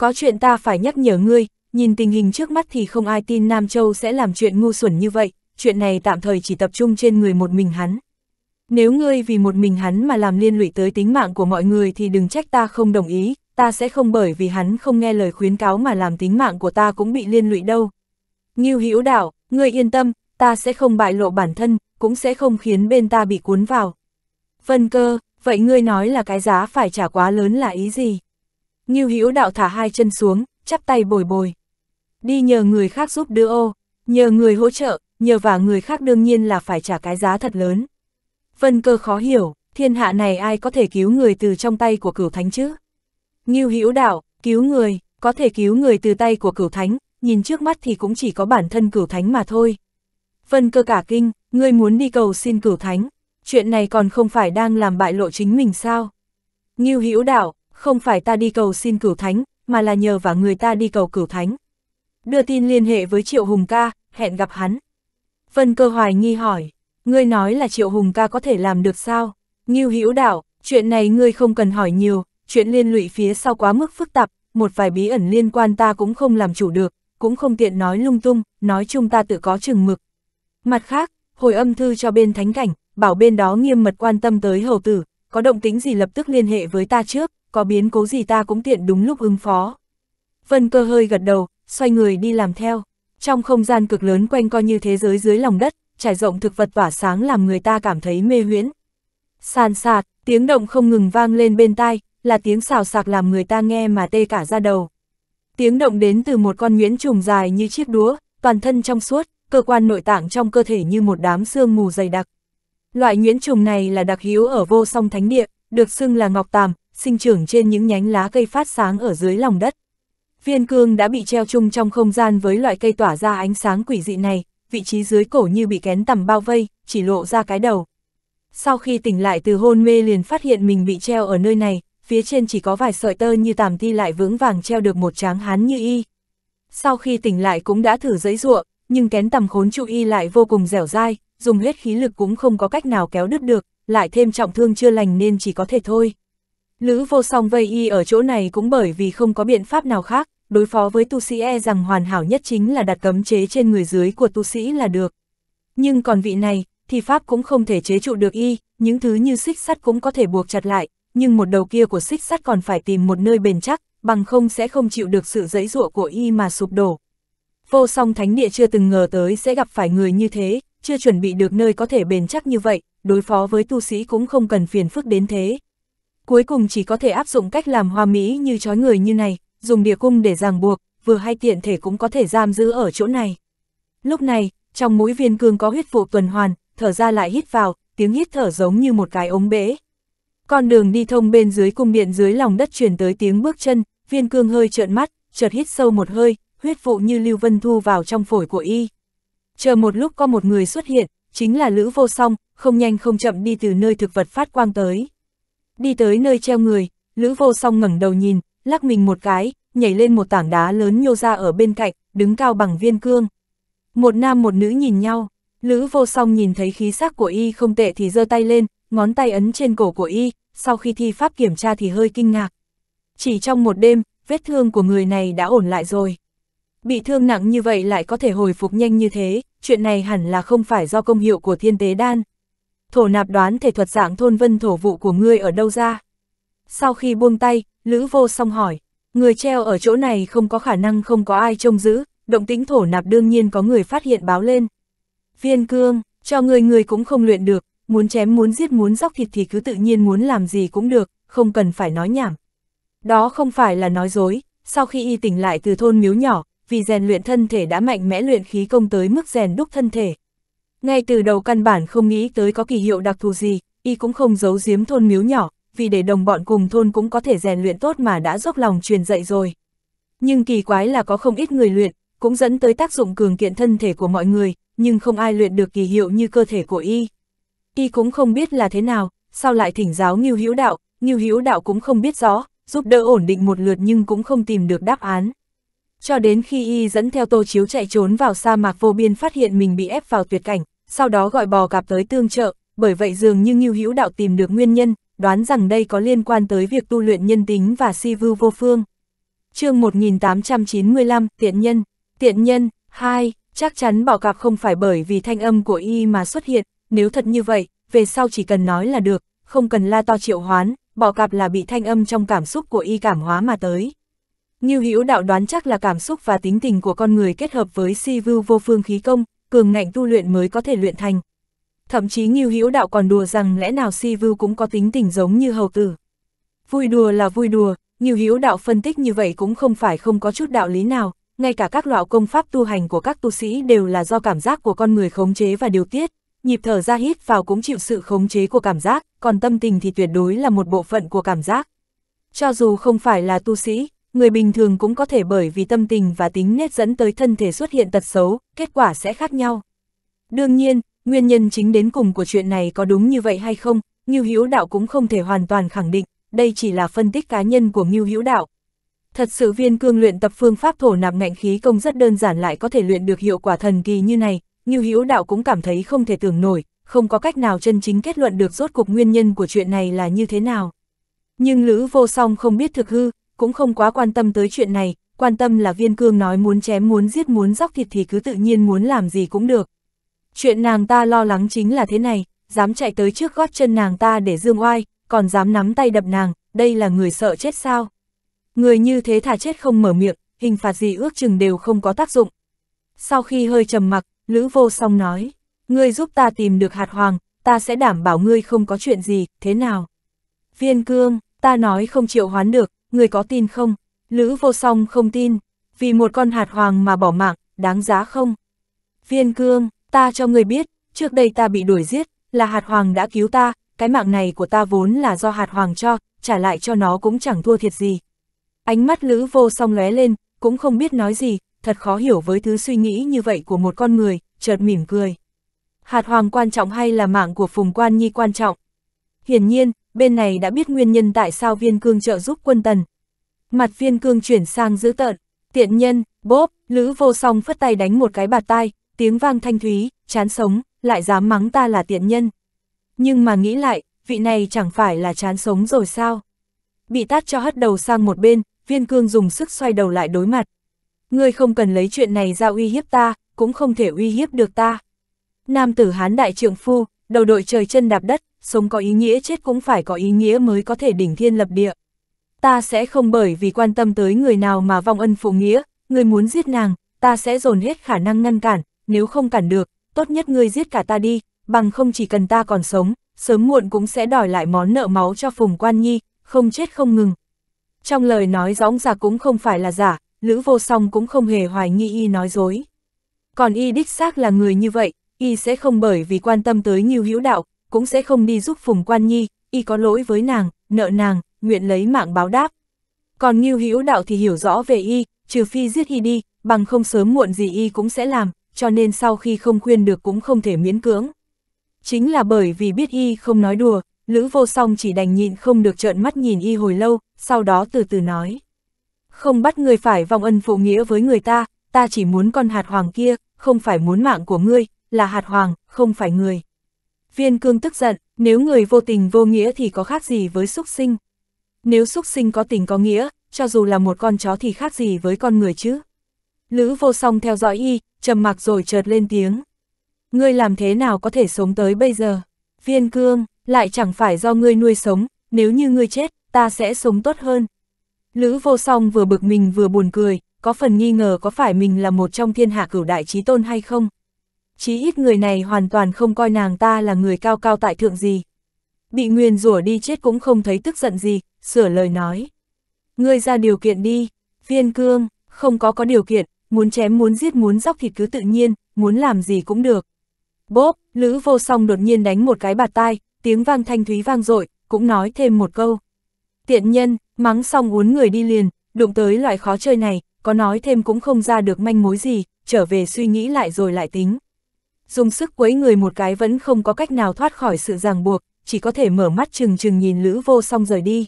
có chuyện ta phải nhắc nhở ngươi, nhìn tình hình trước mắt thì không ai tin Nam Châu sẽ làm chuyện ngu xuẩn như vậy, chuyện này tạm thời chỉ tập trung trên người một mình hắn. Nếu ngươi vì một mình hắn mà làm liên lụy tới tính mạng của mọi người thì đừng trách ta không đồng ý, ta sẽ không bởi vì hắn không nghe lời khuyến cáo mà làm tính mạng của ta cũng bị liên lụy đâu. Ngưu Hữu Đạo, ngươi yên tâm, ta sẽ không bại lộ bản thân, cũng sẽ không khiến bên ta bị cuốn vào. Vân cơ, vậy ngươi nói là cái giá phải trả quá lớn là ý gì? Ngưu Hữu Đạo thả hai chân xuống, chắp tay bồi bồi. Đi nhờ người khác giúp đưa ô, nhờ người hỗ trợ, nhờ vả người khác đương nhiên là phải trả cái giá thật lớn. Vân cơ khó hiểu, thiên hạ này ai có thể cứu người từ trong tay của cửu thánh chứ? Ngưu Hữu Đạo, cứu người, có thể cứu người từ tay của cửu thánh, nhìn trước mắt thì cũng chỉ có bản thân cửu thánh mà thôi. Vân cơ cả kinh, ngươi muốn đi cầu xin cửu thánh, chuyện này còn không phải đang làm bại lộ chính mình sao? Ngưu Hữu Đạo, không phải ta đi cầu xin cửu thánh, mà là nhờ và người ta đi cầu cửu thánh. Đưa tin liên hệ với Triệu Hùng ca, hẹn gặp hắn. Vân cơ hoài nghi hỏi, ngươi nói là Triệu Hùng ca có thể làm được sao? Ngưu hữu đạo, chuyện này ngươi không cần hỏi nhiều, chuyện liên lụy phía sau quá mức phức tạp, một vài bí ẩn liên quan ta cũng không làm chủ được, cũng không tiện nói lung tung, nói chung ta tự có chừng mực. Mặt khác, hồi âm thư cho bên thánh cảnh, bảo bên đó nghiêm mật quan tâm tới hầu tử, có động tính gì lập tức liên hệ với ta trước, có biến cố gì ta cũng tiện đúng lúc ứng phó. Vân cơ hơi gật đầu, xoay người đi làm theo. Trong không gian cực lớn quanh co như thế giới dưới lòng đất, trải rộng thực vật tỏa sáng làm người ta cảm thấy mê huyễn. Sàn sạt, tiếng động không ngừng vang lên bên tai, là tiếng xào sạc làm người ta nghe mà tê cả ra đầu. Tiếng động đến từ một con nguyễn trùng dài như chiếc đúa, toàn thân trong suốt, cơ quan nội tạng trong cơ thể như một đám xương mù dày đặc. Loại nguyễn trùng này là đặc hữu ở vô song thánh địa, được xưng là ngọc tàm, sinh trưởng trên những nhánh lá cây phát sáng ở dưới lòng đất. Viên cương đã bị treo chung trong không gian với loại cây tỏa ra ánh sáng quỷ dị này, vị trí dưới cổ như bị kén tầm bao vây, chỉ lộ ra cái đầu. Sau khi tỉnh lại từ hôn mê liền phát hiện mình bị treo ở nơi này, phía trên chỉ có vài sợi tơ như tàm thi lại vững vàng treo được một tráng hán như y. Sau khi tỉnh lại cũng đã thử giấy ruộng, nhưng kén tầm khốn trụ y lại vô cùng dẻo dai, dùng hết khí lực cũng không có cách nào kéo đứt được, lại thêm trọng thương chưa lành nên chỉ có thể thôi. Lữ vô song vây y ở chỗ này cũng bởi vì không có biện pháp nào khác, đối phó với tu sĩ e rằng hoàn hảo nhất chính là đặt cấm chế trên người dưới của tu sĩ là được. Nhưng còn vị này, thì pháp cũng không thể chế trụ được y, những thứ như xích sắt cũng có thể buộc chặt lại, nhưng một đầu kia của xích sắt còn phải tìm một nơi bền chắc, bằng không sẽ không chịu được sự dẫy dụa của y mà sụp đổ. Vô song thánh địa chưa từng ngờ tới sẽ gặp phải người như thế, chưa chuẩn bị được nơi có thể bền chắc như vậy, đối phó với tu sĩ cũng không cần phiền phức đến thế cuối cùng chỉ có thể áp dụng cách làm hoa mỹ như chói người như này, dùng địa cung để ràng buộc, vừa hay tiện thể cũng có thể giam giữ ở chỗ này. Lúc này, trong mũi viên cương có huyết vụ tuần hoàn, thở ra lại hít vào, tiếng hít thở giống như một cái ống bể. Con đường đi thông bên dưới cung điện dưới lòng đất chuyển tới tiếng bước chân, viên cương hơi trợn mắt, chợt hít sâu một hơi, huyết vụ như lưu vân thu vào trong phổi của y. Chờ một lúc có một người xuất hiện, chính là Lữ Vô Song, không nhanh không chậm đi từ nơi thực vật phát quang tới. Đi tới nơi treo người, Lữ vô song ngẩng đầu nhìn, lắc mình một cái, nhảy lên một tảng đá lớn nhô ra ở bên cạnh, đứng cao bằng viên cương. Một nam một nữ nhìn nhau, Lữ vô song nhìn thấy khí sắc của y không tệ thì giơ tay lên, ngón tay ấn trên cổ của y, sau khi thi pháp kiểm tra thì hơi kinh ngạc. Chỉ trong một đêm, vết thương của người này đã ổn lại rồi. Bị thương nặng như vậy lại có thể hồi phục nhanh như thế, chuyện này hẳn là không phải do công hiệu của thiên tế đan thổ nạp đoán thể thuật dạng thôn vân thổ vụ của ngươi ở đâu ra. Sau khi buông tay, Lữ vô song hỏi, người treo ở chỗ này không có khả năng không có ai trông giữ, động tĩnh thổ nạp đương nhiên có người phát hiện báo lên. Viên cương, cho người người cũng không luyện được, muốn chém muốn giết muốn dóc thịt thì cứ tự nhiên muốn làm gì cũng được, không cần phải nói nhảm. Đó không phải là nói dối, sau khi y tỉnh lại từ thôn miếu nhỏ, vì rèn luyện thân thể đã mạnh mẽ luyện khí công tới mức rèn đúc thân thể, ngay từ đầu căn bản không nghĩ tới có kỳ hiệu đặc thù gì, y cũng không giấu giếm thôn miếu nhỏ, vì để đồng bọn cùng thôn cũng có thể rèn luyện tốt mà đã dốc lòng truyền dạy rồi. Nhưng kỳ quái là có không ít người luyện, cũng dẫn tới tác dụng cường kiện thân thể của mọi người, nhưng không ai luyện được kỳ hiệu như cơ thể của y. Y cũng không biết là thế nào, sao lại thỉnh giáo Ngưu Hữu Đạo, Ngưu Hữu Đạo cũng không biết rõ, giúp đỡ ổn định một lượt nhưng cũng không tìm được đáp án. Cho đến khi y dẫn theo Tô Chiếu chạy trốn vào sa mạc vô biên phát hiện mình bị ép vào tuyệt cảnh, sau đó gọi bò cạp tới tương trợ, bởi vậy dường như Ngưu Hữu Đạo tìm được nguyên nhân, đoán rằng đây có liên quan tới việc tu luyện nhân tính và si vưu vô phương. chương 1895, Tiện Nhân Tiện Nhân, 2, chắc chắn bò cạp không phải bởi vì thanh âm của y mà xuất hiện, nếu thật như vậy, về sau chỉ cần nói là được, không cần la to triệu hoán, bò cạp là bị thanh âm trong cảm xúc của y cảm hóa mà tới. Ngưu Hữu Đạo đoán chắc là cảm xúc và tính tình của con người kết hợp với si vưu vô phương khí công, cường ngạnh tu luyện mới có thể luyện thành. Thậm chí Ngưu Hữu Đạo còn đùa rằng lẽ nào Si Vưu cũng có tính tình giống như hầu tử. Vui đùa là vui đùa, Ngưu Hữu Đạo phân tích như vậy cũng không phải không có chút đạo lý nào, ngay cả các loại công pháp tu hành của các tu sĩ đều là do cảm giác của con người khống chế và điều tiết, nhịp thở ra hít vào cũng chịu sự khống chế của cảm giác, còn tâm tình thì tuyệt đối là một bộ phận của cảm giác. Cho dù không phải là tu sĩ, người bình thường cũng có thể bởi vì tâm tình và tính nết dẫn tới thân thể xuất hiện tật xấu, kết quả sẽ khác nhau. Đương nhiên, nguyên nhân chính đến cùng của chuyện này có đúng như vậy hay không, Ngưu Hữu Đạo cũng không thể hoàn toàn khẳng định, đây chỉ là phân tích cá nhân của Ngưu Hữu Đạo. Thật sự viên cương luyện tập phương pháp thổ nạp ngạnh khí công rất đơn giản lại có thể luyện được hiệu quả thần kỳ như này, Ngưu Hữu Đạo cũng cảm thấy không thể tưởng nổi, không có cách nào chân chính kết luận được rốt cuộc nguyên nhân của chuyện này là như thế nào. Nhưng Lữ Vô Song không biết thực hư, cũng không quá quan tâm tới chuyện này, quan tâm là viên cương nói muốn chém muốn giết muốn dóc thịt thì cứ tự nhiên muốn làm gì cũng được. Chuyện nàng ta lo lắng chính là thế này, dám chạy tới trước gót chân nàng ta để dương oai, còn dám nắm tay đập nàng, đây là người sợ chết sao. Người như thế thà chết không mở miệng, hình phạt gì ước chừng đều không có tác dụng. Sau khi hơi trầm mặc, Lữ vô song nói, ngươi giúp ta tìm được hạt hoàng, ta sẽ đảm bảo ngươi không có chuyện gì, thế nào? Viên cương, ta nói không chịu hoán được, người có tin không? Lữ vô song không tin, vì một con hạt hoàng mà bỏ mạng, đáng giá không? Viên cương, ta cho người biết, trước đây ta bị đuổi giết, là hạt hoàng đã cứu ta, cái mạng này của ta vốn là do hạt hoàng cho, trả lại cho nó cũng chẳng thua thiệt gì. Ánh mắt lữ vô song lóe lên, cũng không biết nói gì, thật khó hiểu với thứ suy nghĩ như vậy của một con người, chợt mỉm cười. Hạt hoàng quan trọng hay là mạng của phùng quan nhi quan trọng? Hiển nhiên, bên này đã biết nguyên nhân tại sao viên cương trợ giúp quân tần. Mặt viên cương chuyển sang dữ tợn, tiện nhân, bốp, lữ vô song phất tay đánh một cái bạt tai, tiếng vang thanh thúy, chán sống, lại dám mắng ta là tiện nhân. Nhưng mà nghĩ lại, vị này chẳng phải là chán sống rồi sao? Bị tát cho hất đầu sang một bên, viên cương dùng sức xoay đầu lại đối mặt. Ngươi không cần lấy chuyện này ra uy hiếp ta, cũng không thể uy hiếp được ta. Nam tử hán đại trượng phu, đầu đội trời chân đạp đất, sống có ý nghĩa chết cũng phải có ý nghĩa mới có thể đỉnh thiên lập địa. Ta sẽ không bởi vì quan tâm tới người nào mà vong ân phụ nghĩa, người muốn giết nàng, ta sẽ dồn hết khả năng ngăn cản, nếu không cản được, tốt nhất ngươi giết cả ta đi, bằng không chỉ cần ta còn sống, sớm muộn cũng sẽ đòi lại món nợ máu cho Phùng Quan Nhi, không chết không ngừng. Trong lời nói gióng giả cũng không phải là giả, Lữ Vô Song cũng không hề hoài nghi y nói dối. Còn y đích xác là người như vậy, y sẽ không bởi vì quan tâm tới Ngưu Hữu Đạo, cũng sẽ không đi giúp Phùng Quan Nhi, y có lỗi với nàng, nợ nàng, nguyện lấy mạng báo đáp. Còn Ngưu Hữu Đạo thì hiểu rõ về y, trừ phi giết y đi, bằng không sớm muộn gì y cũng sẽ làm, cho nên sau khi không khuyên được cũng không thể miễn cưỡng. Chính là bởi vì biết y không nói đùa, Lữ Vô Song chỉ đành nhịn không được trợn mắt nhìn y hồi lâu, sau đó từ từ nói. Không bắt người phải vòng ân phụ nghĩa với người ta, ta chỉ muốn con hạt hoàng kia, không phải muốn mạng của ngươi, là hạt hoàng, không phải người. Viên cương tức giận, nếu người vô tình vô nghĩa thì có khác gì với súc sinh. Nếu súc sinh có tình có nghĩa, cho dù là một con chó thì khác gì với con người chứ. Lữ vô song theo dõi y, trầm mặc rồi chợt lên tiếng. Ngươi làm thế nào có thể sống tới bây giờ? Viên cương, lại chẳng phải do ngươi nuôi sống, nếu như ngươi chết, ta sẽ sống tốt hơn. Lữ vô song vừa bực mình vừa buồn cười, có phần nghi ngờ có phải mình là một trong thiên hạ cửu đại trí tôn hay không chí ít người này hoàn toàn không coi nàng ta là người cao cao tại thượng gì. Bị nguyền rủa đi chết cũng không thấy tức giận gì, sửa lời nói. Ngươi ra điều kiện đi, viên cương, không có có điều kiện, muốn chém muốn giết muốn dóc thịt cứ tự nhiên, muốn làm gì cũng được. Bốp, Lữ vô song đột nhiên đánh một cái bạt tai, tiếng vang thanh thúy vang dội cũng nói thêm một câu. Tiện nhân, mắng xong uốn người đi liền, đụng tới loại khó chơi này, có nói thêm cũng không ra được manh mối gì, trở về suy nghĩ lại rồi lại tính dùng sức quấy người một cái vẫn không có cách nào thoát khỏi sự ràng buộc, chỉ có thể mở mắt chừng chừng nhìn Lữ Vô Song rời đi.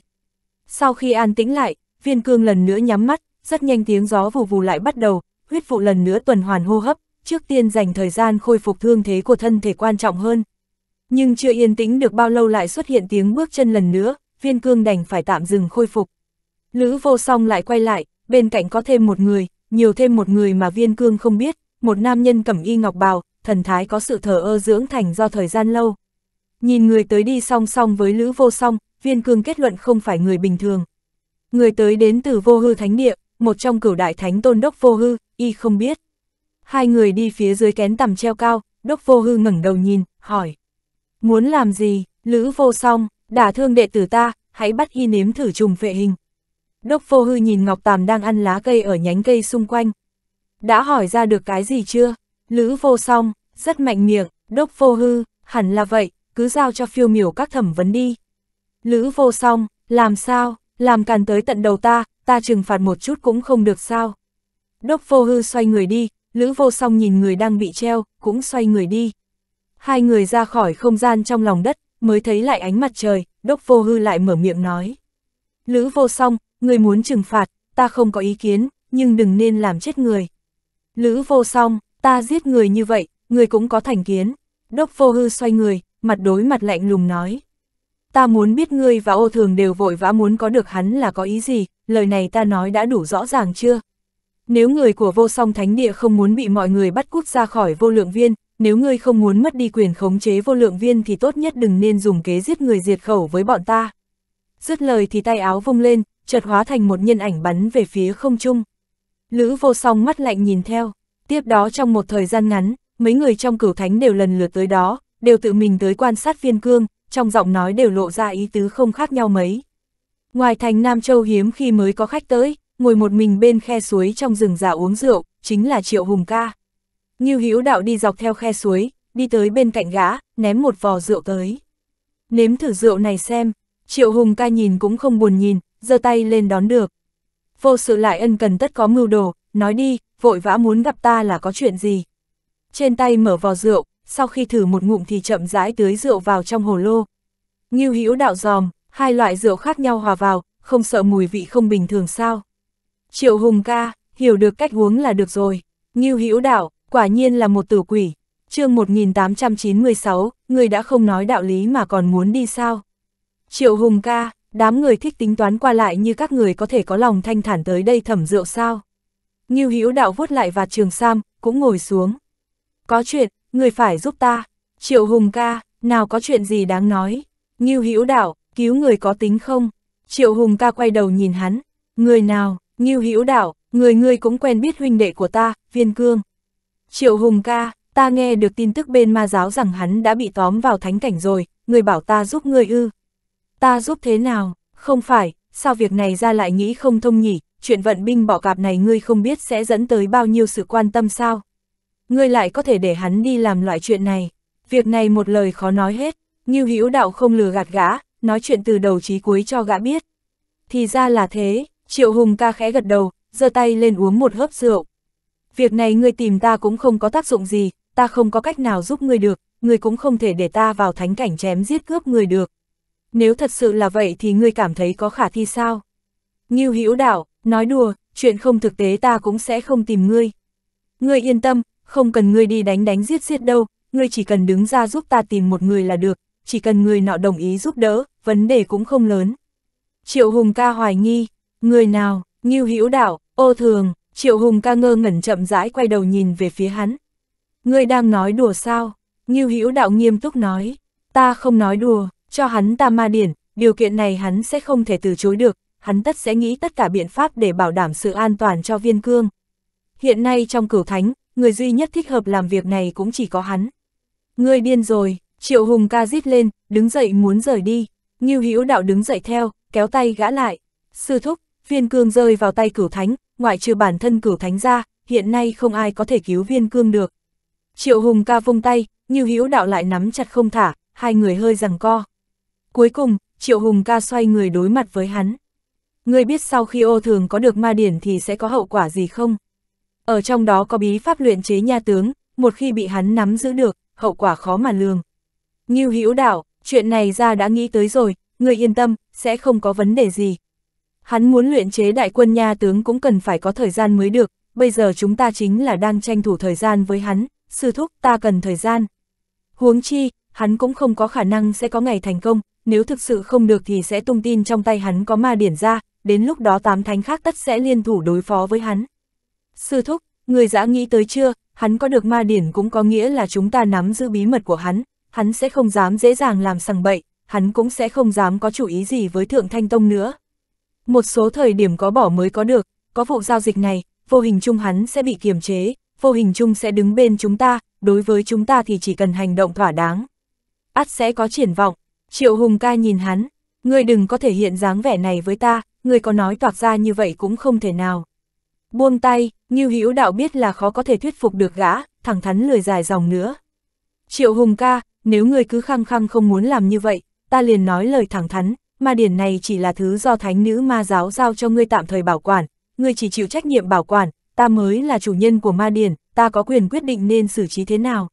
Sau khi an tĩnh lại, viên cương lần nữa nhắm mắt, rất nhanh tiếng gió vù vù lại bắt đầu, huyết vụ lần nữa tuần hoàn hô hấp, trước tiên dành thời gian khôi phục thương thế của thân thể quan trọng hơn. Nhưng chưa yên tĩnh được bao lâu lại xuất hiện tiếng bước chân lần nữa, viên cương đành phải tạm dừng khôi phục. Lữ vô song lại quay lại, bên cạnh có thêm một người, nhiều thêm một người mà viên cương không biết, một nam nhân cẩm y ngọc bào, thần thái có sự thờ ơ dưỡng thành do thời gian lâu. Nhìn người tới đi song song với Lữ Vô Song, Viên Cương kết luận không phải người bình thường. Người tới đến từ Vô Hư Thánh Địa, một trong cửu đại thánh tôn Đốc Vô Hư, y không biết. Hai người đi phía dưới kén tầm treo cao, Đốc Vô Hư ngẩng đầu nhìn, hỏi. Muốn làm gì, Lữ Vô Song, đả thương đệ tử ta, hãy bắt y nếm thử trùng vệ hình. Đốc Vô Hư nhìn Ngọc Tàm đang ăn lá cây ở nhánh cây xung quanh. Đã hỏi ra được cái gì chưa? Lữ vô song, rất mạnh miệng, đốc vô hư, hẳn là vậy, cứ giao cho phiêu miểu các thẩm vấn đi. Lữ vô song, làm sao, làm càn tới tận đầu ta, ta trừng phạt một chút cũng không được sao. Đốc vô hư xoay người đi, Lữ vô song nhìn người đang bị treo, cũng xoay người đi. Hai người ra khỏi không gian trong lòng đất, mới thấy lại ánh mặt trời, đốc vô hư lại mở miệng nói. Lữ vô song, người muốn trừng phạt, ta không có ý kiến, nhưng đừng nên làm chết người. Lữ vô song, ta giết người như vậy, người cũng có thành kiến. Đốc vô hư xoay người, mặt đối mặt lạnh lùng nói. Ta muốn biết ngươi và ô thường đều vội vã muốn có được hắn là có ý gì, lời này ta nói đã đủ rõ ràng chưa? Nếu người của vô song thánh địa không muốn bị mọi người bắt cút ra khỏi vô lượng viên, nếu ngươi không muốn mất đi quyền khống chế vô lượng viên thì tốt nhất đừng nên dùng kế giết người diệt khẩu với bọn ta. Dứt lời thì tay áo vung lên, chợt hóa thành một nhân ảnh bắn về phía không trung. Lữ vô song mắt lạnh nhìn theo, Tiếp đó trong một thời gian ngắn, mấy người trong cửu thánh đều lần lượt tới đó, đều tự mình tới quan sát viên cương, trong giọng nói đều lộ ra ý tứ không khác nhau mấy. Ngoài thành Nam Châu hiếm khi mới có khách tới, ngồi một mình bên khe suối trong rừng già uống rượu, chính là Triệu Hùng ca. Như hữu đạo đi dọc theo khe suối, đi tới bên cạnh gã, ném một vò rượu tới. Nếm thử rượu này xem, Triệu Hùng ca nhìn cũng không buồn nhìn, giơ tay lên đón được. Vô sự lại ân cần tất có mưu đồ, nói đi, vội vã muốn gặp ta là có chuyện gì. Trên tay mở vò rượu, sau khi thử một ngụm thì chậm rãi tưới rượu vào trong hồ lô. Ngưu hữu đạo giòm, hai loại rượu khác nhau hòa vào, không sợ mùi vị không bình thường sao. Triệu Hùng ca, hiểu được cách uống là được rồi. Ngưu hữu đạo, quả nhiên là một tử quỷ. chương 1896, người đã không nói đạo lý mà còn muốn đi sao. Triệu Hùng ca, đám người thích tính toán qua lại như các người có thể có lòng thanh thản tới đây thẩm rượu sao. Ngưu Hữu Đạo vuốt lại vạt Trường Sam, cũng ngồi xuống. Có chuyện, người phải giúp ta. Triệu Hùng ca, nào có chuyện gì đáng nói. Ngưu Hữu Đạo, cứu người có tính không? Triệu Hùng ca quay đầu nhìn hắn. Người nào, Ngưu Hữu Đạo, người ngươi cũng quen biết huynh đệ của ta, Viên Cương. Triệu Hùng ca, ta nghe được tin tức bên ma giáo rằng hắn đã bị tóm vào thánh cảnh rồi, người bảo ta giúp người ư. Ta giúp thế nào, không phải, sao việc này ra lại nghĩ không thông nhỉ, chuyện vận binh bỏ cạp này ngươi không biết sẽ dẫn tới bao nhiêu sự quan tâm sao. Ngươi lại có thể để hắn đi làm loại chuyện này. Việc này một lời khó nói hết, Ngưu Hữu Đạo không lừa gạt gã, nói chuyện từ đầu chí cuối cho gã biết. Thì ra là thế, Triệu Hùng ca khẽ gật đầu, giơ tay lên uống một hớp rượu. Việc này ngươi tìm ta cũng không có tác dụng gì, ta không có cách nào giúp ngươi được, ngươi cũng không thể để ta vào thánh cảnh chém giết cướp người được. Nếu thật sự là vậy thì ngươi cảm thấy có khả thi sao? Ngưu Hữu Đạo, nói đùa, chuyện không thực tế ta cũng sẽ không tìm ngươi. Ngươi yên tâm, không cần ngươi đi đánh đánh giết giết đâu, ngươi chỉ cần đứng ra giúp ta tìm một người là được, chỉ cần người nọ đồng ý giúp đỡ, vấn đề cũng không lớn. Triệu Hùng ca hoài nghi, người nào, Ngưu Hữu Đạo, Ô Thường, Triệu Hùng ca ngơ ngẩn chậm rãi quay đầu nhìn về phía hắn. Ngươi đang nói đùa sao? Ngưu Hữu Đạo nghiêm túc nói, ta không nói đùa, cho hắn ta ma điển, điều kiện này hắn sẽ không thể từ chối được, hắn tất sẽ nghĩ tất cả biện pháp để bảo đảm sự an toàn cho viên cương. Hiện nay trong cửu thánh, người duy nhất thích hợp làm việc này cũng chỉ có hắn. Ngươi điên rồi, Triệu Hùng ca rít lên, đứng dậy muốn rời đi. Ngưu Hữu Đạo đứng dậy theo, kéo tay gã lại. Sư thúc, viên cương rơi vào tay cửu thánh, ngoại trừ bản thân cửu thánh ra, hiện nay không ai có thể cứu viên cương được. Triệu Hùng ca vung tay, Ngưu Hữu Đạo lại nắm chặt không thả, hai người hơi giằng co. Cuối cùng, Triệu Hùng ca xoay người đối mặt với hắn. Ngươi biết sau khi ô thường có được ma điển thì sẽ có hậu quả gì không? Ở trong đó có bí pháp luyện chế nha tướng, một khi bị hắn nắm giữ được, hậu quả khó mà lường. Ngưu Hữu Đạo, chuyện này ra đã nghĩ tới rồi, ngươi yên tâm, sẽ không có vấn đề gì. Hắn muốn luyện chế đại quân nha tướng cũng cần phải có thời gian mới được, bây giờ chúng ta chính là đang tranh thủ thời gian với hắn, sư thúc ta cần thời gian. Huống chi, hắn cũng không có khả năng sẽ có ngày thành công, nếu thực sự không được thì sẽ tung tin trong tay hắn có ma điển ra, đến lúc đó tám thánh khác tất sẽ liên thủ đối phó với hắn. Sư thúc, người dã nghĩ tới chưa, hắn có được ma điển cũng có nghĩa là chúng ta nắm giữ bí mật của hắn, hắn sẽ không dám dễ dàng làm sằng bậy, hắn cũng sẽ không dám có chủ ý gì với Thượng Thanh Tông nữa. Một số thời điểm có bỏ mới có được, có vụ giao dịch này, vô hình chung hắn sẽ bị kiềm chế, vô hình chung sẽ đứng bên chúng ta, đối với chúng ta thì chỉ cần hành động thỏa đáng. Át sẽ có triển vọng, Triệu Hùng ca nhìn hắn, ngươi đừng có thể hiện dáng vẻ này với ta, người có nói toạc ra như vậy cũng không thể nào. Buông tay, Ngưu Hữu Đạo biết là khó có thể thuyết phục được gã, thẳng thắn lười dài dòng nữa. Triệu Hùng ca, nếu người cứ khăng khăng không muốn làm như vậy, ta liền nói lời thẳng thắn, mà điển này chỉ là thứ do thánh nữ ma giáo giao cho ngươi tạm thời bảo quản, ngươi chỉ chịu trách nhiệm bảo quản, ta mới là chủ nhân của ma điển, ta có quyền quyết định nên xử trí thế nào.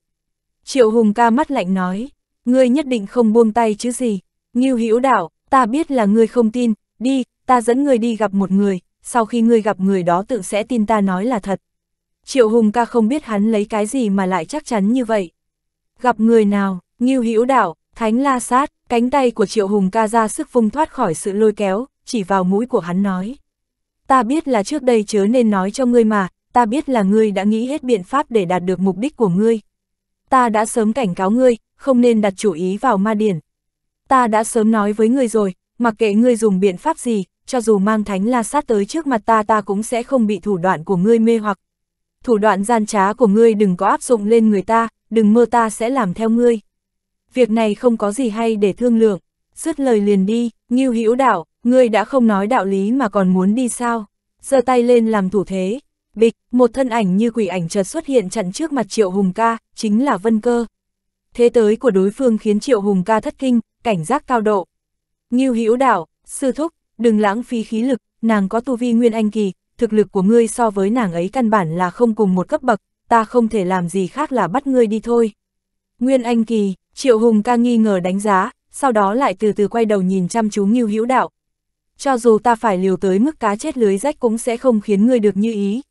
Triệu Hùng ca mắt lạnh nói, ngươi nhất định không buông tay chứ gì, Ngưu Hữu Đạo, ta biết là ngươi không tin, đi, ta dẫn người đi gặp một người, sau khi ngươi gặp người đó tự sẽ tin ta nói là thật. Triệu Hùng ca không biết hắn lấy cái gì mà lại chắc chắn như vậy. Gặp người nào, Ngưu Hữu Đảo, Thánh La Sát, cánh tay của Triệu Hùng ca ra sức vung thoát khỏi sự lôi kéo, chỉ vào mũi của hắn nói. Ta biết là trước đây chớ nên nói cho ngươi mà, ta biết là ngươi đã nghĩ hết biện pháp để đạt được mục đích của ngươi. Ta đã sớm cảnh cáo ngươi, không nên đặt chủ ý vào ma điển. Ta đã sớm nói với ngươi rồi, mặc kệ ngươi dùng biện pháp gì, cho dù mang thánh la sát tới trước mặt ta ta cũng sẽ không bị thủ đoạn của ngươi mê hoặc. Thủ đoạn gian trá của ngươi đừng có áp dụng lên người ta, đừng mơ ta sẽ làm theo ngươi. Việc này không có gì hay để thương lượng, dứt lời liền đi, Ngưu hữu đạo, ngươi đã không nói đạo lý mà còn muốn đi sao, giơ tay lên làm thủ thế. Bịch, một thân ảnh như quỷ ảnh chợt xuất hiện chặn trước mặt Triệu Hùng ca, chính là Vân Cơ. Thế tới của đối phương khiến Triệu Hùng ca thất kinh, cảnh giác cao độ. Ngưu hữu đạo, sư thúc, đừng lãng phí khí lực, nàng có tu vi nguyên anh kỳ, thực lực của ngươi so với nàng ấy căn bản là không cùng một cấp bậc, ta không thể làm gì khác là bắt ngươi đi thôi. Nguyên anh kỳ, Triệu Hùng ca nghi ngờ đánh giá, sau đó lại từ từ quay đầu nhìn chăm chú Ngưu Hữu Đạo. Cho dù ta phải liều tới mức cá chết lưới rách cũng sẽ không khiến ngươi được như ý.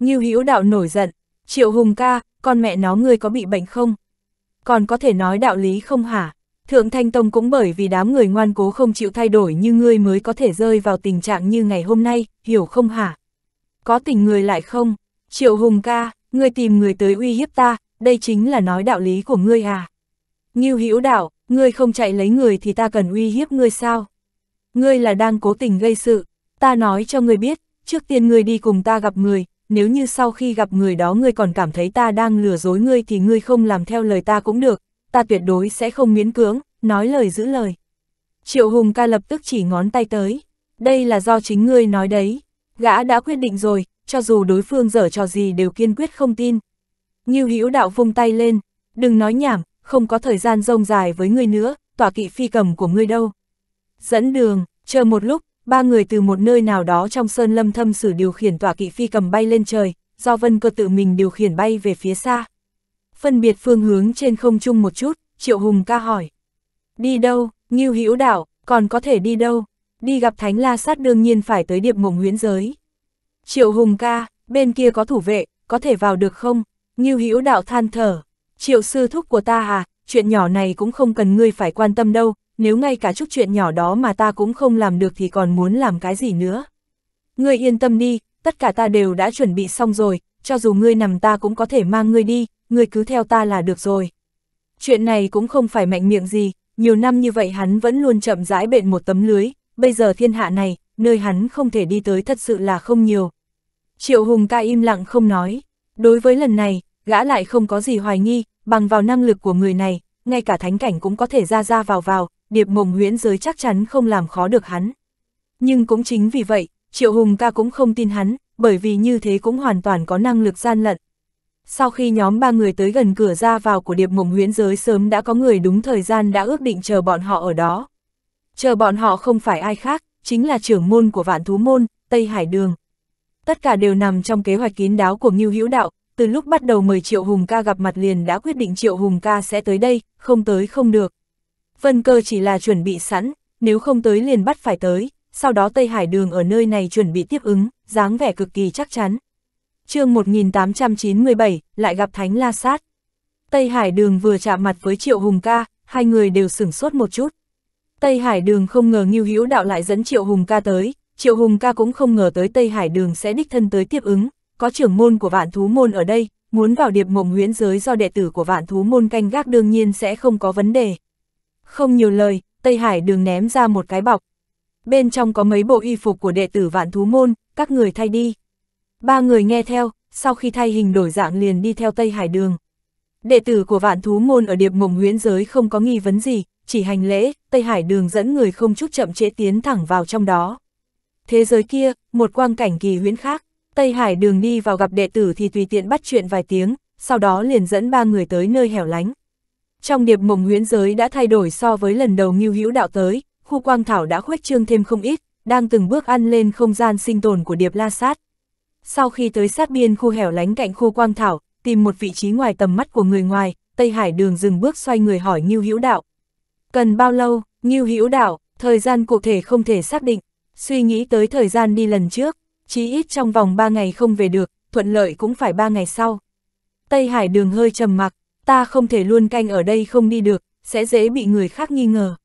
Ngưu Hữu Đạo nổi giận, Triệu Hùng ca, con mẹ nó ngươi có bị bệnh không? Còn có thể nói đạo lý không hả? Thượng Thanh Tông cũng bởi vì đám người ngoan cố không chịu thay đổi như ngươi mới có thể rơi vào tình trạng như ngày hôm nay, hiểu không hả? Có tình người lại không? Triệu Hùng ca, ngươi tìm người tới uy hiếp ta, đây chính là nói đạo lý của ngươi à? Ngưu Hữu đạo, ngươi không chạy lấy người thì ta cần uy hiếp ngươi sao? Ngươi là đang cố tình gây sự, ta nói cho ngươi biết, trước tiên ngươi đi cùng ta gặp người, nếu như sau khi gặp người đó ngươi còn cảm thấy ta đang lừa dối ngươi thì ngươi không làm theo lời ta cũng được, ta tuyệt đối sẽ không miễn cưỡng, nói lời giữ lời. Triệu Hùng ca lập tức chỉ ngón tay tới, đây là do chính ngươi nói đấy, gã đã quyết định rồi, cho dù đối phương dở trò gì đều kiên quyết không tin. Ngưu hữu đạo vung tay lên, đừng nói nhảm, không có thời gian rông dài với ngươi nữa, tỏa kỵ phi cầm của ngươi đâu. Dẫn đường, chờ một lúc, ba người từ một nơi nào đó trong sơn lâm thâm sử điều khiển tỏa kỵ phi cầm bay lên trời, do vân cơ tự mình điều khiển bay về phía xa phân biệt phương hướng trên không chung một chút, Triệu Hùng ca hỏi. Đi đâu, Ngưu Hữu đạo, còn có thể đi đâu? Đi gặp Thánh La Sát đương nhiên phải tới điệp mộng huyễn giới. Triệu Hùng ca, bên kia có thủ vệ, có thể vào được không? Ngưu Hữu Đạo than thở. Triệu sư thúc của ta à, chuyện nhỏ này cũng không cần ngươi phải quan tâm đâu, nếu ngay cả chút chuyện nhỏ đó mà ta cũng không làm được thì còn muốn làm cái gì nữa. Ngươi yên tâm đi, tất cả ta đều đã chuẩn bị xong rồi, cho dù ngươi nằm ta cũng có thể mang ngươi đi, ngươi cứ theo ta là được rồi. Chuyện này cũng không phải mạnh miệng gì, nhiều năm như vậy hắn vẫn luôn chậm rãi bện một tấm lưới, bây giờ thiên hạ này, nơi hắn không thể đi tới thật sự là không nhiều. Triệu Hùng ca im lặng không nói, đối với lần này, gã lại không có gì hoài nghi, bằng vào năng lực của người này, ngay cả thánh cảnh cũng có thể ra ra vào vào, điệp mộng huyễn giới chắc chắn không làm khó được hắn. Nhưng cũng chính vì vậy, Triệu Hùng ca cũng không tin hắn, bởi vì như thế cũng hoàn toàn có năng lực gian lận, sau khi nhóm ba người tới gần cửa ra vào của điệp mộng huyễn giới sớm đã có người đúng thời gian đã ước định chờ bọn họ ở đó. Chờ bọn họ không phải ai khác, chính là trưởng môn của vạn thú môn, Tây Hải Đường. Tất cả đều nằm trong kế hoạch kín đáo của Ngưu Hữu Đạo, từ lúc bắt đầu mời Triệu Hùng ca gặp mặt liền đã quyết định Triệu Hùng ca sẽ tới đây, không tới không được. Vân cơ chỉ là chuẩn bị sẵn, nếu không tới liền bắt phải tới, sau đó Tây Hải Đường ở nơi này chuẩn bị tiếp ứng, dáng vẻ cực kỳ chắc chắn chương 1897, lại gặp Thánh La Sát. Tây Hải Đường vừa chạm mặt với Triệu Hùng ca, hai người đều sửng sốt một chút. Tây Hải Đường không ngờ Ngưu Hữu Đạo lại dẫn Triệu Hùng ca tới, Triệu Hùng ca cũng không ngờ tới Tây Hải Đường sẽ đích thân tới tiếp ứng, có trưởng môn của vạn thú môn ở đây, muốn vào điệp mộng huyễn giới do đệ tử của vạn thú môn canh gác đương nhiên sẽ không có vấn đề. Không nhiều lời, Tây Hải Đường ném ra một cái bọc. Bên trong có mấy bộ y phục của đệ tử vạn thú môn, các người thay đi. Ba người nghe theo, sau khi thay hình đổi dạng liền đi theo Tây Hải Đường. Đệ tử của vạn thú môn ở điệp mộng huyễn giới không có nghi vấn gì, chỉ hành lễ, Tây Hải Đường dẫn người không chút chậm trễ tiến thẳng vào trong đó. Thế giới kia, một quang cảnh kỳ huyễn khác, Tây Hải Đường đi vào gặp đệ tử thì tùy tiện bắt chuyện vài tiếng, sau đó liền dẫn ba người tới nơi hẻo lánh. Trong điệp mộng huyễn giới đã thay đổi so với lần đầu Ngưu Hữu đạo tới, khu quang thảo đã khuếch trương thêm không ít, đang từng bước ăn lên không gian sinh tồn của điệp la sát, sau khi tới sát biên khu hẻo lánh cạnh khu Quang Thảo, tìm một vị trí ngoài tầm mắt của người ngoài, Tây Hải Đường dừng bước xoay người hỏi Ngưu Hữu Đạo. Cần bao lâu, Ngưu Hữu Đạo, thời gian cụ thể không thể xác định, suy nghĩ tới thời gian đi lần trước, chí ít trong vòng 3 ngày không về được, thuận lợi cũng phải 3 ngày sau. Tây Hải Đường hơi trầm mặc, ta không thể luôn canh ở đây không đi được, sẽ dễ bị người khác nghi ngờ.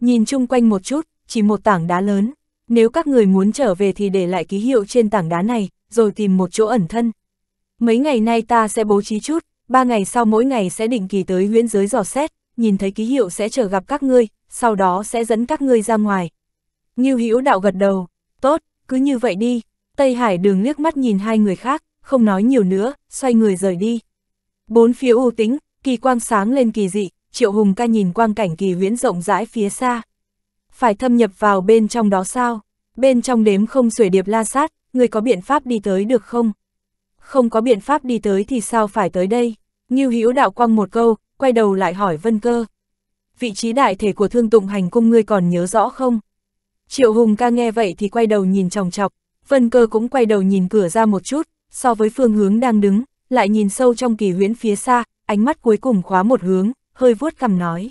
Nhìn chung quanh một chút, chỉ một tảng đá lớn, nếu các người muốn trở về thì để lại ký hiệu trên tảng đá này, rồi tìm một chỗ ẩn thân. Mấy ngày nay ta sẽ bố trí chút, ba ngày sau mỗi ngày sẽ định kỳ tới huyễn giới dò xét, nhìn thấy ký hiệu sẽ chờ gặp các ngươi, sau đó sẽ dẫn các ngươi ra ngoài. Ngưu Hữu đạo gật đầu, tốt, cứ như vậy đi. Tây Hải đường liếc mắt nhìn hai người khác, không nói nhiều nữa, xoay người rời đi. Bốn phía u tính, kỳ quang sáng lên kỳ dị, Triệu Hùng ca nhìn quang cảnh kỳ huyễn rộng rãi phía xa. Phải thâm nhập vào bên trong đó sao? Bên trong đếm không xuể điệp la sát, người có biện pháp đi tới được không? Không có biện pháp đi tới thì sao phải tới đây? Ngưu Hữu đạo quang một câu, quay đầu lại hỏi Vân Cơ. Vị trí đại thể của Thương Tụng Hành cung ngươi còn nhớ rõ không? Triệu Hùng ca nghe vậy thì quay đầu nhìn chòng chọc, Vân Cơ cũng quay đầu nhìn cửa ra một chút, so với phương hướng đang đứng, lại nhìn sâu trong kỳ huyễn phía xa, ánh mắt cuối cùng khóa một hướng, hơi vuốt cằm nói.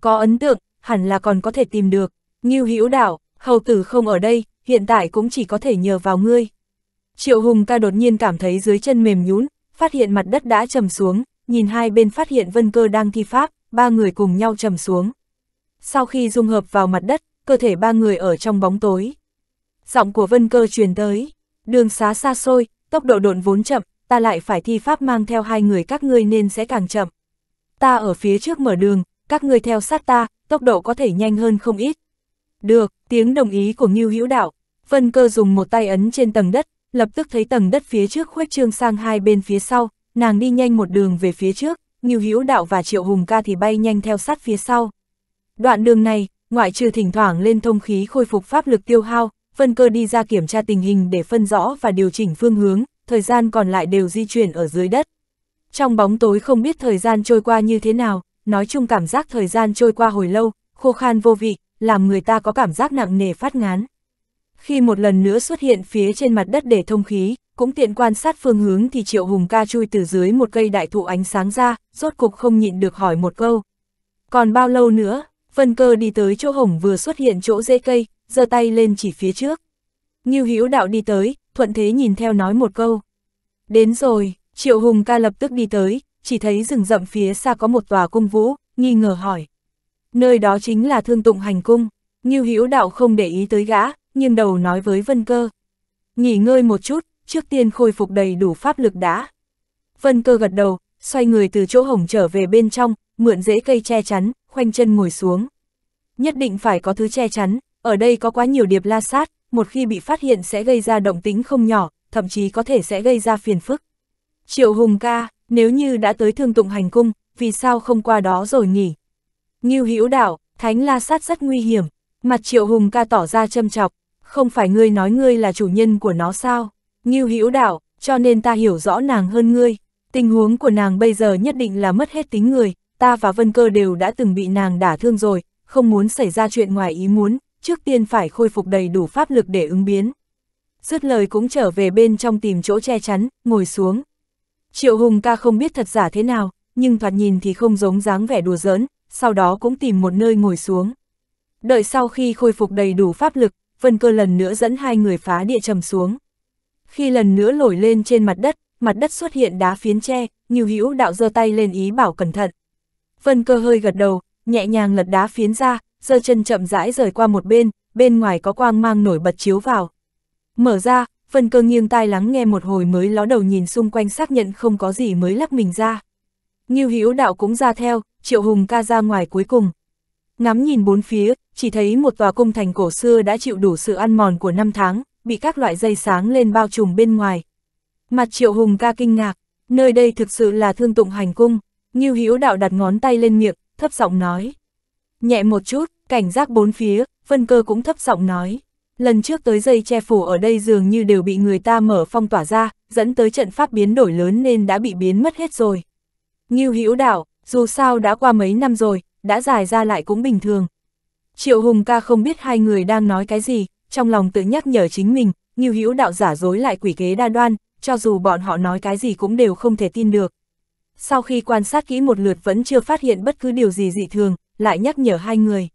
Có ấn tượng, hẳn là còn có thể tìm được, Ngưu Hữu Đạo, hầu tử không ở đây, hiện tại cũng chỉ có thể nhờ vào ngươi. Triệu Hùng ca đột nhiên cảm thấy dưới chân mềm nhún, phát hiện mặt đất đã trầm xuống, nhìn hai bên phát hiện vân cơ đang thi pháp, ba người cùng nhau trầm xuống. Sau khi dung hợp vào mặt đất, cơ thể ba người ở trong bóng tối. Giọng của vân cơ truyền tới, đường xá xa xôi, tốc độ độn vốn chậm, ta lại phải thi pháp mang theo hai người các ngươi nên sẽ càng chậm. Ta ở phía trước mở đường, các ngươi theo sát ta, tốc độ có thể nhanh hơn không ít. Được, tiếng đồng ý của Ngưu Hữu Đạo, Vân cơ dùng một tay ấn trên tầng đất, lập tức thấy tầng đất phía trước khuếch trương sang hai bên phía sau, nàng đi nhanh một đường về phía trước, Ngưu Hữu Đạo và Triệu Hùng Ca thì bay nhanh theo sát phía sau. Đoạn đường này, ngoại trừ thỉnh thoảng lên thông khí khôi phục pháp lực tiêu hao, Vân Cơ đi ra kiểm tra tình hình để phân rõ và điều chỉnh phương hướng, thời gian còn lại đều di chuyển ở dưới đất. Trong bóng tối không biết thời gian trôi qua như thế nào, nói chung cảm giác thời gian trôi qua hồi lâu, khô khan vô vị, làm người ta có cảm giác nặng nề phát ngán. Khi một lần nữa xuất hiện phía trên mặt đất để thông khí, cũng tiện quan sát phương hướng thì Triệu Hùng ca chui từ dưới một cây đại thụ ánh sáng ra, rốt cục không nhịn được hỏi một câu. Còn bao lâu nữa, Vân Cơ đi tới chỗ Hồng vừa xuất hiện chỗ rễ cây, giơ tay lên chỉ phía trước. Nghiêu Hữu Đạo đi tới, thuận thế nhìn theo nói một câu. Đến rồi, Triệu Hùng ca lập tức đi tới, chỉ thấy rừng rậm phía xa có một tòa cung vũ, nghi ngờ hỏi. Nơi đó chính là Thương Tụng Hành Cung, Nghiêu Hữu Đạo không để ý tới gã, nghiêng đầu nói với Vân Cơ. Nghỉ ngơi một chút, trước tiên khôi phục đầy đủ pháp lực đã. Vân Cơ gật đầu, xoay người từ chỗ hổng trở về bên trong, mượn rễ cây che chắn, khoanh chân ngồi xuống. Nhất định phải có thứ che chắn, ở đây có quá nhiều điệp la sát, một khi bị phát hiện sẽ gây ra động tính không nhỏ, thậm chí có thể sẽ gây ra phiền phức. Triệu Hùng ca, nếu như đã tới thương tụng hành cung, vì sao không qua đó rồi nhỉ Ngưu Hữu Đạo, Thánh La Sát rất nguy hiểm, Mặt triệu hùng ca tỏ ra châm chọc, không phải ngươi nói ngươi là chủ nhân của nó sao, như hữu đạo, cho nên ta hiểu rõ nàng hơn ngươi, tình huống của nàng bây giờ nhất định là mất hết tính người, ta và Vân Cơ đều đã từng bị nàng đả thương rồi, không muốn xảy ra chuyện ngoài ý muốn, trước tiên phải khôi phục đầy đủ pháp lực để ứng biến. Dứt lời cũng trở về bên trong tìm chỗ che chắn, ngồi xuống. Triệu Hùng ca không biết thật giả thế nào, nhưng thoạt nhìn thì không giống dáng vẻ đùa giỡn, sau đó cũng tìm một nơi ngồi xuống. Đợi sau khi khôi phục đầy đủ pháp lực, Vân Cơ lần nữa dẫn hai người phá địa trầm xuống. Khi lần nữa nổi lên trên mặt đất, mặt đất xuất hiện đá phiến tre, Ngưu Hữu đạo giơ tay lên ý bảo cẩn thận. Vân Cơ hơi gật đầu, nhẹ nhàng lật đá phiến ra, giơ chân chậm rãi rời qua một bên, bên ngoài có quang mang nổi bật chiếu vào. Mở ra, Vân Cơ nghiêng tai lắng nghe một hồi mới ló đầu nhìn xung quanh xác nhận không có gì mới lắc mình ra. Ngưu Hữu đạo cũng ra theo, Triệu Hùng ca ra ngoài cuối cùng. Ngắm nhìn bốn phía, chỉ thấy một tòa cung thành cổ xưa đã chịu đủ sự ăn mòn của năm tháng, bị các loại dây sáng lên bao trùm bên ngoài. Mặt triệu hùng ca kinh ngạc, nơi đây thực sự là thương tụng hành cung, Ngưu Hữu đạo đặt ngón tay lên miệng, thấp giọng nói. Nhẹ một chút, cảnh giác bốn phía, phân cơ cũng thấp giọng nói. Lần trước tới dây che phủ ở đây dường như đều bị người ta mở phong tỏa ra, dẫn tới trận pháp biến đổi lớn nên đã bị biến mất hết rồi. Ngưu Hữu đạo, dù sao đã qua mấy năm rồi, đã dài ra lại cũng bình thường, Triệu Hùng ca không biết hai người đang nói cái gì, trong lòng tự nhắc nhở chính mình, Ngưu Hữu đạo giả dối lại quỷ kế đa đoan, cho dù bọn họ nói cái gì cũng đều không thể tin được. Sau khi quan sát kỹ một lượt vẫn chưa phát hiện bất cứ điều gì dị thường, lại nhắc nhở hai người.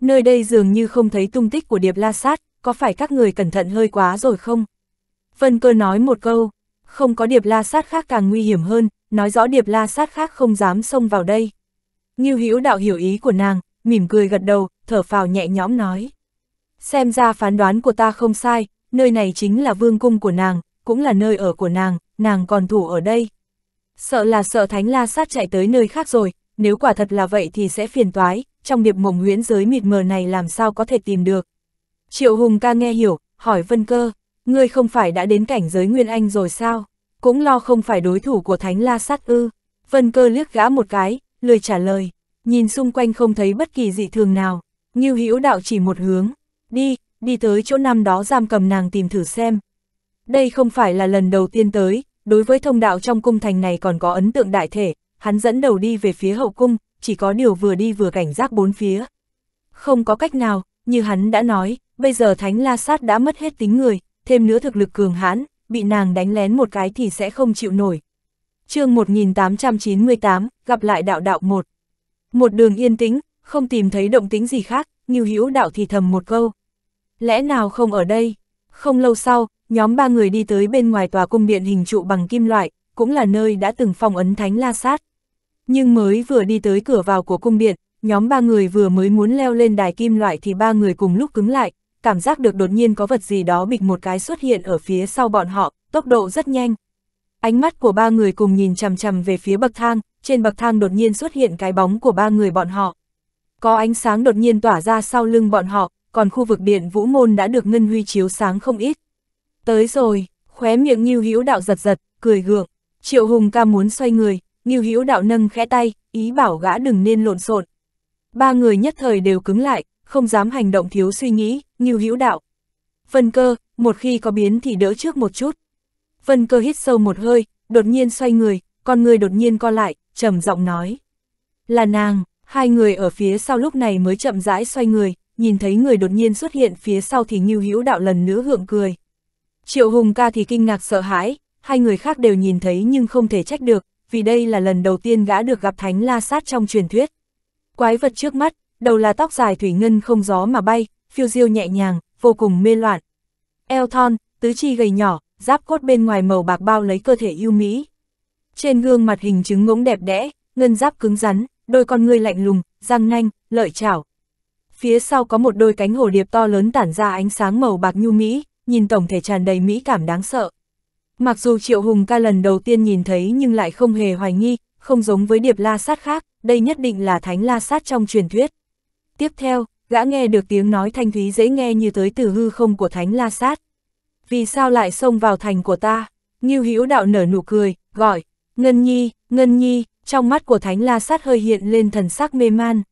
Nơi đây dường như không thấy tung tích của Điệp La Sát, có phải các người cẩn thận hơi quá rồi không? Vân cơ nói một câu, không có Điệp La Sát khác càng nguy hiểm hơn, nói rõ Điệp La Sát khác không dám xông vào đây. Ngưu Hữu đạo hiểu ý của nàng, mỉm cười gật đầu, thở phào nhẹ nhõm nói. Xem ra phán đoán của ta không sai, nơi này chính là vương cung của nàng, cũng là nơi ở của nàng, nàng còn thủ ở đây. Sợ là sợ thánh la sát chạy tới nơi khác rồi, nếu quả thật là vậy thì sẽ phiền toái, trong điệp mộng nguyễn giới mịt mờ này làm sao có thể tìm được. Triệu Hùng ca nghe hiểu, hỏi Vân Cơ, ngươi không phải đã đến cảnh giới Nguyên Anh rồi sao? Cũng lo không phải đối thủ của Thánh La Sát ư. Vân Cơ liếc gã một cái, lười trả lời, nhìn xung quanh không thấy bất kỳ dị thường nào. Ngưu Hữu đạo chỉ một hướng, đi, đi tới chỗ năm đó giam cầm nàng tìm thử xem. Đây không phải là lần đầu tiên tới, đối với thông đạo trong cung thành này còn có ấn tượng đại thể, hắn dẫn đầu đi về phía hậu cung, chỉ có điều vừa đi vừa cảnh giác bốn phía. Không có cách nào, như hắn đã nói, bây giờ Thánh La Sát đã mất hết tính người, thêm nữa thực lực cường hãn, bị nàng đánh lén một cái thì sẽ không chịu nổi. chương 1898, gặp lại đạo đạo một. Một đường yên tĩnh, không tìm thấy động tính gì khác, Ngưu Hữu Đạo thì thầm một câu. Lẽ nào không ở đây? Không lâu sau, nhóm ba người đi tới bên ngoài tòa cung điện hình trụ bằng kim loại, cũng là nơi đã từng phong ấn thánh la sát. Nhưng mới vừa đi tới cửa vào của cung điện, nhóm ba người vừa mới muốn leo lên đài kim loại thì ba người cùng lúc cứng lại, cảm giác được đột nhiên có vật gì đó bịch một cái xuất hiện ở phía sau bọn họ, tốc độ rất nhanh. Ánh mắt của ba người cùng nhìn chằm chằm về phía bậc thang, trên bậc thang đột nhiên xuất hiện cái bóng của ba người bọn họ. Có ánh sáng đột nhiên tỏa ra sau lưng bọn họ, còn khu vực điện vũ môn đã được ngân huy chiếu sáng không ít. Tới rồi, khóe miệng Ngưu Hữu Đạo giật giật, cười gượng. Triệu Hùng ca muốn xoay người, Ngưu Hữu Đạo nâng khẽ tay, ý bảo gã đừng nên lộn xộn. Ba người nhất thời đều cứng lại, không dám hành động thiếu suy nghĩ, Ngưu Hữu Đạo. Vân Cơ, một khi có biến thì đỡ trước một chút. Vân Cơ hít sâu một hơi, đột nhiên xoay người, con người đột nhiên co lại, trầm giọng nói: "Là nàng." Hai người ở phía sau lúc này mới chậm rãi xoay người, nhìn thấy người đột nhiên xuất hiện phía sau thì Ngưu Hữu Đạo lần nữa hượng cười. Triệu Hùng ca thì kinh ngạc sợ hãi, hai người khác đều nhìn thấy nhưng không thể trách được, vì đây là lần đầu tiên gã được gặp Thánh La Sát trong truyền thuyết. Quái vật trước mắt, đầu là tóc dài thủy ngân không gió mà bay, phiêu diêu nhẹ nhàng, vô cùng mê loạn. Eo thon, tứ chi gầy nhỏ, giáp cốt bên ngoài màu bạc bao lấy cơ thể ưu mỹ. Trên gương mặt hình chứng ngỗng đẹp đẽ, ngân giáp cứng rắn, đôi con ngươi lạnh lùng, răng nanh, lợi chảo. Phía sau có một đôi cánh hồ điệp to lớn tản ra ánh sáng màu bạc nhu mỹ, nhìn tổng thể tràn đầy mỹ cảm đáng sợ. Mặc dù Triệu Hùng ca lần đầu tiên nhìn thấy nhưng lại không hề hoài nghi, không giống với điệp la sát khác, đây nhất định là thánh la sát trong truyền thuyết. Tiếp theo, gã nghe được tiếng nói thanh thúy dễ nghe như tới từ hư không của thánh la sát. Vì sao lại xông vào thành của ta? Ngưu Hữu đạo nở nụ cười, gọi, Ngân Nhi, Ngân Nhi, trong mắt của Thánh La Sát hơi hiện lên thần sắc mê man.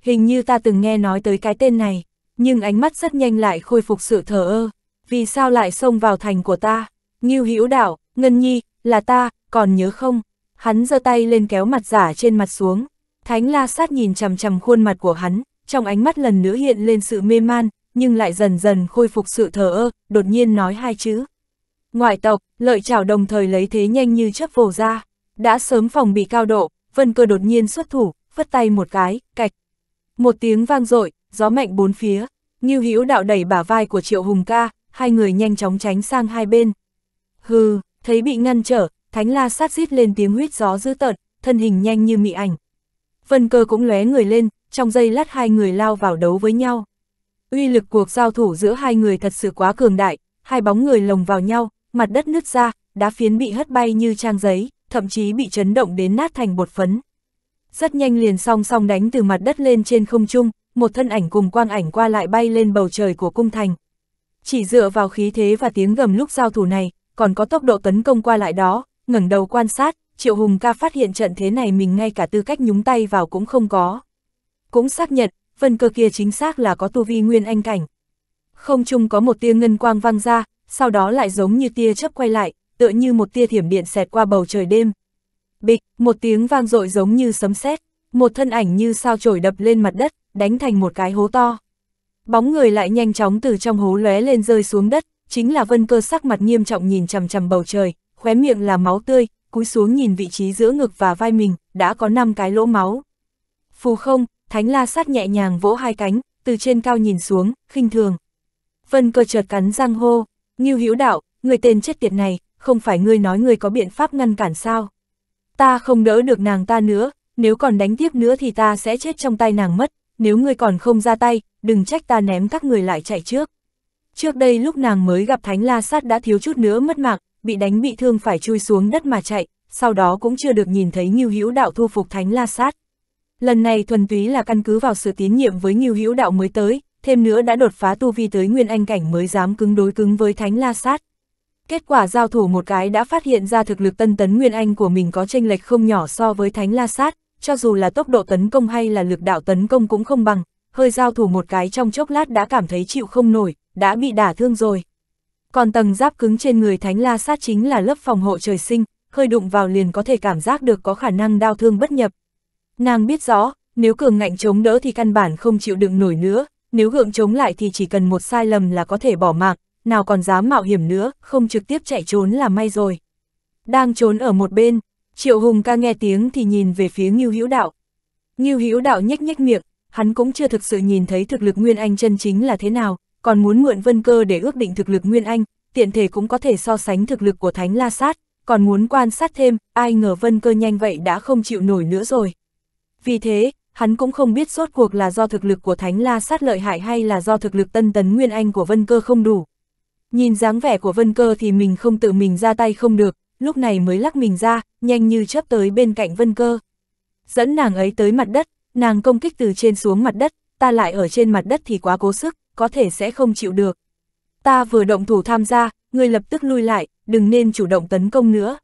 Hình như ta từng nghe nói tới cái tên này, nhưng ánh mắt rất nhanh lại khôi phục sự thờ ơ. Vì sao lại xông vào thành của ta? Ngưu Hữu Đảo, Ngân Nhi, là ta, còn nhớ không? Hắn giơ tay lên kéo mặt giả trên mặt xuống. Thánh La Sát nhìn chằm chằm khuôn mặt của hắn, trong ánh mắt lần nữa hiện lên sự mê man, nhưng lại dần dần khôi phục sự thờ ơ, đột nhiên nói hai chữ. Ngoại tộc, lợi chảo đồng thời lấy thế nhanh như chớp vồ ra. Đã sớm phòng bị cao độ, Vân Cơ đột nhiên xuất thủ, phất tay một cái, cạch. Một tiếng vang dội, gió mạnh bốn phía, Ngưu Hữu đạo đẩy bả vai của Triệu Hùng ca, hai người nhanh chóng tránh sang hai bên. Hừ, thấy bị ngăn trở, Thánh La sát rít lên tiếng huyết gió dữ tợn, thân hình nhanh như mị ảnh. Vân Cơ cũng lóe người lên, trong giây lát hai người lao vào đấu với nhau. Uy lực cuộc giao thủ giữa hai người thật sự quá cường đại, hai bóng người lồng vào nhau, mặt đất nứt ra, đá phiến bị hất bay như trang giấy, thậm chí bị chấn động đến nát thành bột phấn. Rất nhanh liền song song đánh từ mặt đất lên trên không trung, một thân ảnh cùng quang ảnh qua lại bay lên bầu trời của cung thành. Chỉ dựa vào khí thế và tiếng gầm lúc giao thủ này, còn có tốc độ tấn công qua lại đó, ngẩng đầu quan sát, Triệu Hùng ca phát hiện trận thế này mình ngay cả tư cách nhúng tay vào cũng không có. Cũng xác nhận, vân cơ kia chính xác là có tu vi nguyên anh cảnh. Không trung có một tia ngân quang văng ra, sau đó lại giống như tia chớp quay lại, tựa như một tia thiểm điện xẹt qua bầu trời đêm. Bịch, một tiếng vang dội giống như sấm sét, một thân ảnh như sao chổi đập lên mặt đất, đánh thành một cái hố to. Bóng người lại nhanh chóng từ trong hố lóe lên rơi xuống đất, chính là Vân Cơ sắc mặt nghiêm trọng nhìn chằm chằm bầu trời, khóe miệng là máu tươi, cúi xuống nhìn vị trí giữa ngực và vai mình, đã có 5 cái lỗ máu. Phù không, Thánh La sát nhẹ nhàng vỗ hai cánh, từ trên cao nhìn xuống, khinh thường. Vân Cơ chợt cắn răng hô, "Ngưu Hữu Đạo, người tên chết tiệt này, không phải ngươi nói ngươi có biện pháp ngăn cản sao. Ta không đỡ được nàng ta nữa, nếu còn đánh tiếp nữa thì ta sẽ chết trong tay nàng mất, nếu ngươi còn không ra tay, đừng trách ta ném các người lại chạy trước. Trước đây lúc nàng mới gặp Thánh La Sát đã thiếu chút nữa mất mạng, bị đánh bị thương phải chui xuống đất mà chạy, sau đó cũng chưa được nhìn thấy Ngưu Hữu Đạo thu phục Thánh La Sát. Lần này thuần túy là căn cứ vào sự tín nhiệm với Ngưu Hữu Đạo mới tới, thêm nữa đã đột phá tu vi tới nguyên anh cảnh mới dám cứng đối cứng với Thánh La Sát. Kết quả giao thủ một cái đã phát hiện ra thực lực tân tấn Nguyên Anh của mình có tranh lệch không nhỏ so với Thánh La Sát, cho dù là tốc độ tấn công hay là lực đạo tấn công cũng không bằng, hơi giao thủ một cái trong chốc lát đã cảm thấy chịu không nổi, đã bị đả thương rồi. Còn tầng giáp cứng trên người Thánh La Sát chính là lớp phòng hộ trời sinh, hơi đụng vào liền có thể cảm giác được có khả năng đau thương bất nhập. Nàng biết rõ, nếu cường ngạnh chống đỡ thì căn bản không chịu đựng nổi nữa, nếu gượng chống lại thì chỉ cần một sai lầm là có thể bỏ mạng, nào còn dám mạo hiểm nữa, không trực tiếp chạy trốn là may rồi. Đang trốn ở một bên, Triệu Hùng ca nghe tiếng thì nhìn về phía Ngưu Hữu Đạo. Ngưu Hữu Đạo nhếch nhếch miệng, hắn cũng chưa thực sự nhìn thấy thực lực Nguyên Anh chân chính là thế nào, còn muốn mượn Vân Cơ để ước định thực lực Nguyên Anh, tiện thể cũng có thể so sánh thực lực của Thánh La Sát, còn muốn quan sát thêm, ai ngờ Vân Cơ nhanh vậy đã không chịu nổi nữa rồi. Vì thế, hắn cũng không biết rốt cuộc là do thực lực của Thánh La Sát lợi hại hay là do thực lực tân tấn Nguyên Anh của Vân Cơ không đủ. Nhìn dáng vẻ của Vân Cơ thì mình không tự mình ra tay không được, lúc này mới lắc mình ra, nhanh như chớp tới bên cạnh Vân Cơ. Dẫn nàng ấy tới mặt đất, nàng công kích từ trên xuống mặt đất, ta lại ở trên mặt đất thì quá cố sức, có thể sẽ không chịu được. Ta vừa động thủ tham gia, người lập tức lui lại, đừng nên chủ động tấn công nữa.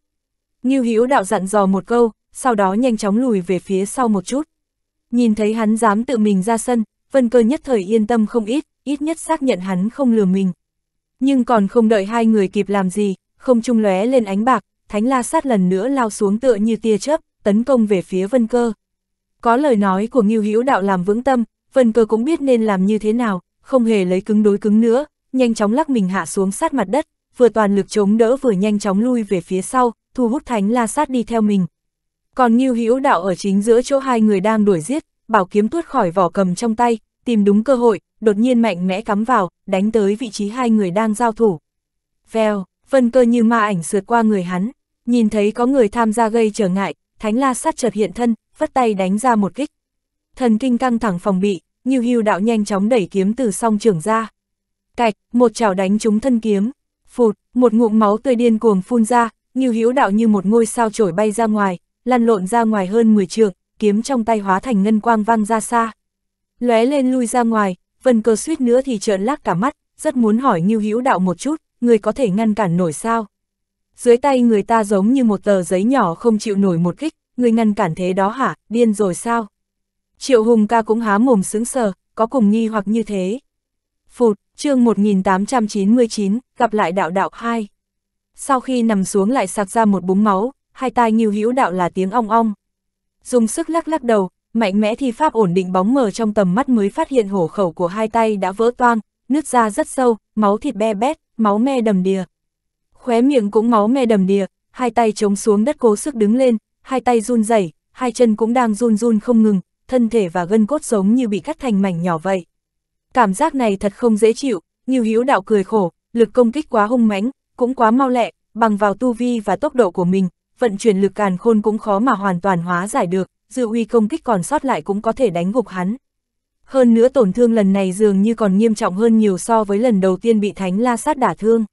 Ngưu Hữu đạo dặn dò một câu, sau đó nhanh chóng lùi về phía sau một chút. Nhìn thấy hắn dám tự mình ra sân, Vân Cơ nhất thời yên tâm không ít, ít nhất xác nhận hắn không lừa mình. Nhưng còn không đợi hai người kịp làm gì, không trung lóe lên ánh bạc, thánh la sát lần nữa lao xuống tựa như tia chớp, tấn công về phía vân cơ. Có lời nói của Ngưu Hữu Đạo làm vững tâm, vân cơ cũng biết nên làm như thế nào, không hề lấy cứng đối cứng nữa, nhanh chóng lắc mình hạ xuống sát mặt đất, vừa toàn lực chống đỡ vừa nhanh chóng lui về phía sau, thu hút thánh la sát đi theo mình. Còn Ngưu Hữu Đạo ở chính giữa chỗ hai người đang đuổi giết, bảo kiếm tuốt khỏi vỏ cầm trong tay, tìm đúng cơ hội, đột nhiên mạnh mẽ cắm vào, đánh tới vị trí hai người đang giao thủ. Vèo, phân cơ như ma ảnh sượt qua người hắn, nhìn thấy có người tham gia gây trở ngại, thánh la sát chợt hiện thân, vất tay đánh ra một kích. Thần kinh căng thẳng phòng bị, như hưu đạo nhanh chóng đẩy kiếm từ song trường ra. Cạch, một chảo đánh trúng thân kiếm, phụt, một ngụm máu tươi điên cuồng phun ra, như hữu đạo như một ngôi sao trổi bay ra ngoài, lăn lộn ra ngoài hơn 10 trượng, kiếm trong tay hóa thành ngân quang vang ra xa. Lóe lên lui ra ngoài, Vân cơ suýt nữa thì trợn lác cả mắt, rất muốn hỏi Ngưu Hữu Đạo một chút, người có thể ngăn cản nổi sao? Dưới tay người ta giống như một tờ giấy nhỏ không chịu nổi một kích, người ngăn cản thế đó hả, điên rồi sao? Triệu Hùng ca cũng há mồm sững sờ, có cùng nghi hoặc như thế. Phụt, chương 1899, gặp lại đạo đạo 2. Sau khi nằm xuống lại sạc ra một búng máu, hai tai Ngưu Hữu Đạo là tiếng ong ong. Dùng sức lắc lắc đầu, mạnh mẽ thi pháp ổn định bóng mờ trong tầm mắt mới phát hiện hổ khẩu của hai tay đã vỡ toang, nước ra rất sâu, máu thịt be bét, máu me đầm đìa. Khóe miệng cũng máu me đầm đìa, hai tay chống xuống đất cố sức đứng lên, hai tay run rẩy, hai chân cũng đang run run không ngừng, thân thể và gân cốt giống như bị cắt thành mảnh nhỏ vậy. Cảm giác này thật không dễ chịu, Như Hữu Đạo cười khổ, lực công kích quá hung mãnh, cũng quá mau lẹ, bằng vào tu vi và tốc độ của mình, vận chuyển lực càn khôn cũng khó mà hoàn toàn hóa giải được dự uy công kích còn sót lại cũng có thể đánh gục hắn. Hơn nữa tổn thương lần này dường như còn nghiêm trọng hơn nhiều so với lần đầu tiên bị thánh la sát đả thương.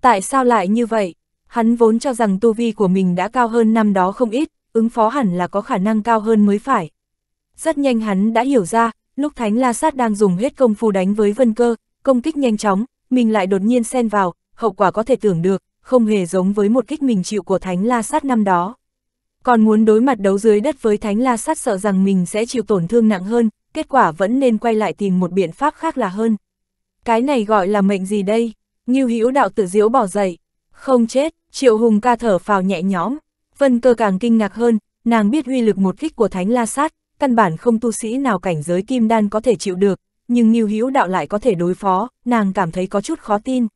Tại sao lại như vậy? Hắn vốn cho rằng tu vi của mình đã cao hơn năm đó không ít, ứng phó hẳn là có khả năng cao hơn mới phải. Rất nhanh hắn đã hiểu ra, lúc Thánh La Sát đang dùng hết công phu đánh với Vân Cơ, công kích nhanh chóng, mình lại đột nhiên xen vào, hậu quả có thể tưởng được, không hề giống với một kích mình chịu của Thánh La Sát năm đó. Còn muốn đối mặt đấu dưới đất với Thánh La Sát sợ rằng mình sẽ chịu tổn thương nặng hơn, kết quả vẫn nên quay lại tìm một biện pháp khác là hơn. Cái này gọi là mệnh gì đây? Như hữu đạo tự diễu bỏ dậy. Không chết, Triệu Hùng ca thở phào nhẹ nhõm. Vân cơ càng kinh ngạc hơn, nàng biết huy lực một kích của Thánh La Sát, căn bản không tu sĩ nào cảnh giới kim đan có thể chịu được, nhưng Nhiêu Hữu Đạo lại có thể đối phó, nàng cảm thấy có chút khó tin.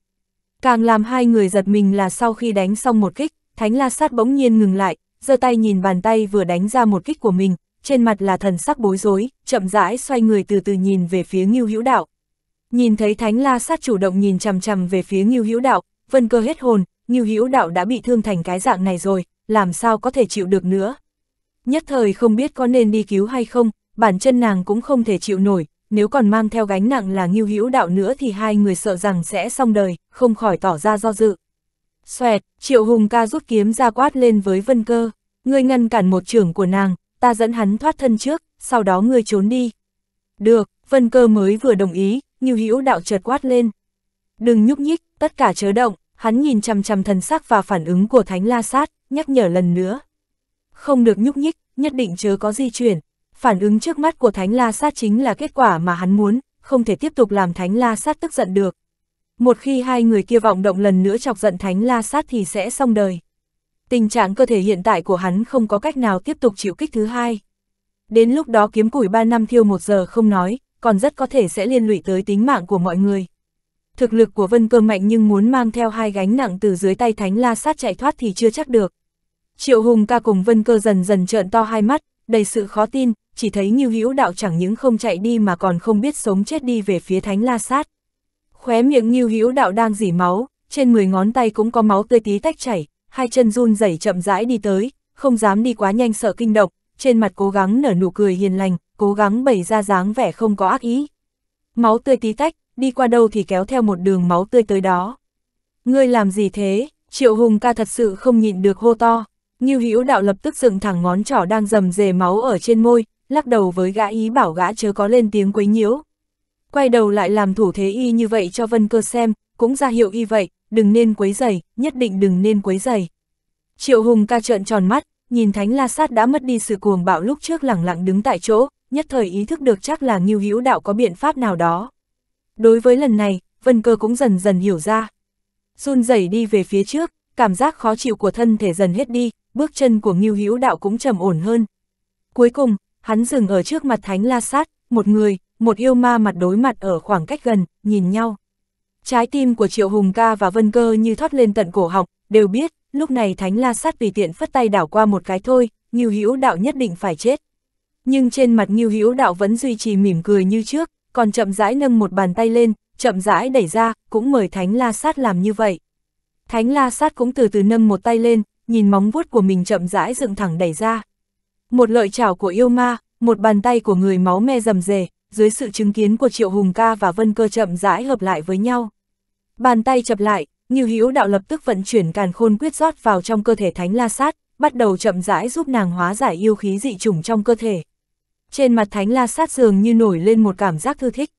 Càng làm hai người giật mình là sau khi đánh xong một kích, Thánh La Sát bỗng nhiên ngừng lại, giơ tay nhìn bàn tay vừa đánh ra một kích của mình, trên mặt là thần sắc bối rối, chậm rãi xoay người từ từ nhìn về phía Ngưu Hữu Đạo. Nhìn thấy Thánh La sát chủ động nhìn chằm chằm về phía Ngưu Hữu Đạo, Vân Cơ hết hồn, Ngưu Hữu Đạo đã bị thương thành cái dạng này rồi, làm sao có thể chịu được nữa. Nhất thời không biết có nên đi cứu hay không, bản chân nàng cũng không thể chịu nổi, nếu còn mang theo gánh nặng là Ngưu Hữu Đạo nữa thì hai người sợ rằng sẽ xong đời, không khỏi tỏ ra do dự. Xoẹt, Triệu Hùng ca rút kiếm ra quát lên với Vân Cơ, ngươi ngăn cản một trưởng của nàng, ta dẫn hắn thoát thân trước, sau đó ngươi trốn đi. Được, Vân Cơ mới vừa đồng ý, như Hữu đạo chợt quát lên. Đừng nhúc nhích, tất cả chớ động, hắn nhìn chằm chằm thần sắc và phản ứng của Thánh La Sát, nhắc nhở lần nữa. Không được nhúc nhích, nhất định chớ có di chuyển. Phản ứng trước mắt của Thánh La Sát chính là kết quả mà hắn muốn, không thể tiếp tục làm Thánh La Sát tức giận được, một khi hai người kia vọng động lần nữa chọc giận thánh la sát thì sẽ xong đời. Tình trạng cơ thể hiện tại của hắn không có cách nào tiếp tục chịu kích thứ hai. Đến lúc đó kiếm củi 3 năm thiêu một giờ không nói, còn rất có thể sẽ liên lụy tới tính mạng của mọi người. Thực lực của Vân Cơ mạnh nhưng muốn mang theo hai gánh nặng từ dưới tay Thánh La Sát chạy thoát thì chưa chắc được. Triệu Hùng ca cùng Vân Cơ dần dần trợn to hai mắt, đầy sự khó tin, chỉ thấy Nhiêu Hữu Đạo chẳng những không chạy đi mà còn không biết sống chết đi về phía Thánh La Sát. Khóe miệng Ngưu Hữu Đạo đang dỉ máu, trên 10 ngón tay cũng có máu tươi tí tách chảy, hai chân run rẩy chậm rãi đi tới, không dám đi quá nhanh sợ kinh động, trên mặt cố gắng nở nụ cười hiền lành, cố gắng bày ra dáng vẻ không có ác ý. Máu tươi tí tách, đi qua đâu thì kéo theo một đường máu tươi tới đó. Ngươi làm gì thế? Triệu Hùng ca thật sự không nhịn được hô to. Ngưu Hữu Đạo lập tức dựng thẳng ngón trỏ đang dầm dề máu ở trên môi, lắc đầu với gã ý bảo gã chớ có lên tiếng quấy nhiễu quay đầu lại làm thủ thế y như vậy cho Vân Cơ xem, cũng ra hiệu y vậy, đừng nên quấy rầy, nhất định đừng nên quấy rầy. Triệu Hùng ca trợn tròn mắt, nhìn Thánh La Sát đã mất đi sự cuồng bạo lúc trước lẳng lặng đứng tại chỗ, nhất thời ý thức được chắc là Ngưu Hữu Đạo có biện pháp nào đó. Đối với lần này, Vân Cơ cũng dần dần hiểu ra. Run rẩy đi về phía trước, cảm giác khó chịu của thân thể dần hết đi, bước chân của Ngưu Hữu Đạo cũng trầm ổn hơn. Cuối cùng, hắn dừng ở trước mặt Thánh La Sát, một người, một yêu ma mặt đối mặt ở khoảng cách gần, nhìn nhau. Trái tim của Triệu Hùng ca và Vân Cơ như thoát lên tận cổ họng, đều biết, lúc này Thánh La Sát vì tiện phất tay đảo qua một cái thôi, Ngưu Hữu Đạo nhất định phải chết. Nhưng trên mặt Ngưu Hữu Đạo vẫn duy trì mỉm cười như trước, còn chậm rãi nâng một bàn tay lên, chậm rãi đẩy ra, cũng mời Thánh La Sát làm như vậy. Thánh La Sát cũng từ từ nâng một tay lên, nhìn móng vuốt của mình chậm rãi dựng thẳng đẩy ra. Một lợi chảo của yêu ma, một bàn tay của người máu me rầm rề, dưới sự chứng kiến của Triệu Hùng Ca và Vân Cơ chậm rãi hợp lại với nhau. Bàn tay chập lại, như Hữu Đạo lập tức vận chuyển càn khôn quyết rót vào trong cơ thể Thánh La Sát, bắt đầu chậm rãi giúp nàng hóa giải yêu khí dị chủng trong cơ thể. Trên mặt Thánh La Sát dường như nổi lên một cảm giác thư thích.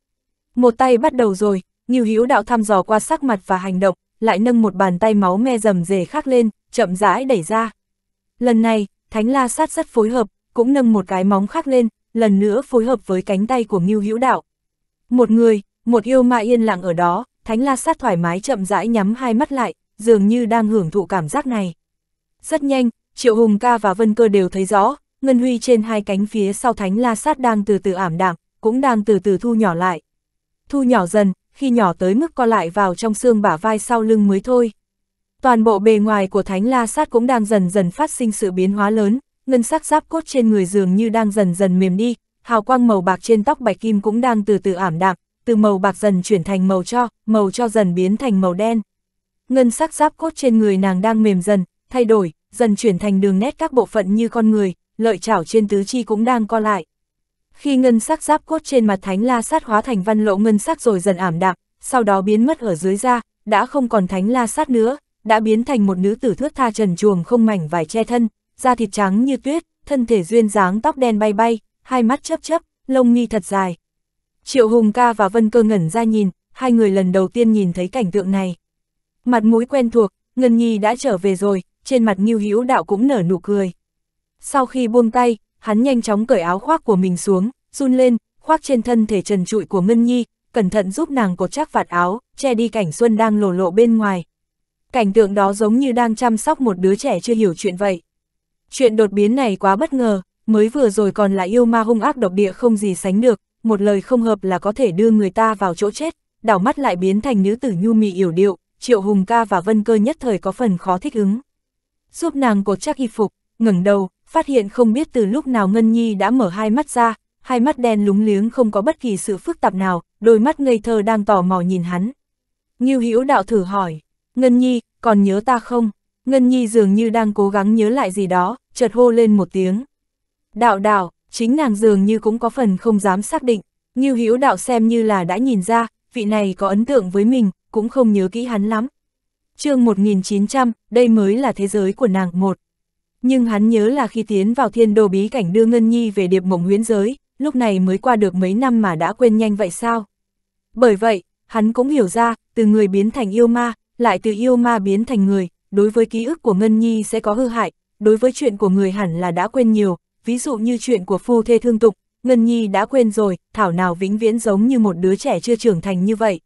Một tay bắt đầu rồi, như Hữu Đạo thăm dò qua sắc mặt và hành động, lại nâng một bàn tay máu me rầm rề khác lên, chậm rãi đẩy ra. Lần này, Thánh La Sát rất phối hợp, cũng nâng một cái móng khác lên, lần nữa phối hợp với cánh tay của Ngưu Hữu Đạo. Một người, một yêu ma yên lặng ở đó, Thánh La Sát thoải mái chậm rãi nhắm hai mắt lại, dường như đang hưởng thụ cảm giác này. Rất nhanh, Triệu Hùng Ca và Vân Cơ đều thấy rõ, ngân huy trên hai cánh phía sau Thánh La Sát đang từ từ ảm đạm, cũng đang từ từ thu nhỏ lại. Thu nhỏ dần, khi nhỏ tới mức co lại vào trong xương bả vai sau lưng mới thôi. Toàn bộ bề ngoài của Thánh La Sát cũng đang dần dần phát sinh sự biến hóa lớn, ngân sắc giáp cốt trên người dường như đang dần dần mềm đi, hào quang màu bạc trên tóc bạch kim cũng đang từ từ ảm đạm, từ màu bạc dần chuyển thành màu cho, màu cho dần biến thành màu đen. Ngân sắc giáp cốt trên người nàng đang mềm dần, thay đổi, dần chuyển thành đường nét các bộ phận như con người, lợi chảo trên tứ chi cũng đang co lại. Khi ngân sắc giáp cốt trên mặt thánh la sát hóa thành văn lộ ngân sắc rồi dần ảm đạm, sau đó biến mất ở dưới da, đã không còn thánh la sát nữa, đã biến thành một nữ tử thước tha trần chuồng không mảnh vải che thân, da thịt trắng như tuyết, thân thể duyên dáng tóc đen bay bay, hai mắt chớp chớp, lông mi thật dài. Triệu Hùng ca và Vân Cơ ngẩn ra nhìn, hai người lần đầu tiên nhìn thấy cảnh tượng này. Mặt mũi quen thuộc, Ngân Nhi đã trở về rồi, trên mặt Ngưu Hữu Đạo cũng nở nụ cười. Sau khi buông tay, hắn nhanh chóng cởi áo khoác của mình xuống, run lên, khoác trên thân thể trần trụi của Ngân Nhi, cẩn thận giúp nàng cột chắc vạt áo, che đi cảnh xuân đang lổ lộ bên ngoài. Cảnh tượng đó giống như đang chăm sóc một đứa trẻ chưa hiểu chuyện vậy. Chuyện đột biến này quá bất ngờ, mới vừa rồi còn là yêu ma hung ác độc địa không gì sánh được, một lời không hợp là có thể đưa người ta vào chỗ chết, đảo mắt lại biến thành nữ tử nhu mì yểu điệu, Triệu Hùng ca và Vân Cơ nhất thời có phần khó thích ứng. Giúp nàng cột chắc y phục, ngẩng đầu, phát hiện không biết từ lúc nào Ngân Nhi đã mở hai mắt ra, hai mắt đen lúng liếng không có bất kỳ sự phức tạp nào, đôi mắt ngây thơ đang tò mò nhìn hắn. Nghiêu Hữu đạo thử hỏi, Ngân Nhi, còn nhớ ta không? Ngân Nhi dường như đang cố gắng nhớ lại gì đó, chợt hô lên một tiếng. Đạo đạo, chính nàng dường như cũng có phần không dám xác định, như hữu đạo xem như là đã nhìn ra, vị này có ấn tượng với mình, cũng không nhớ kỹ hắn lắm. chương 1900, đây mới là thế giới của nàng một. Nhưng hắn nhớ là khi tiến vào thiên đô bí cảnh đưa Ngân Nhi về điệp mộng huyến giới, lúc này mới qua được mấy năm mà đã quên nhanh vậy sao? Bởi vậy, hắn cũng hiểu ra, từ người biến thành yêu ma, lại từ yêu ma biến thành người, đối với ký ức của Ngân Nhi sẽ có hư hại, đối với chuyện của người hẳn là đã quên nhiều, ví dụ như chuyện của phu thê thương tục, Ngân Nhi đã quên rồi, thảo nào vĩnh viễn giống như một đứa trẻ chưa trưởng thành như vậy.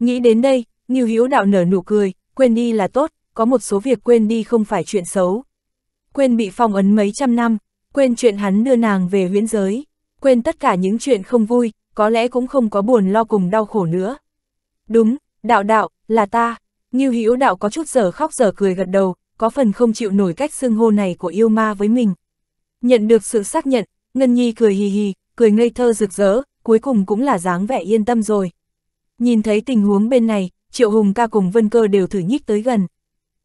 Nghĩ đến đây, Nghiêu Hữu Đạo nở nụ cười, quên đi là tốt, có một số việc quên đi không phải chuyện xấu. Quên bị phong ấn mấy trăm năm, quên chuyện hắn đưa nàng về huyễn giới, quên tất cả những chuyện không vui, có lẽ cũng không có buồn lo cùng đau khổ nữa. Đúng, đạo đạo, là ta, Ngưu Hữu Đạo có chút giờ khóc giờ cười gật đầu, có phần không chịu nổi cách xưng hô này của yêu ma với mình. Nhận được sự xác nhận, Ngân Nhi cười hì hì, cười ngây thơ rực rỡ, cuối cùng cũng là dáng vẻ yên tâm rồi. Nhìn thấy tình huống bên này, Triệu Hùng ca cùng Vân Cơ đều thử nhích tới gần.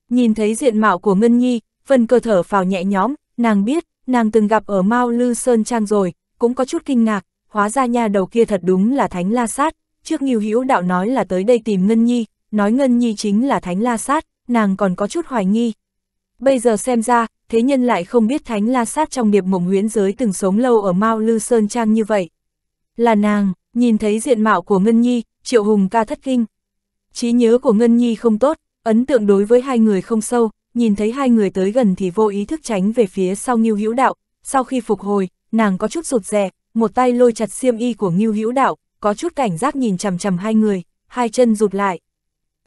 Nhìn thấy diện mạo của Ngân Nhi, Vân Cơ thở phào nhẹ nhõm, nàng biết, nàng từng gặp ở Mao Lư Sơn Trang rồi, cũng có chút kinh ngạc, hóa ra nha đầu kia thật đúng là thánh la sát, trước Ngưu Hữu Đạo nói là tới đây tìm Ngân Nhi, nói Ngân Nhi chính là Thánh La Sát, nàng còn có chút hoài nghi. Bây giờ xem ra, thế nhân lại không biết Thánh La Sát trong điệp mộng huyễn giới từng sống lâu ở Mao Lư Sơn Trang như vậy. Là nàng, nhìn thấy diện mạo của Ngân Nhi, Triệu Hùng ca thất kinh. trí nhớ của Ngân Nhi không tốt, ấn tượng đối với hai người không sâu, nhìn thấy hai người tới gần thì vô ý thức tránh về phía sau nghiêu Hữu Đạo, sau khi phục hồi, nàng có chút rụt rè, một tay lôi chặt xiêm y của nghiêu Hữu Đạo, có chút cảnh giác nhìn chằm chằm hai người, hai chân rụt lại.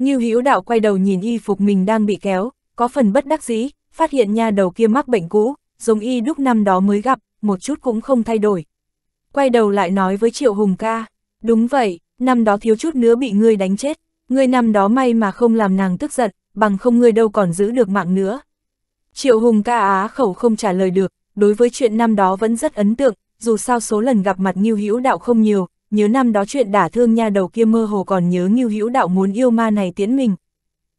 Ngưu Hữu Đạo quay đầu nhìn y phục mình đang bị kéo, có phần bất đắc dĩ, phát hiện nha đầu kia mắc bệnh cũ, giống y lúc năm đó mới gặp, một chút cũng không thay đổi. Quay đầu lại nói với Triệu Hùng ca, đúng vậy, năm đó thiếu chút nữa bị ngươi đánh chết, ngươi năm đó may mà không làm nàng tức giận, bằng không ngươi đâu còn giữ được mạng nữa. Triệu Hùng ca á khẩu không trả lời được, đối với chuyện năm đó vẫn rất ấn tượng, dù sao số lần gặp mặt Ngưu Hữu Đạo không nhiều, nhớ năm đó chuyện đả thương nha đầu kia mơ hồ còn nhớ Ngưu Hữu Đạo muốn yêu ma này tiễn mình.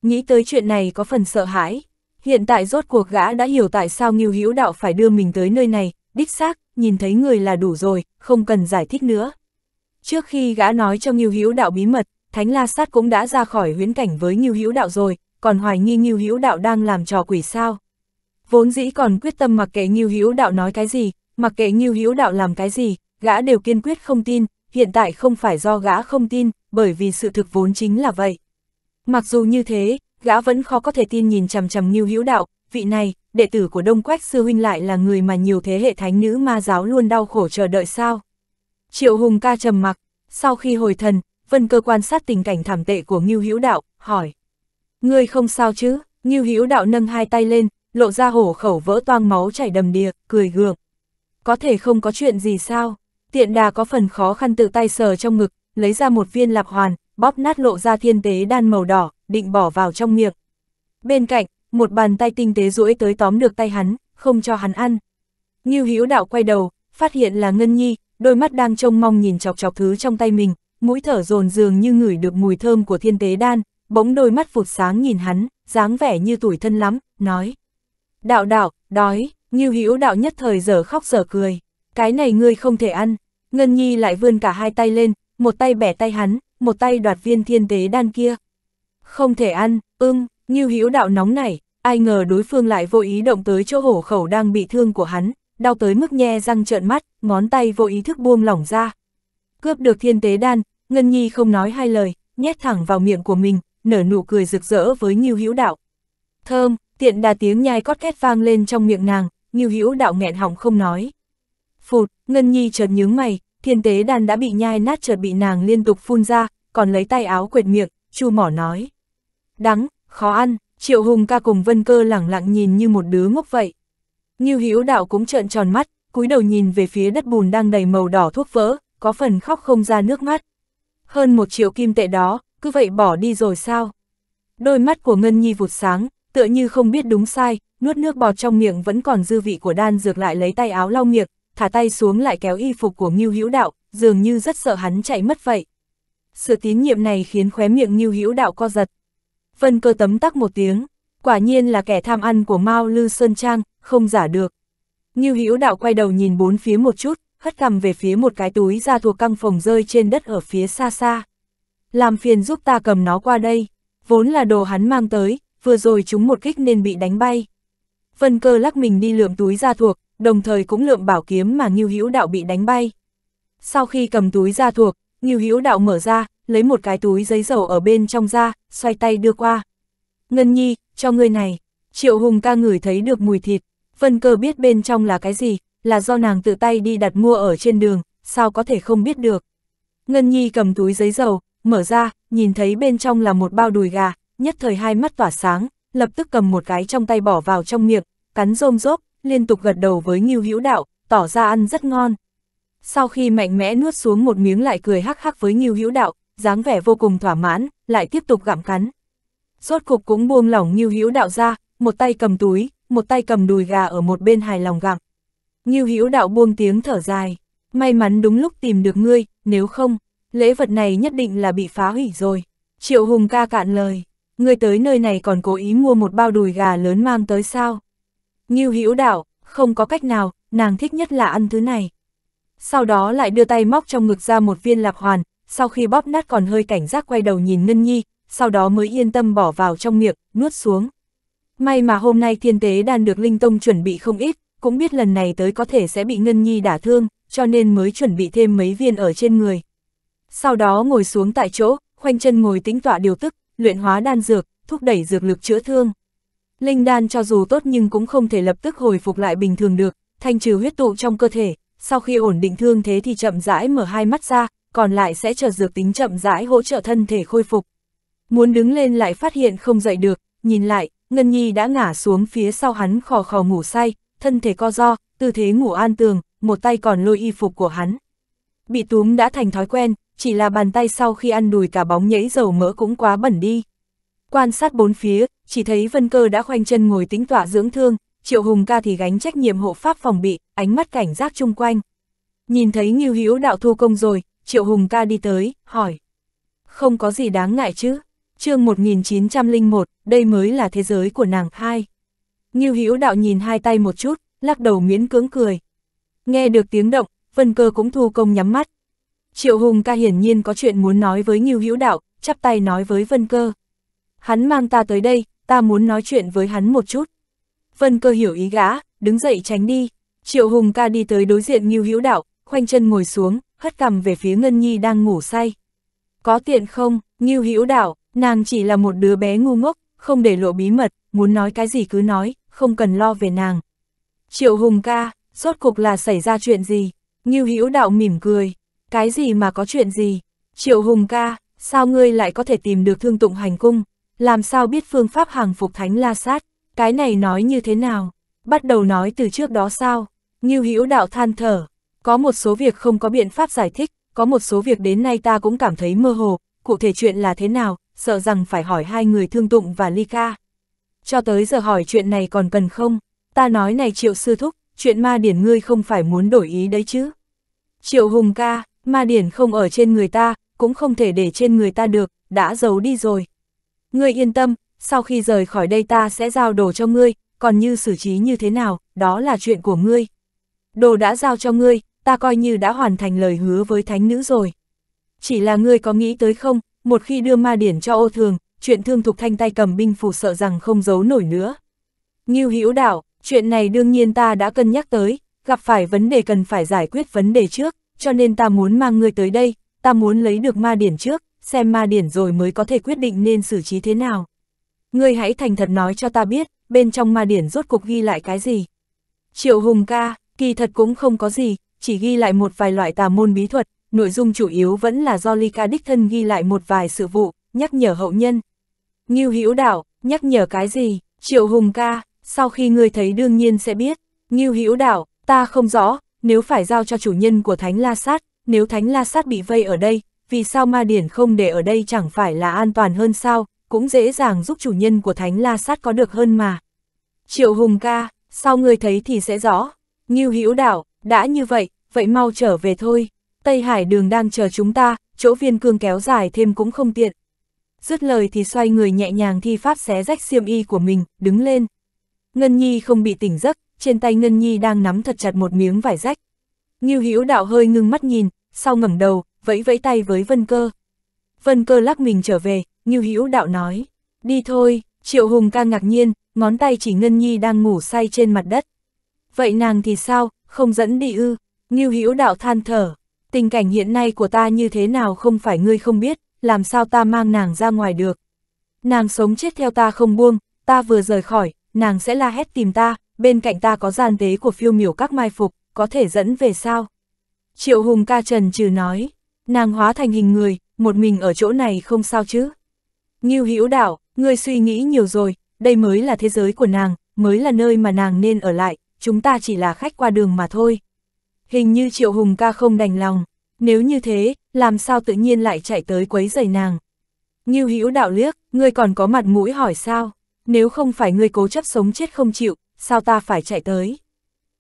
Nghĩ tới chuyện này có phần sợ hãi, hiện tại rốt cuộc gã đã hiểu tại sao Ngưu Hữu Đạo phải đưa mình tới nơi này, đích xác, nhìn thấy người là đủ rồi, không cần giải thích nữa. Trước khi gã nói cho Ngưu Hữu Đạo bí mật, Thánh La Sát cũng đã ra khỏi huyến cảnh với Ngưu Hữu Đạo rồi, còn hoài nghi Ngưu Hữu Đạo đang làm trò quỷ sao? Vốn dĩ còn quyết tâm mặc kệ Ngưu Hữu Đạo nói cái gì, mặc kệ Ngưu Hữu Đạo làm cái gì, gã đều kiên quyết không tin, hiện tại không phải do gã không tin, bởi vì sự thực vốn chính là vậy. Mặc dù như thế, gã vẫn khó có thể tin nhìn chằm chằm Ngưu Hữu Đạo, vị này, đệ tử của Đông Quách Sư Huynh lại là người mà nhiều thế hệ thánh nữ ma giáo luôn đau khổ chờ đợi sao. Triệu Hùng ca trầm mặc, sau khi hồi thần, Vân Cơ quan sát tình cảnh thảm tệ của Ngưu Hữu Đạo, hỏi. Ngươi không sao chứ, Ngưu Hữu Đạo nâng hai tay lên, lộ ra hổ khẩu vỡ toang máu chảy đầm đìa, cười gượng. Có thể không có chuyện gì sao? Tiện đà có phần khó khăn tự tay sờ trong ngực, lấy ra một viên lạp hoàn, bóp nát lộ ra thiên tế đan màu đỏ, định bỏ vào trong miệng. Bên cạnh, một bàn tay tinh tế duỗi tới tóm được tay hắn, không cho hắn ăn. Ngưu Hữu Đạo quay đầu, phát hiện là Ngân Nhi, đôi mắt đang trông mong nhìn chọc chọc thứ trong tay mình, mũi thở dồn dường như ngửi được mùi thơm của thiên tế đan, bỗng đôi mắt vụt sáng nhìn hắn, dáng vẻ như tuổi thân lắm, nói: "Đạo đạo, đói." Ngưu Hữu Đạo nhất thời dở khóc dở cười cái này ngươi không thể ăn. Ngân Nhi lại vươn cả hai tay lên, một tay bẻ tay hắn, một tay đoạt viên thiên tế đan kia. Không thể ăn, ưm, như hữu đạo nóng này, ai ngờ đối phương lại vô ý động tới chỗ hổ khẩu đang bị thương của hắn, đau tới mức nhe răng trợn mắt, ngón tay vô ý thức buông lỏng ra. Cướp được thiên tế đan, Ngân Nhi không nói hai lời, nhét thẳng vào miệng của mình, nở nụ cười rực rỡ với Nhiêu Hữu Đạo. Thơm, tiện đà tiếng nhai cót két vang lên trong miệng nàng, Nhiêu Hữu Đạo nghẹn họng không nói. Phụt, Ngân Nhi chợt nhướng mày, thiên tế đàn đã bị nhai nát chợt bị nàng liên tục phun ra, còn lấy tay áo quệt miệng, chu mỏ nói. Đắng, khó ăn, Triệu Hùng ca cùng Vân Cơ lẳng lặng nhìn như một đứa ngốc vậy. như Hữu Đạo cũng trợn tròn mắt, cúi đầu nhìn về phía đất bùn đang đầy màu đỏ thuốc vỡ, có phần khóc không ra nước mắt. Hơn một triệu kim tệ đó, cứ vậy bỏ đi rồi sao? Đôi mắt của Ngân Nhi vụt sáng, tựa như không biết đúng sai, nuốt nước bọt trong miệng vẫn còn dư vị của đan dược lại lấy tay áo lau miệng, thả tay xuống lại kéo y phục của Ngưu Hữu Đạo, dường như rất sợ hắn chạy mất vậy. Sự tín nhiệm này khiến khóe miệng Ngưu Hữu Đạo co giật. Vân cơ tấm tắc một tiếng, quả nhiên là kẻ tham ăn của Mao Lư Sơn Trang, không giả được. Ngưu Hữu Đạo quay đầu nhìn bốn phía một chút, hất cằm về phía một cái túi da thuộc căng phòng rơi trên đất ở phía xa xa. Làm phiền giúp ta cầm nó qua đây, vốn là đồ hắn mang tới, vừa rồi chúng một kích nên bị đánh bay. Vân cơ lắc mình đi lượm túi da thuộc, đồng thời cũng lượm bảo kiếm mà Ngưu Hữu Đạo bị đánh bay. Sau khi cầm túi ra thuộc, Ngưu Hữu Đạo mở ra, lấy một cái túi giấy dầu ở bên trong ra, xoay tay đưa qua. Ngân Nhi, cho ngươi này. Triệu Hùng ca ngửi thấy được mùi thịt, Vân Cơ biết bên trong là cái gì, là do nàng tự tay đi đặt mua ở trên đường, sao có thể không biết được. Ngân Nhi cầm túi giấy dầu, mở ra, nhìn thấy bên trong là một bao đùi gà, nhất thời hai mắt tỏa sáng, lập tức cầm một cái trong tay bỏ vào trong miệng, cắn rôm rốp, liên tục gật đầu với Ngưu Hữu Đạo, tỏ ra ăn rất ngon. Sau khi mạnh mẽ nuốt xuống một miếng lại cười hắc hắc với Ngưu Hữu Đạo, dáng vẻ vô cùng thỏa mãn, lại tiếp tục gặm cắn. Rốt cục cũng buông lỏng Ngưu Hữu Đạo ra, một tay cầm túi, một tay cầm đùi gà ở một bên hài lòng gặm. Ngưu Hữu Đạo buông tiếng thở dài, may mắn đúng lúc tìm được ngươi, nếu không, lễ vật này nhất định là bị phá hủy rồi. Triệu Hùng ca cạn lời, ngươi tới nơi này còn cố ý mua một bao đùi gà lớn mang tới sao? Ngưu Hữu Đạo, không có cách nào, nàng thích nhất là ăn thứ này. Sau đó lại đưa tay móc trong ngực ra một viên lạp hoàn, sau khi bóp nát còn hơi cảnh giác quay đầu nhìn Ngân Nhi, sau đó mới yên tâm bỏ vào trong miệng, nuốt xuống. May mà hôm nay thiên tế đan được Linh Tông chuẩn bị không ít, cũng biết lần này tới có thể sẽ bị Ngân Nhi đả thương, cho nên mới chuẩn bị thêm mấy viên ở trên người. Sau đó ngồi xuống tại chỗ, khoanh chân ngồi tĩnh tọa điều tức, luyện hóa đan dược, thúc đẩy dược lực chữa thương. Linh đan cho dù tốt nhưng cũng không thể lập tức hồi phục lại bình thường được, thanh trừ huyết tụ trong cơ thể, sau khi ổn định thương thế thì chậm rãi mở hai mắt ra, còn lại sẽ chờ dược tính chậm rãi hỗ trợ thân thể khôi phục. Muốn đứng lên lại phát hiện không dậy được, nhìn lại, Ngân Nhi đã ngả xuống phía sau hắn khò khò ngủ say, thân thể co do, tư thế ngủ an tường, một tay còn lôi y phục của hắn. Bị túm đã thành thói quen, chỉ là bàn tay sau khi ăn đùi cả bóng nhảy dầu mỡ cũng quá bẩn đi. Quan sát bốn phía, chỉ thấy Vân Cơ đã khoanh chân ngồi tính tỏa dưỡng thương, Triệu Hùng ca thì gánh trách nhiệm hộ pháp phòng bị, ánh mắt cảnh giác chung quanh. Nhìn thấy Ngưu Hữu đạo thu công rồi, Triệu Hùng ca đi tới, hỏi. Không có gì đáng ngại chứ. chương 1901, đây mới là thế giới của nàng hai. Ngưu Hữu đạo nhìn hai tay một chút, lắc đầu miễn cưỡng cười. Nghe được tiếng động, Vân Cơ cũng thu công nhắm mắt. Triệu Hùng ca hiển nhiên có chuyện muốn nói với Ngưu Hữu đạo, chắp tay nói với Vân Cơ. Hắn mang ta tới đây, ta muốn nói chuyện với hắn một chút. Vân cơ hiểu ý gã, đứng dậy tránh đi. Triệu Hùng ca đi tới đối diện Ngưu Hữu Đạo, khoanh chân ngồi xuống, hất cằm về phía Ngân Nhi đang ngủ say. Có tiện không, Ngưu Hữu Đạo, nàng chỉ là một đứa bé ngu ngốc, không để lộ bí mật, muốn nói cái gì cứ nói, không cần lo về nàng. Triệu Hùng ca, rốt cục là xảy ra chuyện gì? Ngưu Hữu Đạo mỉm cười, cái gì mà có chuyện gì? Triệu Hùng ca, sao ngươi lại có thể tìm được thương tụng hành cung? làm sao biết phương pháp hàng phục thánh la sát, cái này nói như thế nào, bắt đầu nói từ trước đó sao, như hữu đạo than thở, có một số việc không có biện pháp giải thích, có một số việc đến nay ta cũng cảm thấy mơ hồ, cụ thể chuyện là thế nào, sợ rằng phải hỏi hai người thương tụng và ly ca. Cho tới giờ hỏi chuyện này còn cần không, ta nói này triệu sư thúc, chuyện ma điển ngươi không phải muốn đổi ý đấy chứ. Triệu hùng ca, ma điển không ở trên người ta, cũng không thể để trên người ta được, đã giấu đi rồi, ngươi yên tâm, sau khi rời khỏi đây ta sẽ giao đồ cho ngươi, còn như xử trí như thế nào, đó là chuyện của ngươi. Đồ đã giao cho ngươi, ta coi như đã hoàn thành lời hứa với thánh nữ rồi. Chỉ là ngươi có nghĩ tới không, một khi đưa ma điển cho ô thường, chuyện thương thục thanh tay cầm binh phủ sợ rằng không giấu nổi nữa. Ngưu Hữu đạo, chuyện này đương nhiên ta đã cân nhắc tới, gặp phải vấn đề cần phải giải quyết vấn đề trước, cho nên ta muốn mang ngươi tới đây, ta muốn lấy được ma điển trước, xem ma điển rồi mới có thể quyết định nên xử trí thế nào. Ngươi hãy thành thật nói cho ta biết, bên trong ma điển rốt cuộc ghi lại cái gì. Triệu Hùng ca, kỳ thật cũng không có gì, chỉ ghi lại một vài loại tà môn bí thuật, nội dung chủ yếu vẫn là do Ly Ca đích thân ghi lại một vài sự vụ, nhắc nhở hậu nhân. Ngưu Hữu Đạo, nhắc nhở cái gì? Triệu Hùng ca, sau khi ngươi thấy đương nhiên sẽ biết. Ngưu Hữu Đạo, ta không rõ, nếu phải giao cho chủ nhân của Thánh La Sát, nếu Thánh La Sát bị vây ở đây, vì sao ma điển không để ở đây chẳng phải là an toàn hơn sao, cũng dễ dàng giúp chủ nhân của thánh la sát có được hơn mà. Triệu Hùng ca, sau người thấy thì sẽ rõ. Ngưu Hữu Đảo, đã như vậy, vậy mau trở về thôi. Tây Hải đường đang chờ chúng ta, chỗ viên cương kéo dài thêm cũng không tiện. Dứt lời thì xoay người nhẹ nhàng thi pháp xé rách xiêm y của mình, đứng lên. Ngân Nhi không bị tỉnh giấc, trên tay Ngân Nhi đang nắm thật chặt một miếng vải rách. Ngưu Hữu Đạo hơi ngưng mắt nhìn, sau ngẩng đầu, vẫy vẫy tay với Vân Cơ. Vân Cơ lắc mình trở về, như hữu đạo nói, đi thôi, Triệu Hùng ca ngạc nhiên, ngón tay chỉ Ngân Nhi đang ngủ say trên mặt đất. Vậy nàng thì sao, không dẫn đi ư, Như Hữu đạo than thở, tình cảnh hiện nay của ta như thế nào không phải ngươi không biết, làm sao ta mang nàng ra ngoài được. Nàng sống chết theo ta không buông, ta vừa rời khỏi, nàng sẽ la hét tìm ta, bên cạnh ta có gian tế của phiêu miểu các mai phục, có thể dẫn về sao. Triệu Hùng ca trần trừ nói, nàng hóa thành hình người, một mình ở chỗ này không sao chứ. Nghiêu hữu đảo, ngươi suy nghĩ nhiều rồi, đây mới là thế giới của nàng, mới là nơi mà nàng nên ở lại, chúng ta chỉ là khách qua đường mà thôi. Hình như Triệu Hùng ca không đành lòng, nếu như thế, làm sao tự nhiên lại chạy tới quấy giày nàng. Nghiêu hữu đạo liếc, ngươi còn có mặt mũi hỏi sao, nếu không phải ngươi cố chấp sống chết không chịu, sao ta phải chạy tới.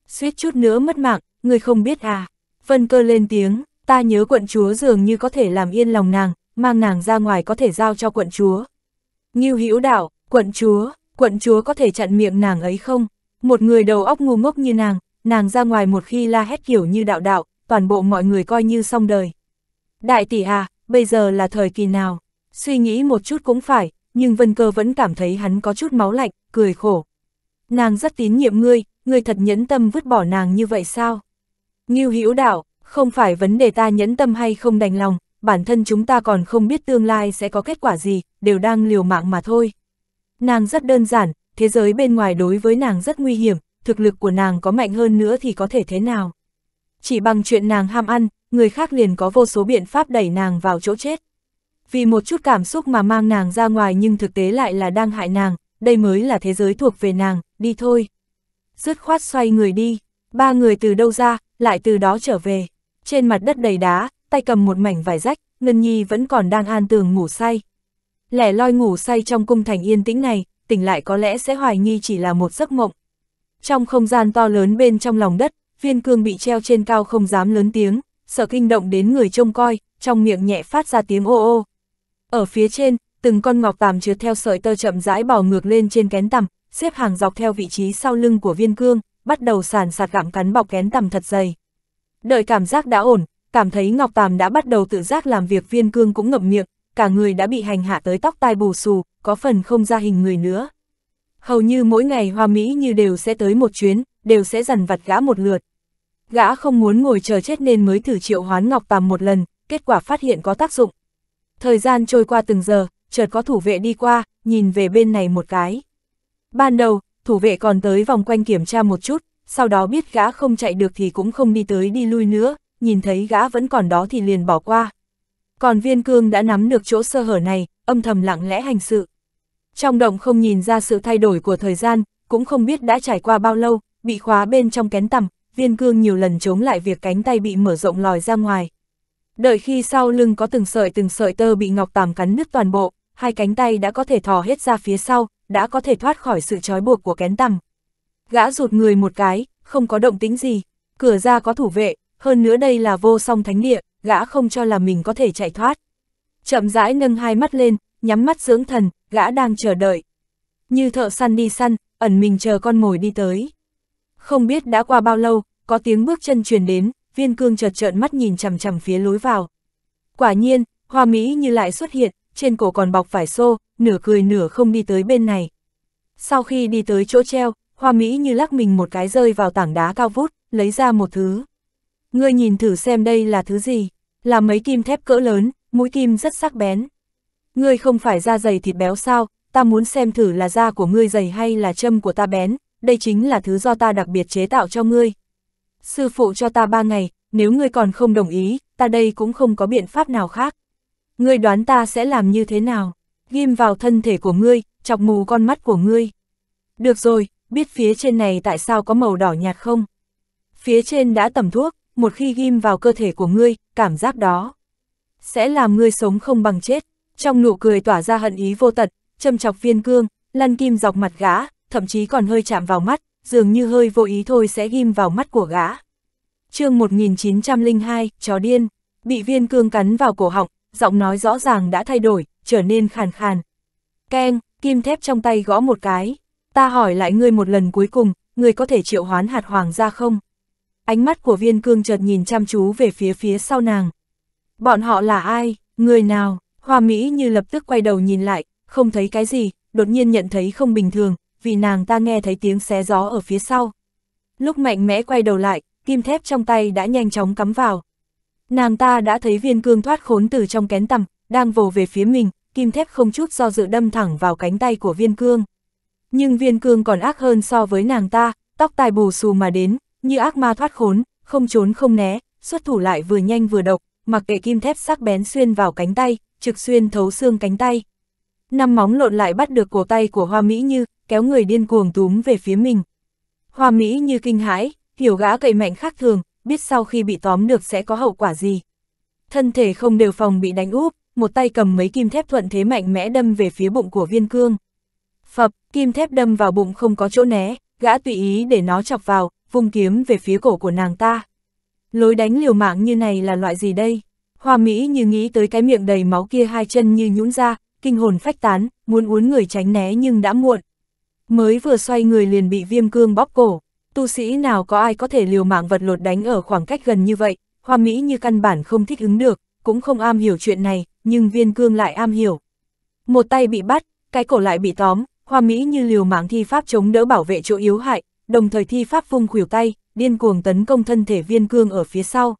Suýt chút nữa mất mạng, ngươi không biết à, vân cơ lên tiếng, ta nhớ quận chúa dường như có thể làm yên lòng nàng, mang nàng ra ngoài có thể giao cho quận chúa. Ngưu Hữu Đạo, quận chúa, quận chúa có thể chặn miệng nàng ấy không? Một người đầu óc ngu ngốc như nàng, nàng ra ngoài một khi la hét kiểu như đạo đạo, toàn bộ mọi người coi như xong đời. Đại tỷ à, bây giờ là thời kỳ nào? Suy nghĩ một chút cũng phải, nhưng Vân Cơ vẫn cảm thấy hắn có chút máu lạnh, cười khổ. Nàng rất tín nhiệm ngươi, ngươi thật nhẫn tâm vứt bỏ nàng như vậy sao? Ngưu Hữu Đạo, không phải vấn đề ta nhẫn tâm hay không đành lòng, bản thân chúng ta còn không biết tương lai sẽ có kết quả gì, đều đang liều mạng mà thôi. Nàng rất đơn giản, thế giới bên ngoài đối với nàng rất nguy hiểm, thực lực của nàng có mạnh hơn nữa thì có thể thế nào. Chỉ bằng chuyện nàng ham ăn, người khác liền có vô số biện pháp đẩy nàng vào chỗ chết. Vì một chút cảm xúc mà mang nàng ra ngoài nhưng thực tế lại là đang hại nàng, đây mới là thế giới thuộc về nàng, đi thôi. Dứt khoát xoay người đi, ba người từ đâu ra, lại từ đó trở về trên mặt đất đầy đá, tay cầm một mảnh vải rách, Ngân Nhi vẫn còn đang an tường ngủ say. Lẻ loi ngủ say trong cung thành yên tĩnh này, tỉnh lại có lẽ sẽ hoài nghi chỉ là một giấc mộng. Trong không gian to lớn bên trong lòng đất, viên cương bị treo trên cao không dám lớn tiếng, sợ kinh động đến người trông coi, trong miệng nhẹ phát ra tiếng ô ô. Ở phía trên, từng con ngọc tàm chứa theo sợi tơ chậm rãi bò ngược lên trên kén tằm, xếp hàng dọc theo vị trí sau lưng của viên cương, bắt đầu sàn sạt gặm cắn bọc kén tằm thật dày. Đợi cảm giác đã ổn, cảm thấy Ngọc Tàm đã bắt đầu tự giác làm việc viên cương cũng ngậm miệng, cả người đã bị hành hạ tới tóc tai bù xù, có phần không ra hình người nữa. Hầu như mỗi ngày Hoa Mỹ như đều sẽ tới một chuyến, đều sẽ dằn vặt gã một lượt. Gã không muốn ngồi chờ chết nên mới thử triệu hoán Ngọc Tàm một lần, kết quả phát hiện có tác dụng. Thời gian trôi qua từng giờ, chợt có thủ vệ đi qua, nhìn về bên này một cái. Ban đầu, thủ vệ còn tới vòng quanh kiểm tra một chút, sau đó biết gã không chạy được thì cũng không đi tới đi lui nữa, nhìn thấy gã vẫn còn đó thì liền bỏ qua. Còn viên cương đã nắm được chỗ sơ hở này, âm thầm lặng lẽ hành sự. Trong động không nhìn ra sự thay đổi của thời gian, cũng không biết đã trải qua bao lâu, bị khóa bên trong kén tầm, viên cương nhiều lần chống lại việc cánh tay bị mở rộng lòi ra ngoài. Đợi khi sau lưng có từng sợi từng sợi tơ bị ngọc tàm cắn nứt toàn bộ, hai cánh tay đã có thể thò hết ra phía sau, đã có thể thoát khỏi sự trói buộc của kén tầm. Gã rụt người một cái, không có động tính gì, cửa ra có thủ vệ, hơn nữa đây là vô song thánh địa, gã không cho là mình có thể chạy thoát. Chậm rãi nâng hai mắt lên, nhắm mắt dưỡng thần, gã đang chờ đợi. Như thợ săn đi săn, ẩn mình chờ con mồi đi tới. Không biết đã qua bao lâu, có tiếng bước chân truyền đến, viên cương chợt trợn mắt nhìn chằm chằm phía lối vào. Quả nhiên, hoa Mỹ như lại xuất hiện, trên cổ còn bọc vải xô, nửa cười nửa không đi tới bên này. Sau khi đi tới chỗ treo, Hoa Mỹ như lắc mình một cái rơi vào tảng đá cao vút, lấy ra một thứ. Ngươi nhìn thử xem đây là thứ gì, là mấy kim thép cỡ lớn, mũi kim rất sắc bén. Ngươi không phải da dày thịt béo sao, ta muốn xem thử là da của ngươi dày hay là châm của ta bén, đây chính là thứ do ta đặc biệt chế tạo cho ngươi. Sư phụ cho ta ba ngày, nếu ngươi còn không đồng ý, ta đây cũng không có biện pháp nào khác. Ngươi đoán ta sẽ làm như thế nào? Ghim vào thân thể của ngươi, chọc mù con mắt của ngươi. Được rồi, biết phía trên này tại sao có màu đỏ nhạt không? Phía trên đã tẩm thuốc, một khi ghim vào cơ thể của ngươi, cảm giác đó sẽ làm ngươi sống không bằng chết. Trong nụ cười tỏa ra hận ý vô tận, châm chọc viên cương, lăn kim dọc mặt gã, thậm chí còn hơi chạm vào mắt, dường như hơi vô ý thôi sẽ ghim vào mắt của gã. chương 1902, chó điên, bị viên cương cắn vào cổ họng, giọng nói rõ ràng đã thay đổi, trở nên khàn khàn. Keng, kim thép trong tay gõ một cái. Ta hỏi lại ngươi một lần cuối cùng, ngươi có thể triệu hoán hạt hoàng ra không? Ánh mắt của viên cương chợt nhìn chăm chú về phía phía sau nàng. Bọn họ là ai, người nào, hoa Mỹ như lập tức quay đầu nhìn lại, không thấy cái gì, đột nhiên nhận thấy không bình thường, vì nàng ta nghe thấy tiếng xé gió ở phía sau. Lúc mạnh mẽ quay đầu lại, kim thép trong tay đã nhanh chóng cắm vào. Nàng ta đã thấy viên cương thoát khốn từ trong kén tầm, đang vồ về phía mình, kim thép không chút do dự đâm thẳng vào cánh tay của viên cương. Nhưng viên cương còn ác hơn so với nàng ta, tóc tai bù xù mà đến, như ác ma thoát khốn, không trốn không né, xuất thủ lại vừa nhanh vừa độc, mặc kệ kim thép sắc bén xuyên vào cánh tay, trực xuyên thấu xương cánh tay. Năm móng lộn lại bắt được cổ tay của Hoa Mỹ Như, kéo người điên cuồng túm về phía mình. Hoa Mỹ Như kinh hãi, hiểu gã cậy mạnh khác thường, biết sau khi bị tóm được sẽ có hậu quả gì. Thân thể không đều phòng bị đánh úp, một tay cầm mấy kim thép thuận thế mạnh mẽ đâm về phía bụng của viên cương. Phập, kim thép đâm vào bụng không có chỗ né, gã tùy ý để nó chọc vào, vung kiếm về phía cổ của nàng ta. Lối đánh liều mạng như này là loại gì đây? Hoa Mỹ như nghĩ tới cái miệng đầy máu kia hai chân như nhũn ra, kinh hồn phách tán, muốn uốn người tránh né nhưng đã muộn. Mới vừa xoay người liền bị viêm cương bóp cổ, tu sĩ nào có ai có thể liều mạng vật lột đánh ở khoảng cách gần như vậy, Hoa Mỹ như căn bản không thích ứng được, cũng không am hiểu chuyện này, nhưng viên cương lại am hiểu. Một tay bị bắt, cái cổ lại bị tóm, Hoa Mỹ như liều mạng thi pháp chống đỡ bảo vệ chỗ yếu hại, đồng thời thi pháp vung khuỷu tay, điên cuồng tấn công thân thể viên cương ở phía sau.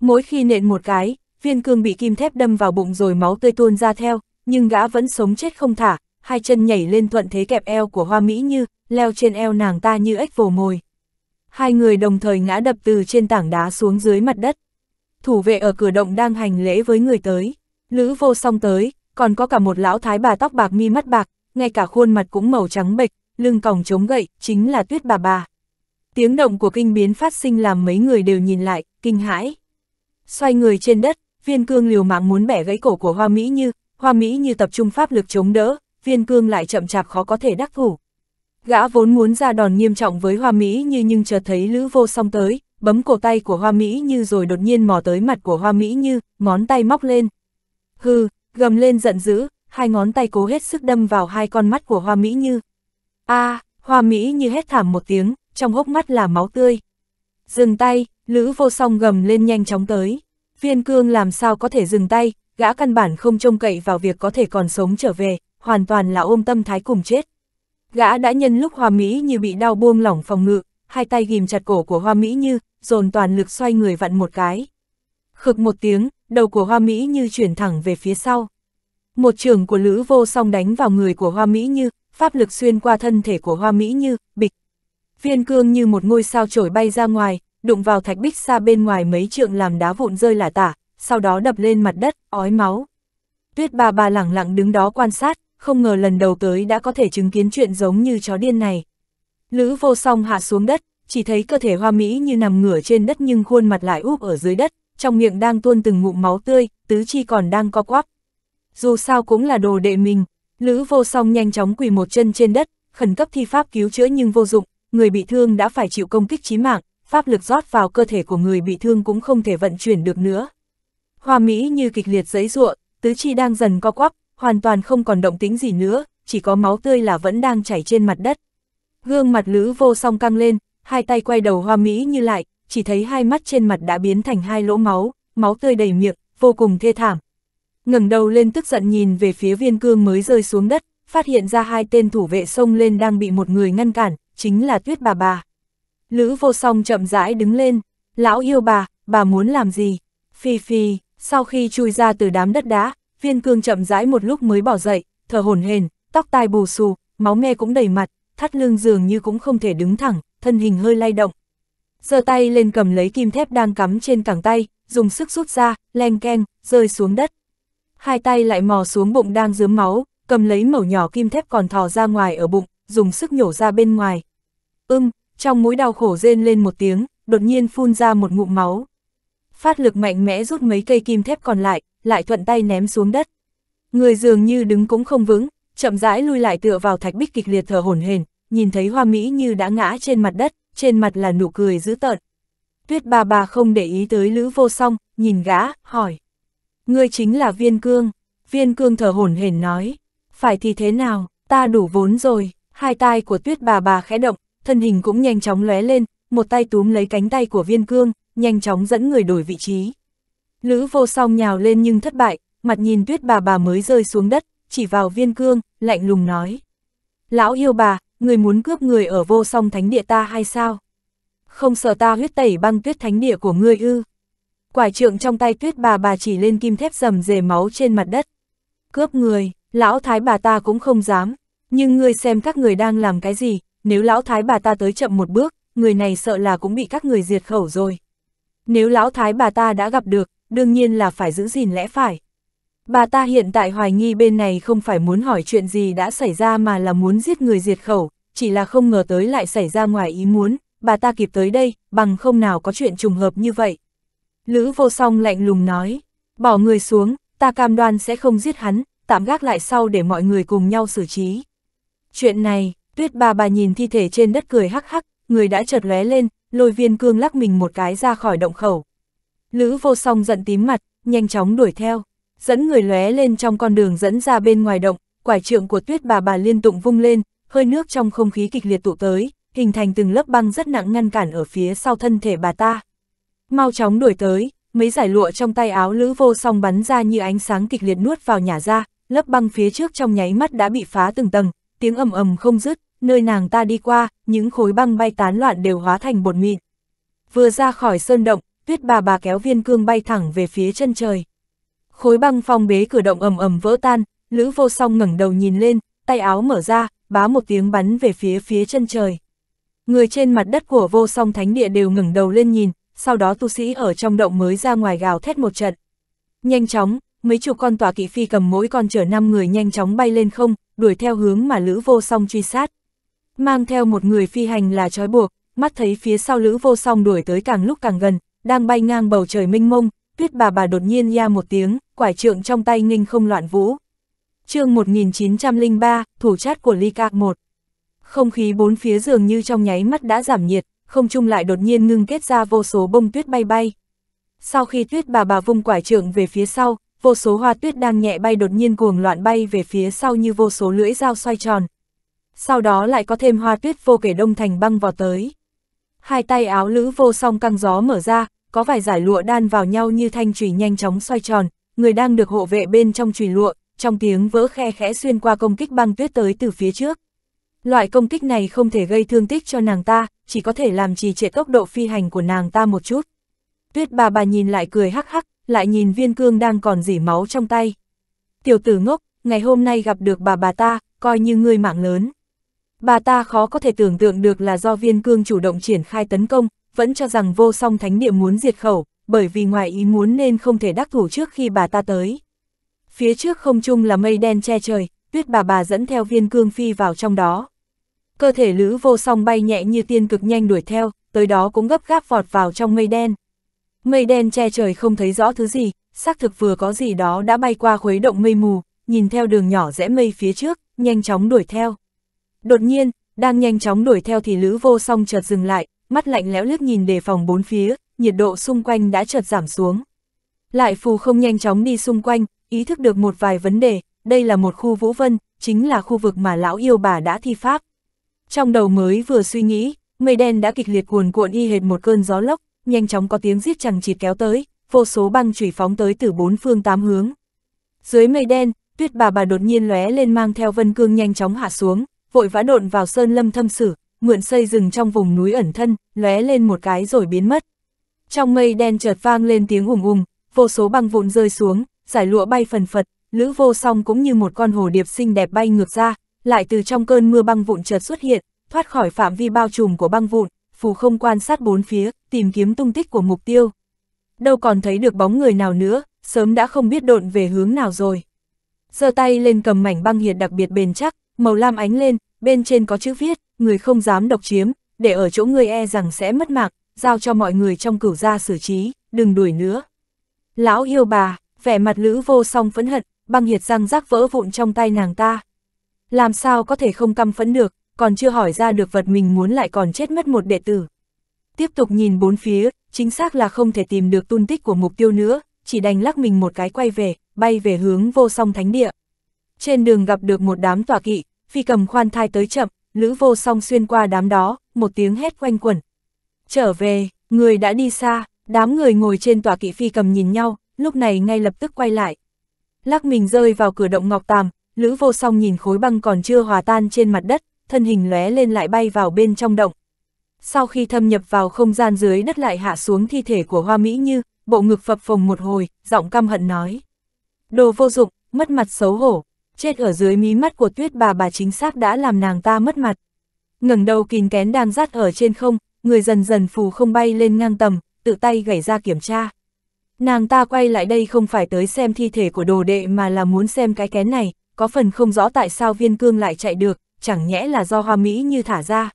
Mỗi khi nện một cái, viên cương bị kim thép đâm vào bụng rồi máu tươi tuôn ra theo, nhưng gã vẫn sống chết không thả, hai chân nhảy lên thuận thế kẹp eo của Hoa Mỹ Như, leo trên eo nàng ta như ếch vồ mồi. Hai người đồng thời ngã đập từ trên tảng đá xuống dưới mặt đất. Thủ vệ ở cửa động đang hành lễ với người tới. Lữ vô song tới, còn có cả một lão thái bà tóc bạc mi mắt bạc, ngay cả khuôn mặt cũng màu trắng bệch, lưng còng chống gậy, chính là tuyết bà bà. Tiếng động của kinh biến phát sinh làm mấy người đều nhìn lại, kinh hãi. Xoay người trên đất, viên cương liều mạng muốn bẻ gãy cổ của Hoa Mỹ Như, Hoa Mỹ Như tập trung pháp lực chống đỡ, viên cương lại chậm chạp khó có thể đắc thủ. Gã vốn muốn ra đòn nghiêm trọng với Hoa Mỹ Như nhưng chợt thấy Lữ Vô Song tới, bấm cổ tay của Hoa Mỹ Như rồi đột nhiên mò tới mặt của Hoa Mỹ Như, ngón tay móc lên. Hừ, gầm lên giận dữ, hai ngón tay cố hết sức đâm vào hai con mắt của Hoa Mỹ Như. a à, Hoa Mỹ Như hét thảm một tiếng, trong hốc mắt là máu tươi. Dừng tay, Lữ vô song gầm lên nhanh chóng tới. Viên cương làm sao có thể dừng tay, gã căn bản không trông cậy vào việc có thể còn sống trở về, hoàn toàn là ôm tâm thái cùng chết. Gã đã nhân lúc Hoa Mỹ Như bị đau buông lỏng phòng ngự, hai tay ghim chặt cổ của Hoa Mỹ Như, dồn toàn lực xoay người vặn một cái. Khực một tiếng, đầu của Hoa Mỹ Như chuyển thẳng về phía sau. Một trường của Lữ Vô Song đánh vào người của Hoa Mỹ Như, pháp lực xuyên qua thân thể của Hoa Mỹ Như, bịch. Viên cương như một ngôi sao trổi bay ra ngoài, đụng vào thạch bích xa bên ngoài mấy trượng làm đá vụn rơi lả tả, sau đó đập lên mặt đất, ói máu. Tuyết bà bà lẳng lặng đứng đó quan sát, không ngờ lần đầu tới đã có thể chứng kiến chuyện giống như chó điên này. Lữ vô song hạ xuống đất, chỉ thấy cơ thể hoa Mỹ như nằm ngửa trên đất nhưng khuôn mặt lại úp ở dưới đất, trong miệng đang tuôn từng ngụm máu tươi, tứ chi còn đang co quắp, dù sao cũng là đồ đệ mình. Lữ vô song nhanh chóng quỳ một chân trên đất, khẩn cấp thi pháp cứu chữa nhưng vô dụng, người bị thương đã phải chịu công kích chí mạng, pháp lực rót vào cơ thể của người bị thương cũng không thể vận chuyển được nữa. Hoa Mỹ như kịch liệt giấy ruộng, tứ chi đang dần co quắp, hoàn toàn không còn động tính gì nữa, chỉ có máu tươi là vẫn đang chảy trên mặt đất. Gương mặt Lữ vô song căng lên, hai tay quay đầu Hoa Mỹ như lại, chỉ thấy hai mắt trên mặt đã biến thành hai lỗ máu, máu tươi đầy miệng, vô cùng thê thảm, ngẩng đầu lên tức giận nhìn về phía viên cương mới rơi xuống đất, phát hiện ra hai tên thủ vệ xông lên đang bị một người ngăn cản, chính là tuyết bà bà. Lữ vô song chậm rãi đứng lên, lão yêu bà, bà muốn làm gì? Phi phi, sau khi chui ra từ đám đất đá, viên cương chậm rãi một lúc mới bỏ dậy, thở hổn hển, tóc tai bù xù, máu me cũng đầy mặt, thắt lưng dường như cũng không thể đứng thẳng, thân hình hơi lay động. giơ tay lên cầm lấy kim thép đang cắm trên cẳng tay, dùng sức rút ra, leng keng, rơi xuống đất hai tay lại mò xuống bụng đang dướm máu, cầm lấy mẩu nhỏ kim thép còn thò ra ngoài ở bụng, dùng sức nhổ ra bên ngoài. Ưm, trong mũi đau khổ rên lên một tiếng, đột nhiên phun ra một ngụm máu. Phát lực mạnh mẽ rút mấy cây kim thép còn lại, lại thuận tay ném xuống đất. Người dường như đứng cũng không vững, chậm rãi lui lại tựa vào thạch bích kịch liệt thở hổn hển, nhìn thấy Hoa Mỹ như đã ngã trên mặt đất, trên mặt là nụ cười dữ tợn. Tuyết bà bà không để ý tới Lữ Vô Song, nhìn gã, hỏi: Ngươi chính là viên cương. Viên cương thở hổn hển nói. Phải thì thế nào, ta đủ vốn rồi. Hai tai của tuyết bà bà khẽ động, thân hình cũng nhanh chóng lóe lên, một tay túm lấy cánh tay của viên cương, nhanh chóng dẫn người đổi vị trí. Lữ vô song nhào lên nhưng thất bại, mặt nhìn tuyết bà bà mới rơi xuống đất, chỉ vào viên cương, lạnh lùng nói. Lão yêu bà, người muốn cướp người ở vô song thánh địa ta hay sao? Không sợ ta huyết tẩy băng tuyết thánh địa của ngươi ư? Quải trượng trong tay tuyết bà bà chỉ lên kim thép dầm dề máu trên mặt đất. Cướp người, lão thái bà ta cũng không dám. Nhưng ngươi xem các người đang làm cái gì, nếu lão thái bà ta tới chậm một bước, người này sợ là cũng bị các người diệt khẩu rồi. Nếu lão thái bà ta đã gặp được, đương nhiên là phải giữ gìn lẽ phải. Bà ta hiện tại hoài nghi bên này không phải muốn hỏi chuyện gì đã xảy ra mà là muốn giết người diệt khẩu, chỉ là không ngờ tới lại xảy ra ngoài ý muốn, bà ta kịp tới đây, bằng không nào có chuyện trùng hợp như vậy. Lữ vô song lạnh lùng nói, bỏ người xuống, ta cam đoan sẽ không giết hắn, tạm gác lại sau để mọi người cùng nhau xử trí. Chuyện này, tuyết bà bà nhìn thi thể trên đất cười hắc hắc, người đã chợt lóe lên, lôi viên cương lắc mình một cái ra khỏi động khẩu. Lữ vô song giận tím mặt, nhanh chóng đuổi theo, dẫn người lóe lên trong con đường dẫn ra bên ngoài động, quải trượng của tuyết bà bà liên tục vung lên, hơi nước trong không khí kịch liệt tụ tới, hình thành từng lớp băng rất nặng ngăn cản ở phía sau thân thể bà ta. Mau chóng đuổi tới, mấy giải lụa trong tay áo lữ vô song bắn ra như ánh sáng kịch liệt nuốt vào nhà ra, lớp băng phía trước trong nháy mắt đã bị phá từng tầng, tiếng ầm ầm không dứt, nơi nàng ta đi qua, những khối băng bay tán loạn đều hóa thành bột mịn. Vừa ra khỏi sơn động, tuyết bà bà kéo viên cương bay thẳng về phía chân trời. Khối băng phong bế cửa động ầm ầm vỡ tan, lữ vô song ngẩng đầu nhìn lên, tay áo mở ra, bá một tiếng bắn về phía phía chân trời. Người trên mặt đất của vô song thánh địa đều ngẩng đầu lên nhìn, sau đó tu sĩ ở trong động mới ra ngoài gào thét một trận. Nhanh chóng, mấy chục con tòa kỵ phi cầm mỗi con chở năm người nhanh chóng bay lên không, đuổi theo hướng mà Lữ Vô Song truy sát. Mang theo một người phi hành là trói buộc, mắt thấy phía sau Lữ Vô Song đuổi tới càng lúc càng gần, đang bay ngang bầu trời mênh mông, tuyết bà bà đột nhiên ra một tiếng, quải trượng trong tay nghênh không loạn vũ. chương 1903, thủ chát của Ly Cạc 1 Không khí bốn phía dường như trong nháy mắt đã giảm nhiệt, không trung lại đột nhiên ngưng kết ra vô số bông tuyết bay bay. Sau khi tuyết bà bà vung quải trưởng về phía sau, vô số hoa tuyết đang nhẹ bay đột nhiên cuồng loạn bay về phía sau như vô số lưỡi dao xoay tròn. Sau đó lại có thêm hoa tuyết vô kể đông thành băng vào tới. Hai tay áo lữ vô song căng gió mở ra, có vài giải lụa đan vào nhau như thanh chùy nhanh chóng xoay tròn, người đang được hộ vệ bên trong chùy lụa, trong tiếng vỡ khe khẽ xuyên qua công kích băng tuyết tới từ phía trước. Loại công kích này không thể gây thương tích cho nàng ta, chỉ có thể làm trì trệ tốc độ phi hành của nàng ta một chút. Tuyết bà bà nhìn lại cười hắc hắc, lại nhìn viên cương đang còn dỉ máu trong tay. Tiểu tử ngốc, ngày hôm nay gặp được bà bà ta, coi như ngươi mạng lớn. Bà ta khó có thể tưởng tượng được là do viên cương chủ động triển khai tấn công, vẫn cho rằng vô song thánh địa muốn diệt khẩu, bởi vì ngoài ý muốn nên không thể đắc thủ trước khi bà ta tới. Phía trước không chung là mây đen che trời, tuyết bà bà dẫn theo viên cương phi vào trong đó cơ thể Lữ Vô Song bay nhẹ như tiên cực nhanh đuổi theo, tới đó cũng gấp gáp vọt vào trong mây đen. Mây đen che trời không thấy rõ thứ gì, xác thực vừa có gì đó đã bay qua khuấy động mây mù, nhìn theo đường nhỏ rẽ mây phía trước, nhanh chóng đuổi theo. Đột nhiên, đang nhanh chóng đuổi theo thì Lữ Vô Song chợt dừng lại, mắt lạnh lẽo liếc nhìn đề phòng bốn phía, nhiệt độ xung quanh đã chợt giảm xuống. Lại phù không nhanh chóng đi xung quanh, ý thức được một vài vấn đề, đây là một khu vũ vân, chính là khu vực mà lão yêu bà đã thi pháp. Trong đầu mới vừa suy nghĩ, mây đen đã kịch liệt cuồn cuộn y hệt một cơn gió lốc, nhanh chóng có tiếng giết chẳng chịt kéo tới, vô số băng chủy phóng tới từ bốn phương tám hướng. Dưới mây đen, tuyết bà bà đột nhiên lóe lên mang theo vân cương nhanh chóng hạ xuống, vội vã độn vào sơn lâm thâm sử, mượn xây rừng trong vùng núi ẩn thân, lóe lên một cái rồi biến mất. Trong mây đen chợt vang lên tiếng ùng ùng, vô số băng vụn rơi xuống, giải lụa bay phần phật, lữ vô song cũng như một con hồ điệp xinh đẹp bay ngược ra, lại từ trong cơn mưa băng vụn chợt xuất hiện, thoát khỏi phạm vi bao trùm của băng vụn, phù không quan sát bốn phía, tìm kiếm tung tích của mục tiêu. Đâu còn thấy được bóng người nào nữa, sớm đã không biết độn về hướng nào rồi. giơ tay lên cầm mảnh băng hiệt đặc biệt bền chắc, màu lam ánh lên, bên trên có chữ viết, người không dám độc chiếm, để ở chỗ người e rằng sẽ mất mạng, giao cho mọi người trong cửu gia xử trí, đừng đuổi nữa. Lão yêu bà, vẻ mặt lữ vô song phẫn hận, băng hiệt răng rác vỡ vụn trong tay nàng ta làm sao có thể không căm phẫn được, còn chưa hỏi ra được vật mình muốn lại còn chết mất một đệ tử. Tiếp tục nhìn bốn phía, chính xác là không thể tìm được tung tích của mục tiêu nữa, chỉ đành lắc mình một cái quay về, bay về hướng vô song thánh địa. Trên đường gặp được một đám tòa kỵ, phi cầm khoan thai tới chậm, lữ vô song xuyên qua đám đó, một tiếng hét quanh quẩn. Trở về, người đã đi xa, đám người ngồi trên tòa kỵ phi cầm nhìn nhau, lúc này ngay lập tức quay lại. Lắc mình rơi vào cửa động ngọc tàm, Lữ vô song nhìn khối băng còn chưa hòa tan trên mặt đất, thân hình lóe lên lại bay vào bên trong động. Sau khi thâm nhập vào không gian dưới đất lại hạ xuống thi thể của Hoa Mỹ Như, bộ ngực phập phồng một hồi, giọng căm hận nói. Đồ vô dụng, mất mặt xấu hổ, chết ở dưới mí mắt của tuyết bà bà chính xác đã làm nàng ta mất mặt. ngẩng đầu kín kén đang rát ở trên không, người dần dần phù không bay lên ngang tầm, tự tay gảy ra kiểm tra. Nàng ta quay lại đây không phải tới xem thi thể của đồ đệ mà là muốn xem cái kén này, có phần không rõ tại sao viên cương lại chạy được, chẳng nhẽ là do hoa mỹ như thả ra.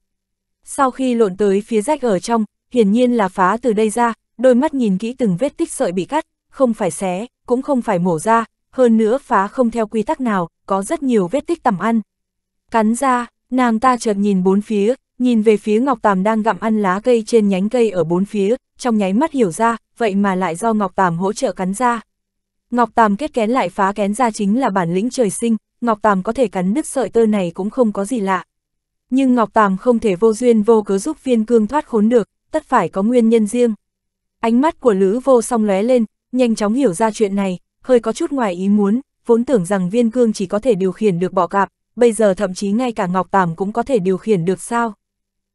Sau khi lộn tới phía rách ở trong, hiển nhiên là phá từ đây ra, đôi mắt nhìn kỹ từng vết tích sợi bị cắt, không phải xé, cũng không phải mổ ra, hơn nữa phá không theo quy tắc nào, có rất nhiều vết tích tầm ăn. Cắn ra, nàng ta chợt nhìn bốn phía, nhìn về phía Ngọc Tàm đang gặm ăn lá cây trên nhánh cây ở bốn phía, trong nháy mắt hiểu ra, vậy mà lại do Ngọc Tàm hỗ trợ cắn ra. Ngọc Tàm kết kén lại phá kén ra chính là bản lĩnh trời sinh, Ngọc Tàm có thể cắn đứt sợi tơ này cũng không có gì lạ. Nhưng Ngọc Tàm không thể vô duyên vô cớ giúp viên cương thoát khốn được, tất phải có nguyên nhân riêng. Ánh mắt của Lữ vô song lóe lên, nhanh chóng hiểu ra chuyện này, hơi có chút ngoài ý muốn, vốn tưởng rằng viên cương chỉ có thể điều khiển được bọ cạp, bây giờ thậm chí ngay cả Ngọc Tàm cũng có thể điều khiển được sao.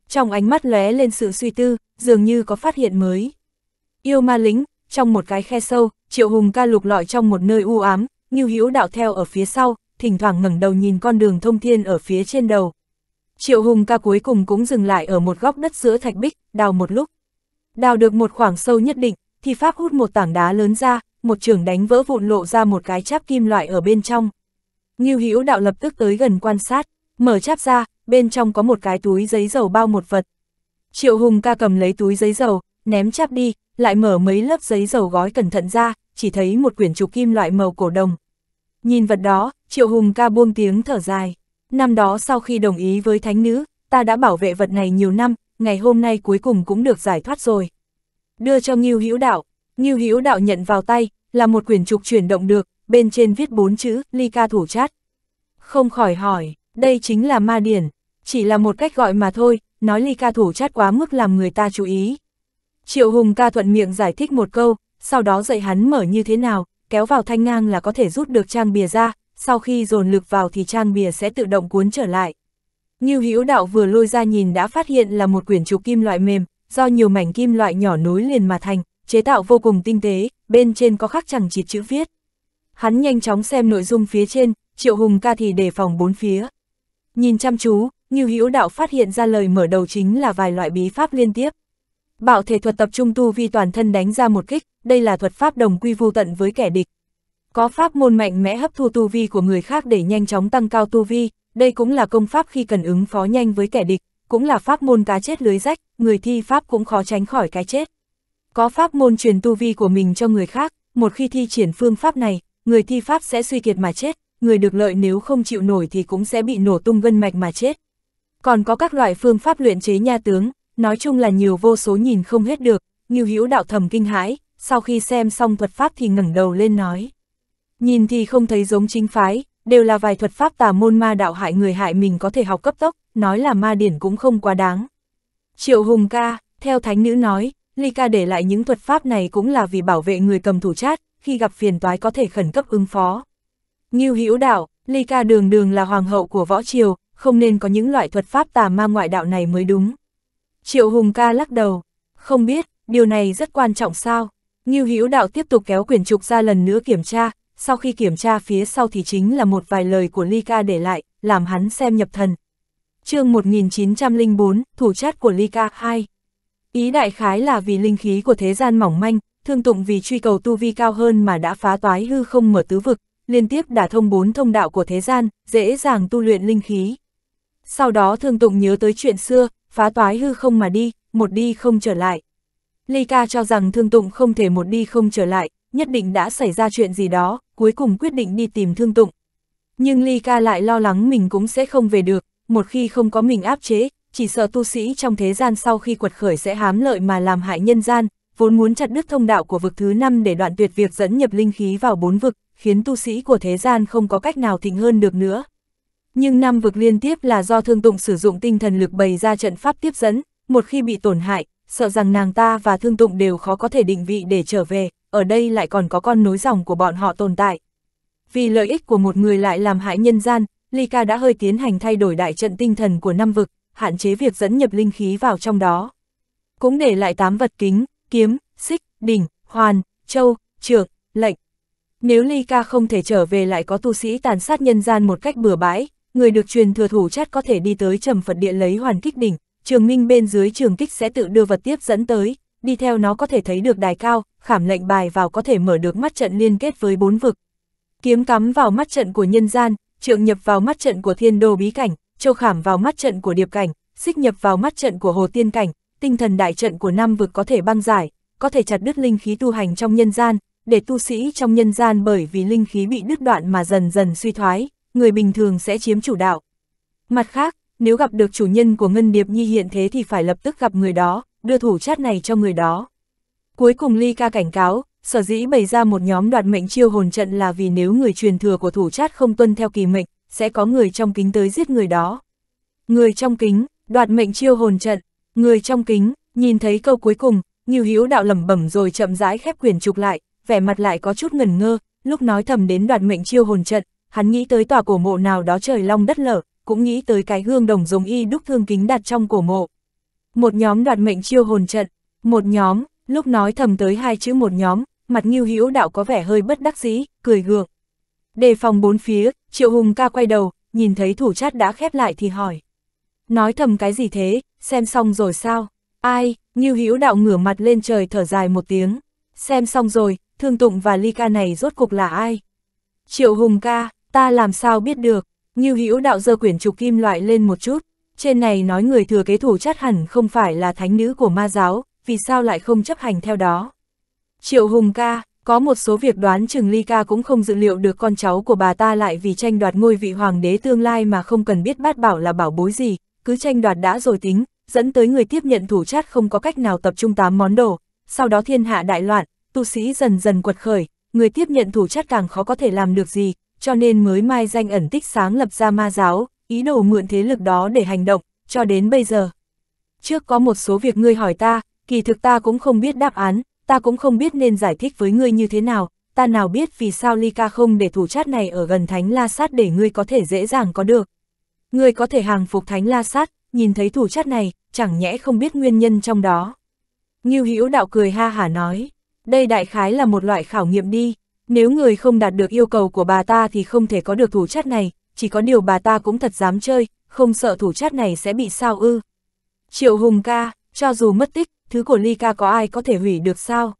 Trong ánh mắt lóe lên sự suy tư, dường như có phát hiện mới. Yêu ma lính, trong một cái khe sâu, Triệu Hùng ca lục lọi trong một nơi u ám, Ngưu Hữu đạo theo ở phía sau, thỉnh thoảng ngẩng đầu nhìn con đường thông thiên ở phía trên đầu. Triệu Hùng ca cuối cùng cũng dừng lại ở một góc đất giữa thạch bích, đào một lúc. Đào được một khoảng sâu nhất định, thì Pháp hút một tảng đá lớn ra, một trường đánh vỡ vụn lộ ra một cái cháp kim loại ở bên trong. Ngưu Hữu đạo lập tức tới gần quan sát, mở cháp ra, bên trong có một cái túi giấy dầu bao một vật. Triệu Hùng ca cầm lấy túi giấy dầu, ném chắp đi, lại mở mấy lớp giấy dầu gói cẩn thận ra, chỉ thấy một quyển trục kim loại màu cổ đồng. Nhìn vật đó, Triệu Hùng ca buông tiếng thở dài. Năm đó sau khi đồng ý với thánh nữ, ta đã bảo vệ vật này nhiều năm, ngày hôm nay cuối cùng cũng được giải thoát rồi. Đưa cho Ngưu Hữu Đạo, Ngưu Hữu Đạo nhận vào tay, là một quyển trục chuyển động được, bên trên viết bốn chữ, ly ca thủ chát. Không khỏi hỏi, đây chính là ma điển, chỉ là một cách gọi mà thôi, nói ly ca thủ chát quá mức làm người ta chú ý. Triệu Hùng ca thuận miệng giải thích một câu, sau đó dạy hắn mở như thế nào, kéo vào thanh ngang là có thể rút được trang bìa ra, sau khi dồn lực vào thì trang bìa sẽ tự động cuốn trở lại. Như hữu đạo vừa lôi ra nhìn đã phát hiện là một quyển trục kim loại mềm, do nhiều mảnh kim loại nhỏ nối liền mà thành, chế tạo vô cùng tinh tế, bên trên có khắc chẳng chịt chữ viết. Hắn nhanh chóng xem nội dung phía trên, Triệu Hùng ca thì đề phòng bốn phía. Nhìn chăm chú, Như hữu đạo phát hiện ra lời mở đầu chính là vài loại bí pháp liên tiếp. Bạo thể thuật tập trung tu vi toàn thân đánh ra một kích, đây là thuật pháp đồng quy vô tận với kẻ địch. Có pháp môn mạnh mẽ hấp thu tu vi của người khác để nhanh chóng tăng cao tu vi, đây cũng là công pháp khi cần ứng phó nhanh với kẻ địch, cũng là pháp môn cá chết lưới rách, người thi pháp cũng khó tránh khỏi cái chết. Có pháp môn truyền tu vi của mình cho người khác, một khi thi triển phương pháp này, người thi pháp sẽ suy kiệt mà chết, người được lợi nếu không chịu nổi thì cũng sẽ bị nổ tung gân mạch mà chết. Còn có các loại phương pháp luyện chế nha tướng, nói chung là nhiều vô số nhìn không hết được, Ngưu Hữu đạo thầm kinh hãi, sau khi xem xong thuật pháp thì ngẩng đầu lên nói. Nhìn thì không thấy giống chính phái, đều là vài thuật pháp tà môn ma đạo hại người hại mình có thể học cấp tốc, nói là ma điển cũng không quá đáng. Triệu Hùng ca, theo thánh nữ nói, Ly ca để lại những thuật pháp này cũng là vì bảo vệ người cầm thủ chát, khi gặp phiền toái có thể khẩn cấp ứng phó. Ngưu Hữu đạo, Ly ca đường đường là hoàng hậu của võ triều, không nên có những loại thuật pháp tà ma ngoại đạo này mới đúng. Triệu Hùng ca lắc đầu, không biết, điều này rất quan trọng sao. Ngưu Hữu Đạo tiếp tục kéo quyển trục ra lần nữa kiểm tra, sau khi kiểm tra phía sau thì chính là một vài lời của Ly Ca để lại, làm hắn xem nhập thần. chương 1904, thủ chát của Ly Ca 2. Ý đại khái là vì linh khí của thế gian mỏng manh, thương tụng vì truy cầu tu vi cao hơn mà đã phá toái hư không mở tứ vực, liên tiếp đả thông bốn thông đạo của thế gian, dễ dàng tu luyện linh khí. Sau đó thương tụng nhớ tới chuyện xưa, phá toái hư không mà đi, một đi không trở lại. Ly ca cho rằng thương tụng không thể một đi không trở lại, nhất định đã xảy ra chuyện gì đó, cuối cùng quyết định đi tìm thương tụng. Nhưng Ly ca lại lo lắng mình cũng sẽ không về được, một khi không có mình áp chế, chỉ sợ tu sĩ trong thế gian sau khi quật khởi sẽ hám lợi mà làm hại nhân gian, vốn muốn chặt đứt thông đạo của vực thứ năm để đoạn tuyệt việc dẫn nhập linh khí vào bốn vực, khiến tu sĩ của thế gian không có cách nào thịnh hơn được nữa, nhưng năm vực liên tiếp là do thương tùng sử dụng tinh thần lực bày ra trận pháp tiếp dẫn, một khi bị tổn hại, sợ rằng nàng ta và thương tụng đều khó có thể định vị để trở về, ở đây lại còn có con nối dòng của bọn họ tồn tại. Vì lợi ích của một người lại làm hại nhân gian, Ly Ca đã hơi tiến hành thay đổi đại trận tinh thần của năm vực, hạn chế việc dẫn nhập linh khí vào trong đó. Cũng để lại tám vật kính, kiếm, xích, đỉnh, hoàn, châu, trượng, lệnh. Nếu Ly Ca không thể trở về lại có tu sĩ tàn sát nhân gian một cách bừa bãi, người được truyền thừa thủ chát có thể đi tới trầm Phật Điện lấy hoàn kích đỉnh, trường minh bên dưới trường kích sẽ tự đưa vật tiếp dẫn tới, đi theo nó có thể thấy được đài cao, khảm lệnh bài vào có thể mở được mắt trận liên kết với bốn vực. Kiếm cắm vào mắt trận của nhân gian, trượng nhập vào mắt trận của thiên đô bí cảnh, châu khảm vào mắt trận của điệp cảnh, xích nhập vào mắt trận của hồ tiên cảnh, tinh thần đại trận của năm vực có thể băng giải, có thể chặt đứt linh khí tu hành trong nhân gian, để tu sĩ trong nhân gian bởi vì linh khí bị đứt đoạn mà dần dần suy thoái, người bình thường sẽ chiếm chủ đạo. Mặt khác, nếu gặp được chủ nhân của Ngân Điệp Nhi hiện thế thì phải lập tức gặp người đó, đưa thủ chát này cho người đó. Cuối cùng Ly Ca cảnh cáo, sở dĩ bày ra một nhóm đoạt mệnh chiêu hồn trận là vì nếu người truyền thừa của thủ chát không tuân theo kỳ mệnh, sẽ có người trong kính tới giết người đó. Người trong kính, đoạt mệnh chiêu hồn trận, người trong kính, nhìn thấy câu cuối cùng, Nghiêu Hữu đạo lẩm bẩm rồi chậm rãi khép quyển trục lại, vẻ mặt lại có chút ngẩn ngơ, lúc nói thầm đến đoạt mệnh chiêu hồn trận, hắn nghĩ tới tòa cổ mộ nào đó trời long đất lở, cũng nghĩ tới cái hương đồng giống y đúc thương kính đặt trong cổ mộ. Một nhóm đoạt mệnh chiêu hồn trận, một nhóm, lúc nói thầm tới hai chữ một nhóm, mặt nghiêu hữu đạo có vẻ hơi bất đắc dĩ, cười gượng. Đề phòng bốn phía, triệu hùng ca quay đầu, nhìn thấy thủ chát đã khép lại thì hỏi. Nói thầm cái gì thế, xem xong rồi sao? Ai, nghiêu hữu đạo ngửa mặt lên trời thở dài một tiếng. Xem xong rồi, thương tụng và ly ca này rốt cục là ai? Triệu hùng ca, Ta làm sao biết được, Như Hữu đạo dơ quyển trục kim loại lên một chút, trên này nói người thừa kế thủ chắc hẳn không phải là thánh nữ của ma giáo, vì sao lại không chấp hành theo đó. Triệu Hùng ca, có một số việc đoán chừng Ly ca cũng không dự liệu được con cháu của bà ta lại vì tranh đoạt ngôi vị hoàng đế tương lai mà không cần biết bát bảo là bảo bối gì, cứ tranh đoạt đã rồi tính, dẫn tới người tiếp nhận thủ chát không có cách nào tập trung tám món đồ, sau đó thiên hạ đại loạn, tu sĩ dần dần quật khởi, người tiếp nhận thủ chát càng khó có thể làm được gì, cho nên mới mai danh ẩn tích sáng lập ra ma giáo, ý đồ mượn thế lực đó để hành động, cho đến bây giờ. Trước có một số việc ngươi hỏi ta, kỳ thực ta cũng không biết đáp án, ta cũng không biết nên giải thích với ngươi như thế nào, ta nào biết vì sao ly ca không để thủ chát này ở gần Thánh La Sát để ngươi có thể dễ dàng có được. Ngươi có thể hàng phục Thánh La Sát, nhìn thấy thủ chát này, chẳng nhẽ không biết nguyên nhân trong đó. Nghiêu Hữu đạo cười ha hả nói, đây đại khái là một loại khảo nghiệm đi, nếu người không đạt được yêu cầu của bà ta thì không thể có được thủ chất này, chỉ có điều bà ta cũng thật dám chơi, không sợ thủ chất này sẽ bị sao ư. Triệu Hùng ca, cho dù mất tích, thứ của Ly ca có ai có thể hủy được sao?